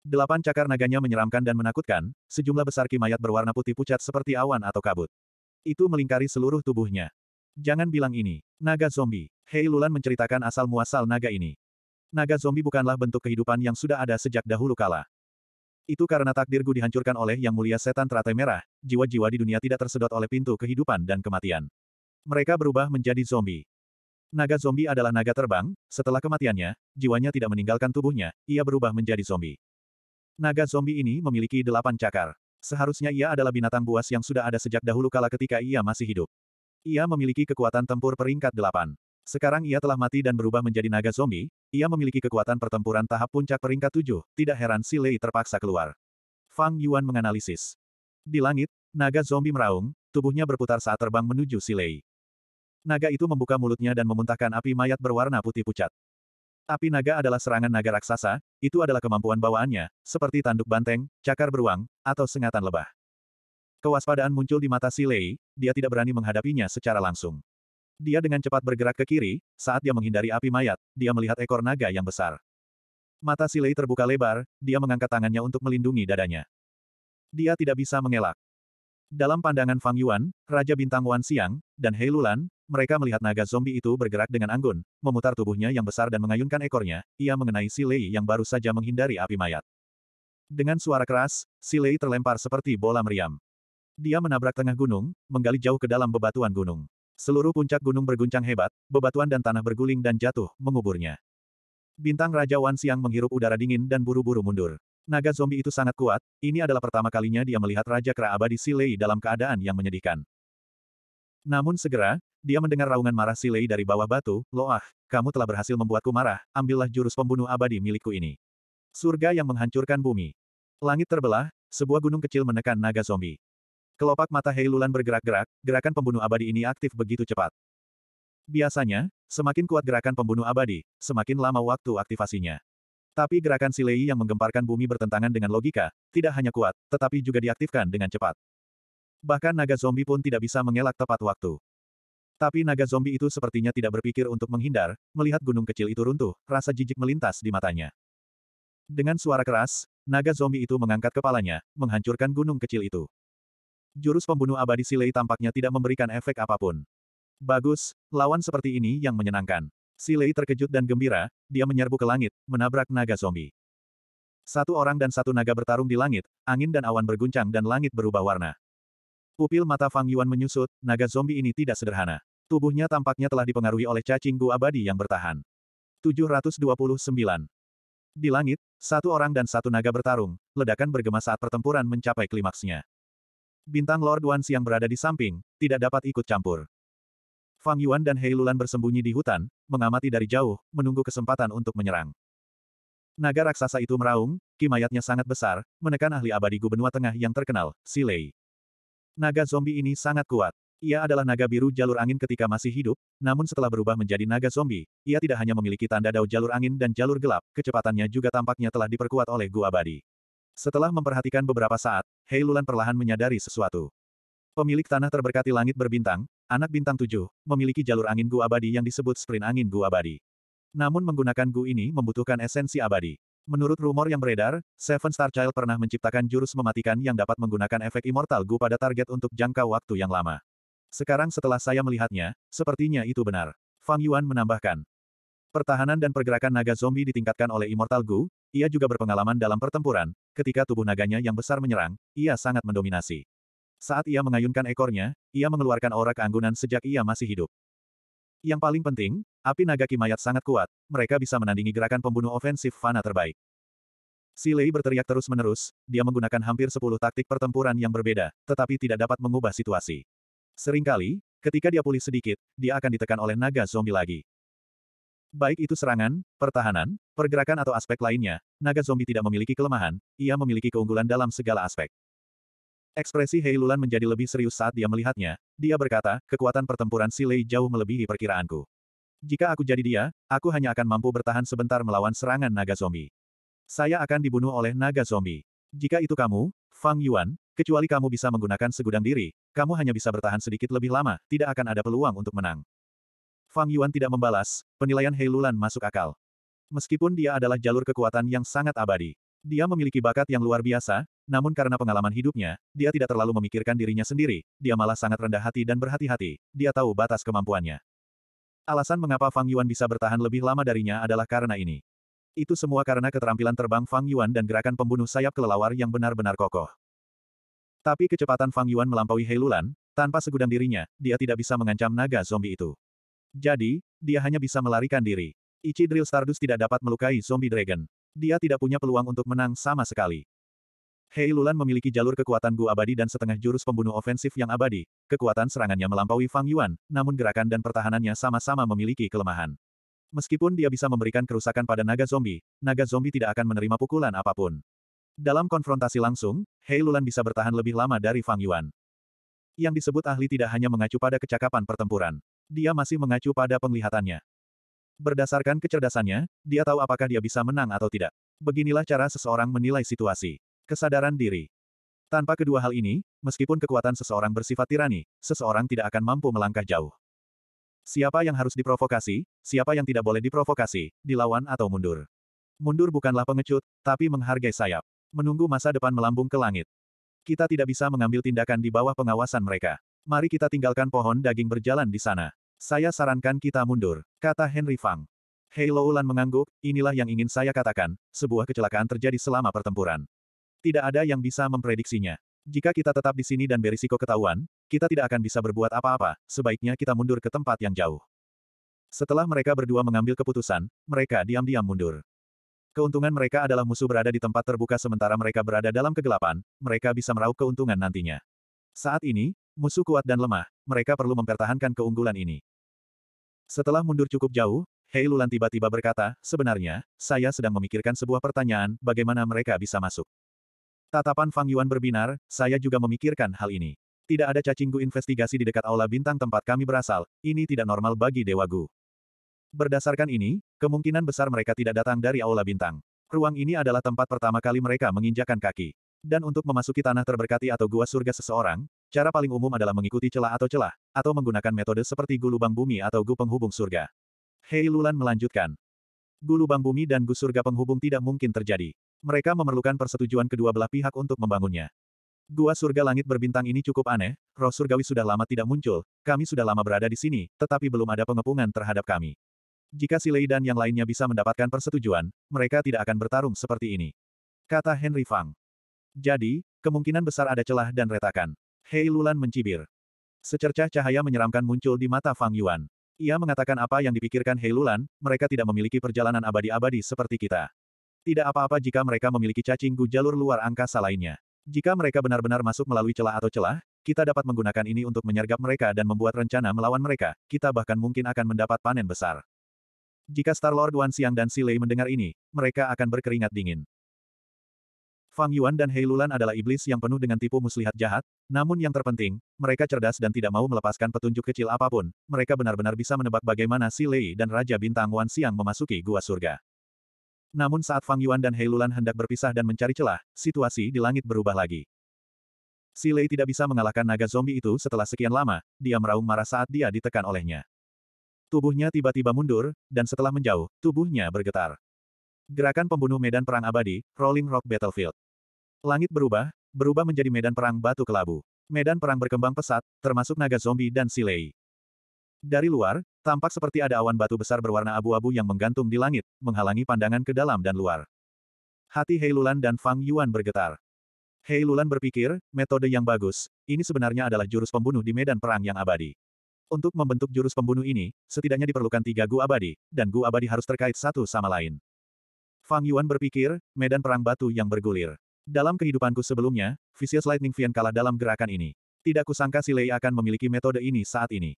Delapan cakar naganya menyeramkan dan menakutkan, sejumlah besar ki mayat berwarna putih pucat seperti awan atau kabut. Itu melingkari seluruh tubuhnya. Jangan bilang ini, naga zombie. Hei Lulan menceritakan asal-muasal naga ini. Naga zombie bukanlah bentuk kehidupan yang sudah ada sejak dahulu kala. Itu karena takdirku dihancurkan oleh Yang Mulia Setan Teratai Merah, jiwa-jiwa di dunia tidak tersedot oleh pintu kehidupan dan kematian. Mereka berubah menjadi zombie. Naga zombie adalah naga terbang, setelah kematiannya, jiwanya tidak meninggalkan tubuhnya, ia berubah menjadi zombie. Naga zombie ini memiliki delapan cakar. Seharusnya ia adalah binatang buas yang sudah ada sejak dahulu kala ketika ia masih hidup. Ia memiliki kekuatan tempur peringkat delapan. Sekarang ia telah mati dan berubah menjadi naga zombie, ia memiliki kekuatan pertempuran tahap puncak peringkat tujuh, tidak heran si Lei terpaksa keluar. Fang Yuan menganalisis. Di langit, naga zombie meraung, tubuhnya berputar saat terbang menuju si Lei. Naga itu membuka mulutnya dan memuntahkan api mayat berwarna putih pucat. Api naga adalah serangan naga raksasa, itu adalah kemampuan bawaannya, seperti tanduk banteng, cakar beruang, atau sengatan lebah. Kewaspadaan muncul di mata si dia tidak berani menghadapinya secara langsung. Dia dengan cepat bergerak ke kiri, saat dia menghindari api mayat, dia melihat ekor naga yang besar. Mata si terbuka lebar, dia mengangkat tangannya untuk melindungi dadanya. Dia tidak bisa mengelak. Dalam pandangan Fang Yuan, Raja Bintang Wan Siang, dan Hei Lulan, mereka melihat naga zombie itu bergerak dengan anggun, memutar tubuhnya yang besar dan mengayunkan ekornya, ia mengenai Si Lei yang baru saja menghindari api mayat. Dengan suara keras, Si Lei terlempar seperti bola meriam. Dia menabrak tengah gunung, menggali jauh ke dalam bebatuan gunung. Seluruh puncak gunung berguncang hebat, bebatuan dan tanah berguling dan jatuh, menguburnya. Bintang Raja Wan Siang menghirup udara dingin dan buru-buru mundur. Naga zombie itu sangat kuat, ini adalah pertama kalinya dia melihat Raja Kera Abadi Silei dalam keadaan yang menyedihkan. Namun segera, dia mendengar raungan marah Silei dari bawah batu, Loah, kamu telah berhasil membuatku marah, ambillah jurus pembunuh abadi milikku ini. Surga yang menghancurkan bumi. Langit terbelah, sebuah gunung kecil menekan naga zombie. Kelopak mata Heilulan bergerak-gerak, gerakan pembunuh abadi ini aktif begitu cepat. Biasanya, semakin kuat gerakan pembunuh abadi, semakin lama waktu aktivasinya. Tapi gerakan Silei yang menggemparkan bumi bertentangan dengan logika, tidak hanya kuat, tetapi juga diaktifkan dengan cepat. Bahkan naga zombie pun tidak bisa mengelak tepat waktu. Tapi naga zombie itu sepertinya tidak berpikir untuk menghindar, melihat gunung kecil itu runtuh, rasa jijik melintas di matanya. Dengan suara keras, naga zombie itu mengangkat kepalanya, menghancurkan gunung kecil itu. Jurus pembunuh abadi Silei tampaknya tidak memberikan efek apapun. Bagus, lawan seperti ini yang menyenangkan. Si Lei terkejut dan gembira, dia menyerbu ke langit, menabrak naga zombie. Satu orang dan satu naga bertarung di langit, angin dan awan berguncang dan langit berubah warna. Pupil mata Fang Yuan menyusut, naga zombie ini tidak sederhana. Tubuhnya tampaknya telah dipengaruhi oleh cacing gua abadi yang bertahan. 729. Di langit, satu orang dan satu naga bertarung, ledakan bergema saat pertempuran mencapai klimaksnya. Bintang Lord Wan yang berada di samping, tidak dapat ikut campur. Fang Yuan dan Hei Lulan bersembunyi di hutan, mengamati dari jauh, menunggu kesempatan untuk menyerang. Naga raksasa itu meraung, kimayatnya sangat besar, menekan ahli abadi gubernua Tengah yang terkenal, Si Lei. Naga zombie ini sangat kuat. Ia adalah naga biru jalur angin ketika masih hidup, namun setelah berubah menjadi naga zombie, ia tidak hanya memiliki tanda dao jalur angin dan jalur gelap, kecepatannya juga tampaknya telah diperkuat oleh gua Abadi. Setelah memperhatikan beberapa saat, Hei Lulan perlahan menyadari sesuatu. Pemilik tanah terberkati langit berbintang, anak bintang tujuh, memiliki jalur angin Gu Abadi yang disebut sprint angin Gu Abadi. Namun menggunakan Gu ini membutuhkan esensi abadi. Menurut rumor yang beredar, Seven Star Child pernah menciptakan jurus mematikan yang dapat menggunakan efek immortal Gu pada target untuk jangka waktu yang lama. Sekarang setelah saya melihatnya, sepertinya itu benar. Fang Yuan menambahkan. Pertahanan dan pergerakan naga zombie ditingkatkan oleh Immortal Gu, ia juga berpengalaman dalam pertempuran, ketika tubuh naganya yang besar menyerang, ia sangat mendominasi. Saat ia mengayunkan ekornya, ia mengeluarkan aura keanggunan sejak ia masih hidup. Yang paling penting, api naga kimayat sangat kuat, mereka bisa menandingi gerakan pembunuh ofensif Fana terbaik. Si Lei berteriak terus-menerus, dia menggunakan hampir 10 taktik pertempuran yang berbeda, tetapi tidak dapat mengubah situasi. Seringkali, ketika dia pulih sedikit, dia akan ditekan oleh naga zombie lagi. Baik itu serangan, pertahanan, pergerakan atau aspek lainnya, naga zombie tidak memiliki kelemahan, ia memiliki keunggulan dalam segala aspek. Ekspresi Hei Lulan menjadi lebih serius saat dia melihatnya. Dia berkata, kekuatan pertempuran si Lei jauh melebihi perkiraanku. Jika aku jadi dia, aku hanya akan mampu bertahan sebentar melawan serangan naga zombie. Saya akan dibunuh oleh naga zombie. Jika itu kamu, Fang Yuan, kecuali kamu bisa menggunakan segudang diri, kamu hanya bisa bertahan sedikit lebih lama, tidak akan ada peluang untuk menang. Fang Yuan tidak membalas, penilaian Hei Lulan masuk akal. Meskipun dia adalah jalur kekuatan yang sangat abadi. Dia memiliki bakat yang luar biasa, namun karena pengalaman hidupnya, dia tidak terlalu memikirkan dirinya sendiri, dia malah sangat rendah hati dan berhati-hati, dia tahu batas kemampuannya. Alasan mengapa Fang Yuan bisa bertahan lebih lama darinya adalah karena ini. Itu semua karena keterampilan terbang Fang Yuan dan gerakan pembunuh sayap kelelawar yang benar-benar kokoh. Tapi kecepatan Fang Yuan melampaui Heilulan, tanpa segudang dirinya, dia tidak bisa mengancam naga zombie itu. Jadi, dia hanya bisa melarikan diri. Ichi Drill Stardust tidak dapat melukai zombie dragon dia tidak punya peluang untuk menang sama sekali. Hei Lulan memiliki jalur kekuatan Gu abadi dan setengah jurus pembunuh ofensif yang abadi, kekuatan serangannya melampaui Fang Yuan, namun gerakan dan pertahanannya sama-sama memiliki kelemahan. Meskipun dia bisa memberikan kerusakan pada naga zombie, naga zombie tidak akan menerima pukulan apapun. Dalam konfrontasi langsung, Hei Lulan bisa bertahan lebih lama dari Fang Yuan. Yang disebut ahli tidak hanya mengacu pada kecakapan pertempuran. Dia masih mengacu pada penglihatannya. Berdasarkan kecerdasannya, dia tahu apakah dia bisa menang atau tidak. Beginilah cara seseorang menilai situasi. Kesadaran diri. Tanpa kedua hal ini, meskipun kekuatan seseorang bersifat tirani, seseorang tidak akan mampu melangkah jauh. Siapa yang harus diprovokasi, siapa yang tidak boleh diprovokasi, dilawan atau mundur. Mundur bukanlah pengecut, tapi menghargai sayap. Menunggu masa depan melambung ke langit. Kita tidak bisa mengambil tindakan di bawah pengawasan mereka. Mari kita tinggalkan pohon daging berjalan di sana. Saya sarankan kita mundur, kata Henry Fang. Hei Loulan mengangguk, inilah yang ingin saya katakan, sebuah kecelakaan terjadi selama pertempuran. Tidak ada yang bisa memprediksinya. Jika kita tetap di sini dan berisiko ketahuan, kita tidak akan bisa berbuat apa-apa, sebaiknya kita mundur ke tempat yang jauh. Setelah mereka berdua mengambil keputusan, mereka diam-diam mundur. Keuntungan mereka adalah musuh berada di tempat terbuka sementara mereka berada dalam kegelapan, mereka bisa meraup keuntungan nantinya. Saat ini, musuh kuat dan lemah, mereka perlu mempertahankan keunggulan ini. Setelah mundur cukup jauh, Hei Lulan tiba-tiba berkata, sebenarnya, saya sedang memikirkan sebuah pertanyaan, bagaimana mereka bisa masuk. Tatapan Fang Yuan berbinar, saya juga memikirkan hal ini. Tidak ada cacinggu investigasi di dekat aula bintang tempat kami berasal, ini tidak normal bagi Dewa Gu. Berdasarkan ini, kemungkinan besar mereka tidak datang dari aula bintang. Ruang ini adalah tempat pertama kali mereka menginjakan kaki. Dan untuk memasuki tanah terberkati atau gua surga seseorang, cara paling umum adalah mengikuti celah atau celah, atau menggunakan metode seperti gulubang bumi atau gu penghubung surga. Hei Lulan melanjutkan. gulubang bumi dan gu surga penghubung tidak mungkin terjadi. Mereka memerlukan persetujuan kedua belah pihak untuk membangunnya. Gua surga langit berbintang ini cukup aneh, roh surgawi sudah lama tidak muncul, kami sudah lama berada di sini, tetapi belum ada pengepungan terhadap kami. Jika Si Lei dan yang lainnya bisa mendapatkan persetujuan, mereka tidak akan bertarung seperti ini. Kata Henry Fang. Jadi, kemungkinan besar ada celah dan retakan. Hei Lulan mencibir. Secercah cahaya menyeramkan muncul di mata Fang Yuan. Ia mengatakan apa yang dipikirkan Hei Lulan, mereka tidak memiliki perjalanan abadi-abadi seperti kita. Tidak apa-apa jika mereka memiliki cacing gu jalur luar angkasa lainnya. Jika mereka benar-benar masuk melalui celah atau celah, kita dapat menggunakan ini untuk menyergap mereka dan membuat rencana melawan mereka, kita bahkan mungkin akan mendapat panen besar. Jika Star-Lord Wan Siang dan Si Lei mendengar ini, mereka akan berkeringat dingin. Fang Yuan dan Hei Lulan adalah iblis yang penuh dengan tipu muslihat jahat, namun yang terpenting, mereka cerdas dan tidak mau melepaskan petunjuk kecil apapun, mereka benar-benar bisa menebak bagaimana Si Lei dan Raja Bintang Wan Siang memasuki Gua Surga. Namun saat Fang Yuan dan Hei Lulan hendak berpisah dan mencari celah, situasi di langit berubah lagi. Si Lei tidak bisa mengalahkan naga zombie itu setelah sekian lama, dia meraung marah saat dia ditekan olehnya. Tubuhnya tiba-tiba mundur, dan setelah menjauh, tubuhnya bergetar. Gerakan pembunuh medan perang abadi, Rolling Rock Battlefield. Langit berubah, berubah menjadi medan perang batu kelabu. Medan perang berkembang pesat, termasuk naga zombie dan silei. Dari luar, tampak seperti ada awan batu besar berwarna abu-abu yang menggantung di langit, menghalangi pandangan ke dalam dan luar. Hati Heilulan dan Fang Yuan bergetar. Heilulan berpikir, metode yang bagus, ini sebenarnya adalah jurus pembunuh di medan perang yang abadi. Untuk membentuk jurus pembunuh ini, setidaknya diperlukan tiga gu abadi, dan gu abadi harus terkait satu sama lain. Fang Yuan berpikir, medan perang batu yang bergulir. Dalam kehidupanku sebelumnya, Vicious Lightning Vian kalah dalam gerakan ini. Tidak kusangka si Lei akan memiliki metode ini saat ini.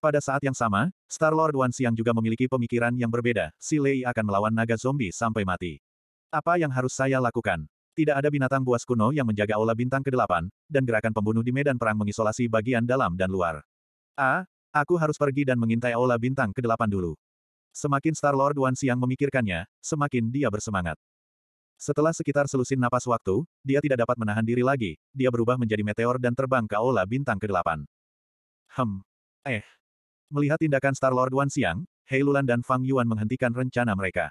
Pada saat yang sama, Star-Lord Wan Xiang juga memiliki pemikiran yang berbeda, si Lei akan melawan naga zombie sampai mati. Apa yang harus saya lakukan? Tidak ada binatang buas kuno yang menjaga aula bintang ke-8, dan gerakan pembunuh di medan perang mengisolasi bagian dalam dan luar. A. Aku harus pergi dan mengintai aula bintang ke-8 dulu. Semakin Star-Lord Wan Xiang memikirkannya, semakin dia bersemangat. Setelah sekitar selusin napas waktu, dia tidak dapat menahan diri lagi, dia berubah menjadi meteor dan terbang ke aula bintang ke-8. Hem. Eh. Melihat tindakan Star-Lord Wan Siang, Hei Lulan dan Fang Yuan menghentikan rencana mereka.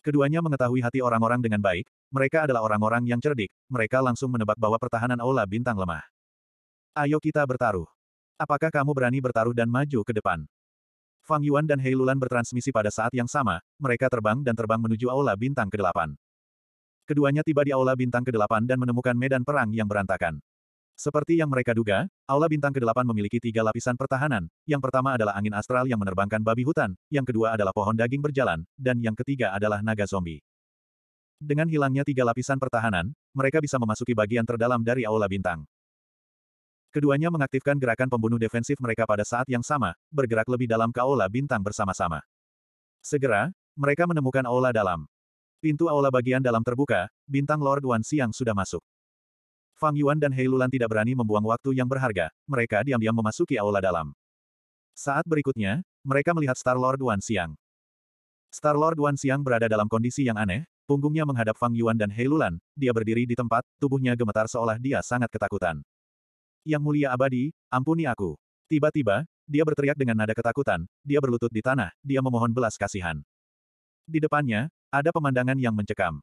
Keduanya mengetahui hati orang-orang dengan baik, mereka adalah orang-orang yang cerdik, mereka langsung menebak bahwa pertahanan aula bintang lemah. Ayo kita bertaruh. Apakah kamu berani bertaruh dan maju ke depan? Fang Yuan dan Hei Lulan bertransmisi pada saat yang sama, mereka terbang dan terbang menuju aula bintang ke-8. Keduanya tiba di Aula Bintang ke-8 dan menemukan medan perang yang berantakan. Seperti yang mereka duga, Aula Bintang ke-8 memiliki tiga lapisan pertahanan, yang pertama adalah angin astral yang menerbangkan babi hutan, yang kedua adalah pohon daging berjalan, dan yang ketiga adalah naga zombie. Dengan hilangnya tiga lapisan pertahanan, mereka bisa memasuki bagian terdalam dari Aula Bintang. Keduanya mengaktifkan gerakan pembunuh defensif mereka pada saat yang sama, bergerak lebih dalam ke aula bintang bersama-sama. Segera, mereka menemukan aula dalam. Pintu aula bagian dalam terbuka, bintang Lord Wan Siang sudah masuk. Fang Yuan dan Hei Lulan tidak berani membuang waktu yang berharga, mereka diam-diam memasuki aula dalam. Saat berikutnya, mereka melihat Star Lord Wan Siang. Star Lord Wan Siang berada dalam kondisi yang aneh, punggungnya menghadap Fang Yuan dan Hei Lulan, dia berdiri di tempat, tubuhnya gemetar seolah dia sangat ketakutan. Yang mulia abadi, ampuni aku. Tiba-tiba, dia berteriak dengan nada ketakutan, dia berlutut di tanah, dia memohon belas kasihan. Di depannya, ada pemandangan yang mencekam.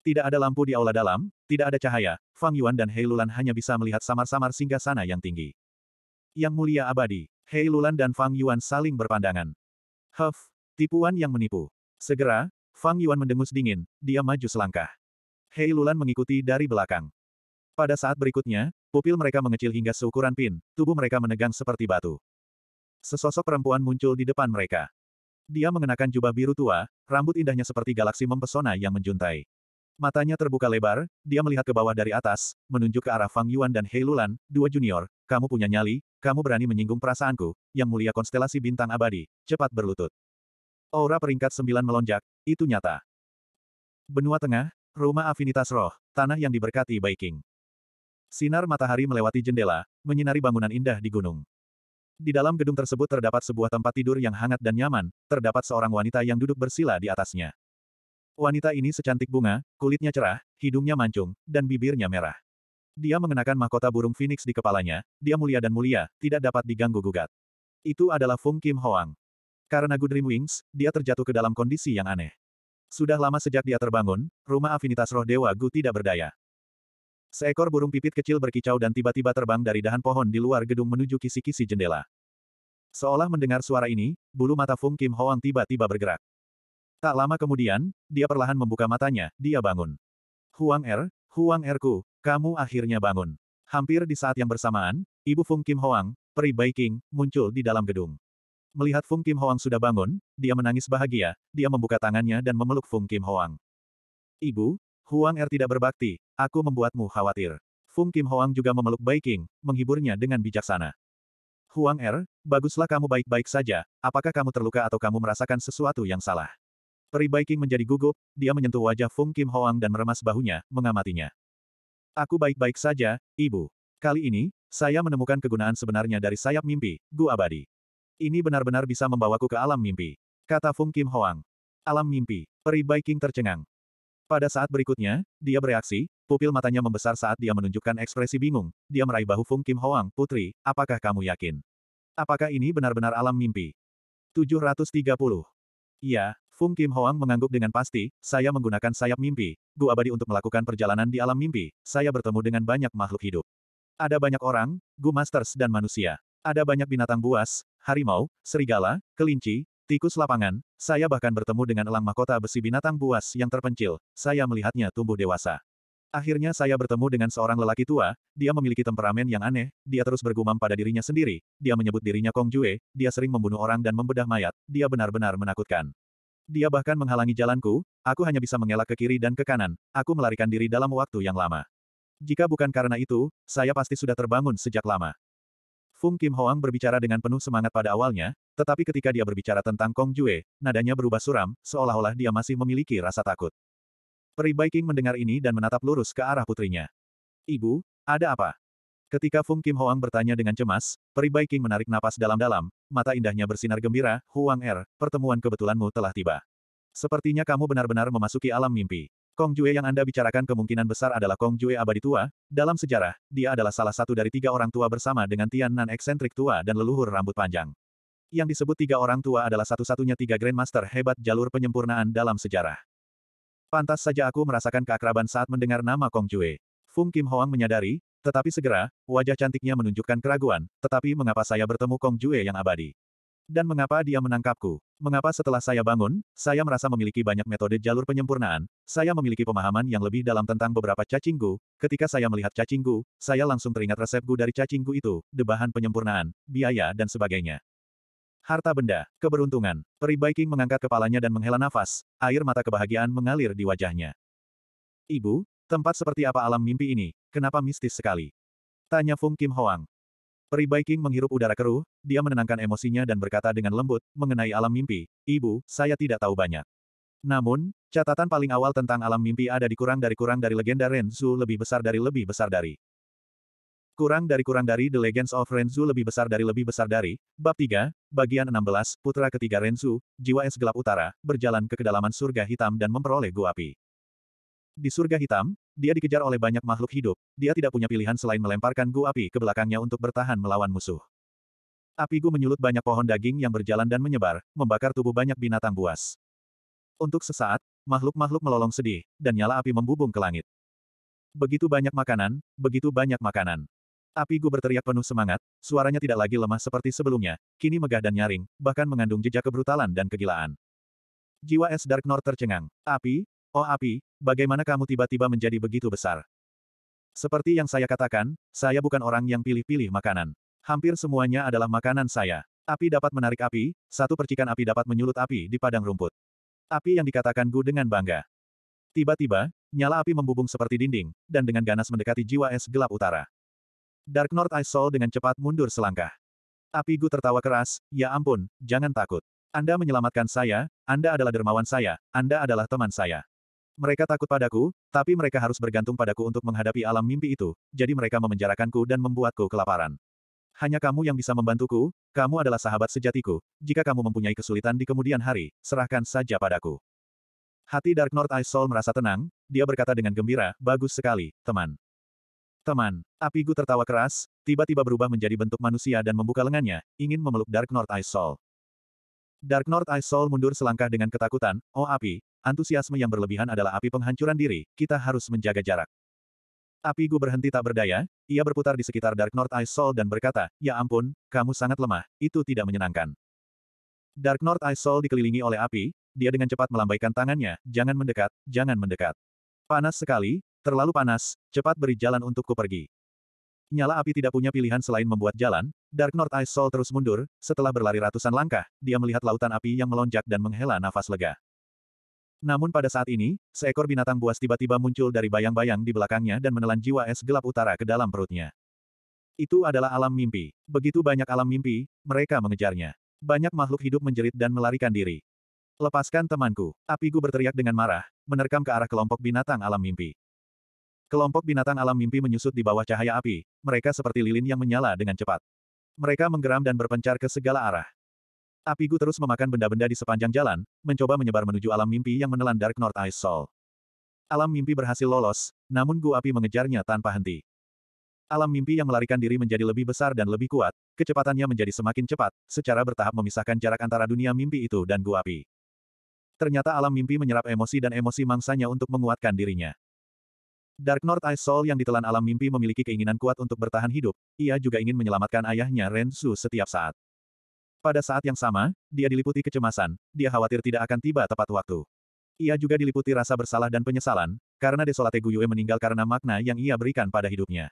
Tidak ada lampu di aula dalam, tidak ada cahaya, Fang Yuan dan Hei Lulan hanya bisa melihat samar-samar singgah sana yang tinggi. Yang mulia abadi, Hei Lulan dan Fang Yuan saling berpandangan. Huff, tipuan yang menipu. Segera, Fang Yuan mendengus dingin, dia maju selangkah. Hei Lulan mengikuti dari belakang. Pada saat berikutnya, pupil mereka mengecil hingga seukuran pin, tubuh mereka menegang seperti batu. Sesosok perempuan muncul di depan mereka. Dia mengenakan jubah biru tua, rambut indahnya seperti galaksi mempesona yang menjuntai. Matanya terbuka lebar, dia melihat ke bawah dari atas, menunjuk ke arah Fang Yuan dan Hei Lulan, dua junior, kamu punya nyali, kamu berani menyinggung perasaanku, yang mulia konstelasi bintang abadi, cepat berlutut. Aura peringkat sembilan melonjak, itu nyata. Benua Tengah, rumah afinitas roh, tanah yang diberkati Baiking. Sinar matahari melewati jendela, menyinari bangunan indah di gunung. Di dalam gedung tersebut terdapat sebuah tempat tidur yang hangat dan nyaman, terdapat seorang wanita yang duduk bersila di atasnya. Wanita ini secantik bunga, kulitnya cerah, hidungnya mancung, dan bibirnya merah. Dia mengenakan mahkota burung phoenix di kepalanya, dia mulia dan mulia, tidak dapat diganggu-gugat. Itu adalah Fung Kim Hoang. Karena Dream Wings, dia terjatuh ke dalam kondisi yang aneh. Sudah lama sejak dia terbangun, rumah afinitas roh Dewa Gu tidak berdaya. Seekor burung pipit kecil berkicau dan tiba-tiba terbang dari dahan pohon di luar gedung menuju kisi-kisi jendela. Seolah mendengar suara ini, bulu mata Fung Kim Hoang tiba-tiba bergerak. Tak lama kemudian, dia perlahan membuka matanya, dia bangun. Huang Er, Huang Erku, kamu akhirnya bangun. Hampir di saat yang bersamaan, Ibu Fung Kim Hoang, peri Baiking, muncul di dalam gedung. Melihat Fung Kim Hoang sudah bangun, dia menangis bahagia, dia membuka tangannya dan memeluk Fung Kim Hoang. Ibu, Huang Er tidak berbakti, Aku membuatmu khawatir. Fung Kim Hoang juga memeluk Bai King, menghiburnya dengan bijaksana. Huang Er, baguslah kamu baik-baik saja, apakah kamu terluka atau kamu merasakan sesuatu yang salah? Peri Bai King menjadi gugup, dia menyentuh wajah Fung Kim Hoang dan meremas bahunya, mengamatinya. Aku baik-baik saja, ibu. Kali ini, saya menemukan kegunaan sebenarnya dari sayap mimpi, Gu Abadi. Ini benar-benar bisa membawaku ke alam mimpi. Kata Fung Kim Hoang. Alam mimpi, peri Bai King tercengang. Pada saat berikutnya, dia bereaksi, pupil matanya membesar saat dia menunjukkan ekspresi bingung, dia meraih bahu Fung Kim Hoang, Putri, apakah kamu yakin? Apakah ini benar-benar alam mimpi? 730. Ya, Fung Kim Hoang mengangguk dengan pasti, saya menggunakan sayap mimpi, Gu Abadi untuk melakukan perjalanan di alam mimpi, saya bertemu dengan banyak makhluk hidup. Ada banyak orang, Gu Masters dan manusia. Ada banyak binatang buas, harimau, serigala, kelinci, Tikus lapangan, saya bahkan bertemu dengan elang mahkota besi binatang buas yang terpencil, saya melihatnya tumbuh dewasa. Akhirnya saya bertemu dengan seorang lelaki tua, dia memiliki temperamen yang aneh, dia terus bergumam pada dirinya sendiri, dia menyebut dirinya Kong Jue, dia sering membunuh orang dan membedah mayat, dia benar-benar menakutkan. Dia bahkan menghalangi jalanku, aku hanya bisa mengelak ke kiri dan ke kanan, aku melarikan diri dalam waktu yang lama. Jika bukan karena itu, saya pasti sudah terbangun sejak lama. Fung Kim Hoang berbicara dengan penuh semangat pada awalnya, tetapi ketika dia berbicara tentang Kong Jue, nadanya berubah suram, seolah-olah dia masih memiliki rasa takut. Peri Baiking mendengar ini dan menatap lurus ke arah putrinya. Ibu, ada apa? Ketika Fung Kim Hoang bertanya dengan cemas, Peri Baiking menarik napas dalam-dalam, mata indahnya bersinar gembira, Huang Er, pertemuan kebetulanmu telah tiba. Sepertinya kamu benar-benar memasuki alam mimpi. Kong Jue yang Anda bicarakan kemungkinan besar adalah Kong Jue abadi tua, dalam sejarah, dia adalah salah satu dari tiga orang tua bersama dengan Tian Nan eksentrik tua dan leluhur rambut panjang. Yang disebut tiga orang tua adalah satu-satunya tiga Grandmaster hebat jalur penyempurnaan dalam sejarah. Pantas saja aku merasakan keakraban saat mendengar nama Kong Jue. Fung Kim Hoang menyadari, tetapi segera, wajah cantiknya menunjukkan keraguan, tetapi mengapa saya bertemu Kong Jue yang abadi? Dan mengapa dia menangkapku? Mengapa setelah saya bangun, saya merasa memiliki banyak metode jalur penyempurnaan, saya memiliki pemahaman yang lebih dalam tentang beberapa cacingku. ketika saya melihat cacingku, saya langsung teringat resep dari cacingku itu, debahan penyempurnaan, biaya dan sebagainya. Harta benda, keberuntungan, Peri Baiking mengangkat kepalanya dan menghela nafas, air mata kebahagiaan mengalir di wajahnya. Ibu, tempat seperti apa alam mimpi ini, kenapa mistis sekali? Tanya Fung Kim Hoang. Peri King menghirup udara keruh, dia menenangkan emosinya dan berkata dengan lembut, mengenai alam mimpi, Ibu, saya tidak tahu banyak. Namun, catatan paling awal tentang alam mimpi ada di kurang dari kurang dari legenda Renzu lebih besar dari lebih besar dari. Kurang dari kurang dari The Legends of Renzu lebih besar dari lebih besar dari, bab 3, bagian 16, putra ketiga Renzu, jiwa es gelap utara, berjalan ke kedalaman surga hitam dan memperoleh gua api. Di surga hitam, dia dikejar oleh banyak makhluk hidup, dia tidak punya pilihan selain melemparkan gu api ke belakangnya untuk bertahan melawan musuh. Api gu menyulut banyak pohon daging yang berjalan dan menyebar, membakar tubuh banyak binatang buas. Untuk sesaat, makhluk-makhluk melolong sedih, dan nyala api membubung ke langit. Begitu banyak makanan, begitu banyak makanan. Api Gu berteriak penuh semangat, suaranya tidak lagi lemah seperti sebelumnya, kini megah dan nyaring, bahkan mengandung jejak kebrutalan dan kegilaan. Jiwa es Dark North tercengang. Api, Oh api, bagaimana kamu tiba-tiba menjadi begitu besar? Seperti yang saya katakan, saya bukan orang yang pilih-pilih makanan. Hampir semuanya adalah makanan saya. Api dapat menarik api, satu percikan api dapat menyulut api di padang rumput. Api yang dikatakan Gu dengan bangga. Tiba-tiba, nyala api membubung seperti dinding, dan dengan ganas mendekati jiwa es gelap utara. Dark North Ice Soul dengan cepat mundur selangkah. Api Gu tertawa keras, ya ampun, jangan takut. Anda menyelamatkan saya, Anda adalah dermawan saya, Anda adalah teman saya. Mereka takut padaku, tapi mereka harus bergantung padaku untuk menghadapi alam mimpi itu, jadi mereka memenjarakanku dan membuatku kelaparan. Hanya kamu yang bisa membantuku, kamu adalah sahabat sejatiku. Jika kamu mempunyai kesulitan di kemudian hari, serahkan saja padaku. Hati Dark North Ice Soul merasa tenang, dia berkata dengan gembira, bagus sekali, teman. Teman, Apigu tertawa keras, tiba-tiba berubah menjadi bentuk manusia dan membuka lengannya, ingin memeluk Dark North Ice Soul. Dark North Ice Soul mundur selangkah dengan ketakutan, oh api, antusiasme yang berlebihan adalah api penghancuran diri, kita harus menjaga jarak. Api Gu berhenti tak berdaya, ia berputar di sekitar Dark North Ice Soul dan berkata, ya ampun, kamu sangat lemah, itu tidak menyenangkan. Dark North Ice Soul dikelilingi oleh api, dia dengan cepat melambaikan tangannya, jangan mendekat, jangan mendekat. Panas sekali, terlalu panas, cepat beri jalan untukku pergi nyala api tidak punya pilihan selain membuat jalan, Dark North Ice Soul terus mundur, setelah berlari ratusan langkah, dia melihat lautan api yang melonjak dan menghela nafas lega. Namun pada saat ini, seekor binatang buas tiba-tiba muncul dari bayang-bayang di belakangnya dan menelan jiwa es gelap utara ke dalam perutnya. Itu adalah alam mimpi. Begitu banyak alam mimpi, mereka mengejarnya. Banyak makhluk hidup menjerit dan melarikan diri. Lepaskan temanku. Apigu berteriak dengan marah, menerkam ke arah kelompok binatang alam mimpi. Kelompok binatang alam mimpi menyusut di bawah cahaya api, mereka seperti lilin yang menyala dengan cepat. Mereka menggeram dan berpencar ke segala arah. api Apigu terus memakan benda-benda di sepanjang jalan, mencoba menyebar menuju alam mimpi yang menelan Dark North Ice Soul. Alam mimpi berhasil lolos, namun Gu Api mengejarnya tanpa henti. Alam mimpi yang melarikan diri menjadi lebih besar dan lebih kuat, kecepatannya menjadi semakin cepat, secara bertahap memisahkan jarak antara dunia mimpi itu dan Gu Api. Ternyata alam mimpi menyerap emosi dan emosi mangsanya untuk menguatkan dirinya. Dark North Ice Soul yang ditelan alam mimpi memiliki keinginan kuat untuk bertahan hidup, ia juga ingin menyelamatkan ayahnya Ren Su setiap saat. Pada saat yang sama, dia diliputi kecemasan, dia khawatir tidak akan tiba tepat waktu. Ia juga diliputi rasa bersalah dan penyesalan, karena Desolate Guyue meninggal karena makna yang ia berikan pada hidupnya.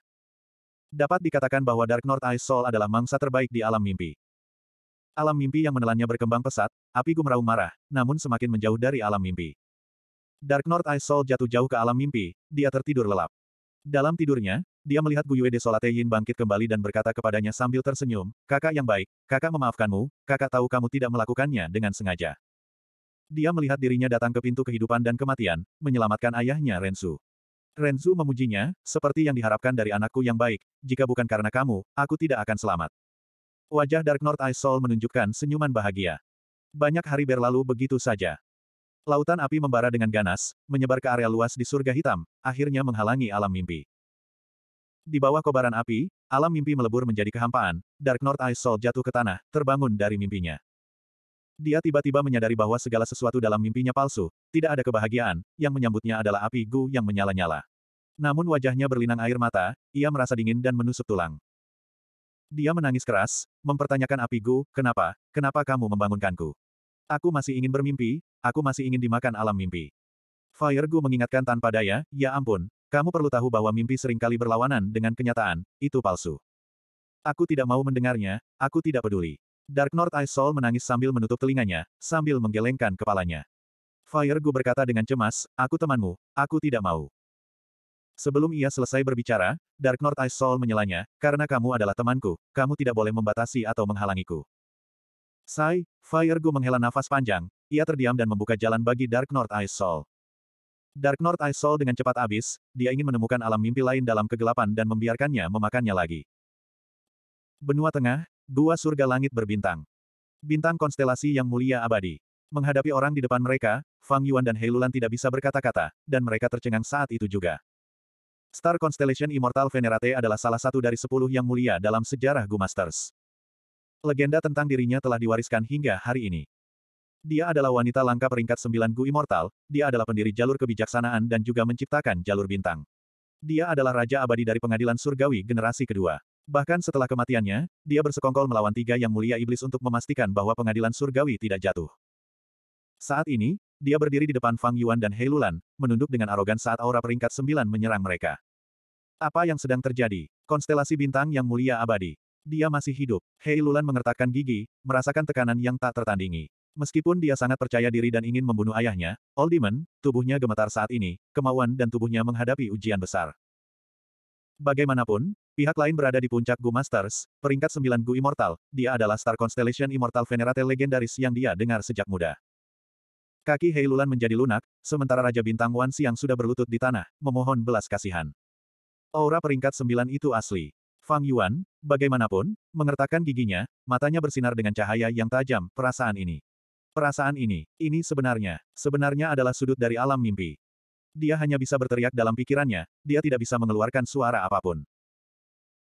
Dapat dikatakan bahwa Dark North Ice Soul adalah mangsa terbaik di alam mimpi. Alam mimpi yang menelannya berkembang pesat, api gumraung marah, namun semakin menjauh dari alam mimpi. Dark North Ice Soul jatuh jauh ke alam mimpi, dia tertidur lelap. Dalam tidurnya, dia melihat Guyue Desolate Yin bangkit kembali dan berkata kepadanya sambil tersenyum, kakak yang baik, kakak memaafkanmu, kakak tahu kamu tidak melakukannya dengan sengaja. Dia melihat dirinya datang ke pintu kehidupan dan kematian, menyelamatkan ayahnya Renzu. Renzu memujinya, seperti yang diharapkan dari anakku yang baik, jika bukan karena kamu, aku tidak akan selamat. Wajah Dark North Ice Soul menunjukkan senyuman bahagia. Banyak hari berlalu begitu saja. Lautan api membara dengan ganas, menyebar ke area luas di surga hitam, akhirnya menghalangi alam mimpi. Di bawah kobaran api, alam mimpi melebur menjadi kehampaan, Dark North Ice Soul jatuh ke tanah, terbangun dari mimpinya. Dia tiba-tiba menyadari bahwa segala sesuatu dalam mimpinya palsu, tidak ada kebahagiaan, yang menyambutnya adalah api gu yang menyala-nyala. Namun wajahnya berlinang air mata, ia merasa dingin dan menusuk tulang. Dia menangis keras, mempertanyakan api gu, kenapa, kenapa kamu membangunkanku? Aku masih ingin bermimpi, aku masih ingin dimakan alam mimpi. Fire mengingatkan tanpa daya, ya ampun, kamu perlu tahu bahwa mimpi seringkali berlawanan dengan kenyataan, itu palsu. Aku tidak mau mendengarnya, aku tidak peduli. Dark North Ice Soul menangis sambil menutup telinganya, sambil menggelengkan kepalanya. Fire berkata dengan cemas, aku temanmu, aku tidak mau. Sebelum ia selesai berbicara, Dark North Ice Soul menyelanya, karena kamu adalah temanku, kamu tidak boleh membatasi atau menghalangiku. Sai, Fire menghela nafas panjang, ia terdiam dan membuka jalan bagi Dark North Ice Soul. Dark North Ice Soul dengan cepat habis, dia ingin menemukan alam mimpi lain dalam kegelapan dan membiarkannya memakannya lagi. Benua Tengah, Gua Surga Langit Berbintang. Bintang konstelasi yang mulia abadi. Menghadapi orang di depan mereka, Fang Yuan dan Heilulan tidak bisa berkata-kata, dan mereka tercengang saat itu juga. Star Constellation Immortal Venerate adalah salah satu dari sepuluh yang mulia dalam sejarah Masters. Legenda tentang dirinya telah diwariskan hingga hari ini. Dia adalah wanita langka peringkat sembilan Gu Immortal, dia adalah pendiri jalur kebijaksanaan dan juga menciptakan jalur bintang. Dia adalah raja abadi dari pengadilan surgawi generasi kedua. Bahkan setelah kematiannya, dia bersekongkol melawan tiga yang mulia iblis untuk memastikan bahwa pengadilan surgawi tidak jatuh. Saat ini, dia berdiri di depan Fang Yuan dan Hei Lulan, menunduk dengan arogan saat aura peringkat sembilan menyerang mereka. Apa yang sedang terjadi? Konstelasi bintang yang mulia abadi. Dia masih hidup. Hei Lulan mengertakkan gigi, merasakan tekanan yang tak tertandingi. Meskipun dia sangat percaya diri dan ingin membunuh ayahnya, Old Demon, tubuhnya gemetar saat ini, kemauan dan tubuhnya menghadapi ujian besar. Bagaimanapun, pihak lain berada di puncak Gu Masters, peringkat 9 Gu Immortal, dia adalah Star Constellation Immortal Venerate legendaris yang dia dengar sejak muda. Kaki Heilulan menjadi lunak, sementara Raja Bintang Wan Siang sudah berlutut di tanah, memohon belas kasihan. Aura peringkat 9 itu asli. Fang Yuan, bagaimanapun, mengertakkan giginya, matanya bersinar dengan cahaya yang tajam, perasaan ini. Perasaan ini, ini sebenarnya, sebenarnya adalah sudut dari alam mimpi. Dia hanya bisa berteriak dalam pikirannya, dia tidak bisa mengeluarkan suara apapun.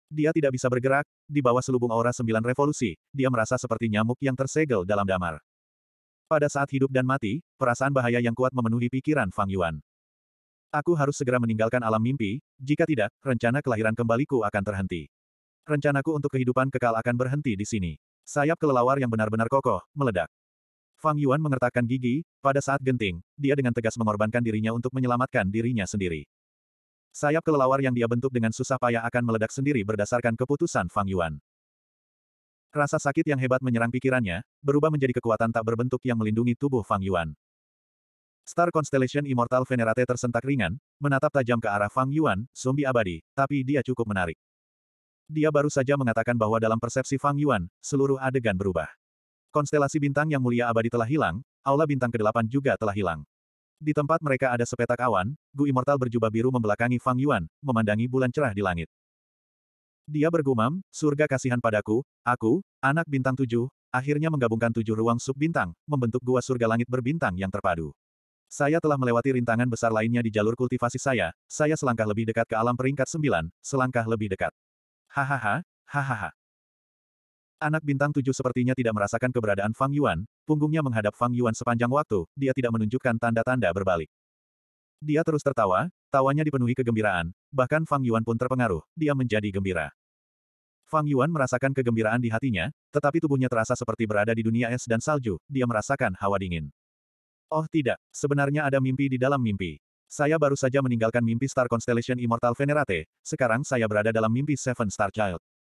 Dia tidak bisa bergerak, di bawah selubung aura sembilan revolusi, dia merasa seperti nyamuk yang tersegel dalam damar. Pada saat hidup dan mati, perasaan bahaya yang kuat memenuhi pikiran Fang Yuan. Aku harus segera meninggalkan alam mimpi, jika tidak, rencana kelahiran kembaliku akan terhenti. Rencanaku untuk kehidupan kekal akan berhenti di sini. Sayap kelelawar yang benar-benar kokoh, meledak. Fang Yuan mengertakkan gigi, pada saat genting, dia dengan tegas mengorbankan dirinya untuk menyelamatkan dirinya sendiri. Sayap kelelawar yang dia bentuk dengan susah payah akan meledak sendiri berdasarkan keputusan Fang Yuan. Rasa sakit yang hebat menyerang pikirannya, berubah menjadi kekuatan tak berbentuk yang melindungi tubuh Fang Yuan. Star Constellation Immortal Venerate tersentak ringan, menatap tajam ke arah Fang Yuan, zombie abadi, tapi dia cukup menarik. Dia baru saja mengatakan bahwa dalam persepsi Fang Yuan, seluruh adegan berubah. Konstelasi bintang yang mulia abadi telah hilang, aula bintang ke-8 juga telah hilang. Di tempat mereka ada sepetak awan, Gu Immortal berjubah biru membelakangi Fang Yuan, memandangi bulan cerah di langit. Dia bergumam, surga kasihan padaku, aku, anak bintang tujuh, akhirnya menggabungkan tujuh ruang sub bintang, membentuk gua surga langit berbintang yang terpadu. Saya telah melewati rintangan besar lainnya di jalur kultivasi saya, saya selangkah lebih dekat ke alam peringkat sembilan, selangkah lebih dekat. Hahaha, hahaha. Anak bintang tujuh sepertinya tidak merasakan keberadaan Fang Yuan, punggungnya menghadap Fang Yuan sepanjang waktu, dia tidak menunjukkan tanda-tanda berbalik. Dia terus tertawa, tawanya dipenuhi kegembiraan, bahkan Fang Yuan pun terpengaruh, dia menjadi gembira. Fang Yuan merasakan kegembiraan di hatinya, tetapi tubuhnya terasa seperti berada di dunia es dan salju, dia merasakan hawa dingin. Oh tidak, sebenarnya ada mimpi di dalam mimpi. Saya baru saja meninggalkan mimpi Star Constellation Immortal Venerate, sekarang saya berada dalam mimpi Seven Star Child.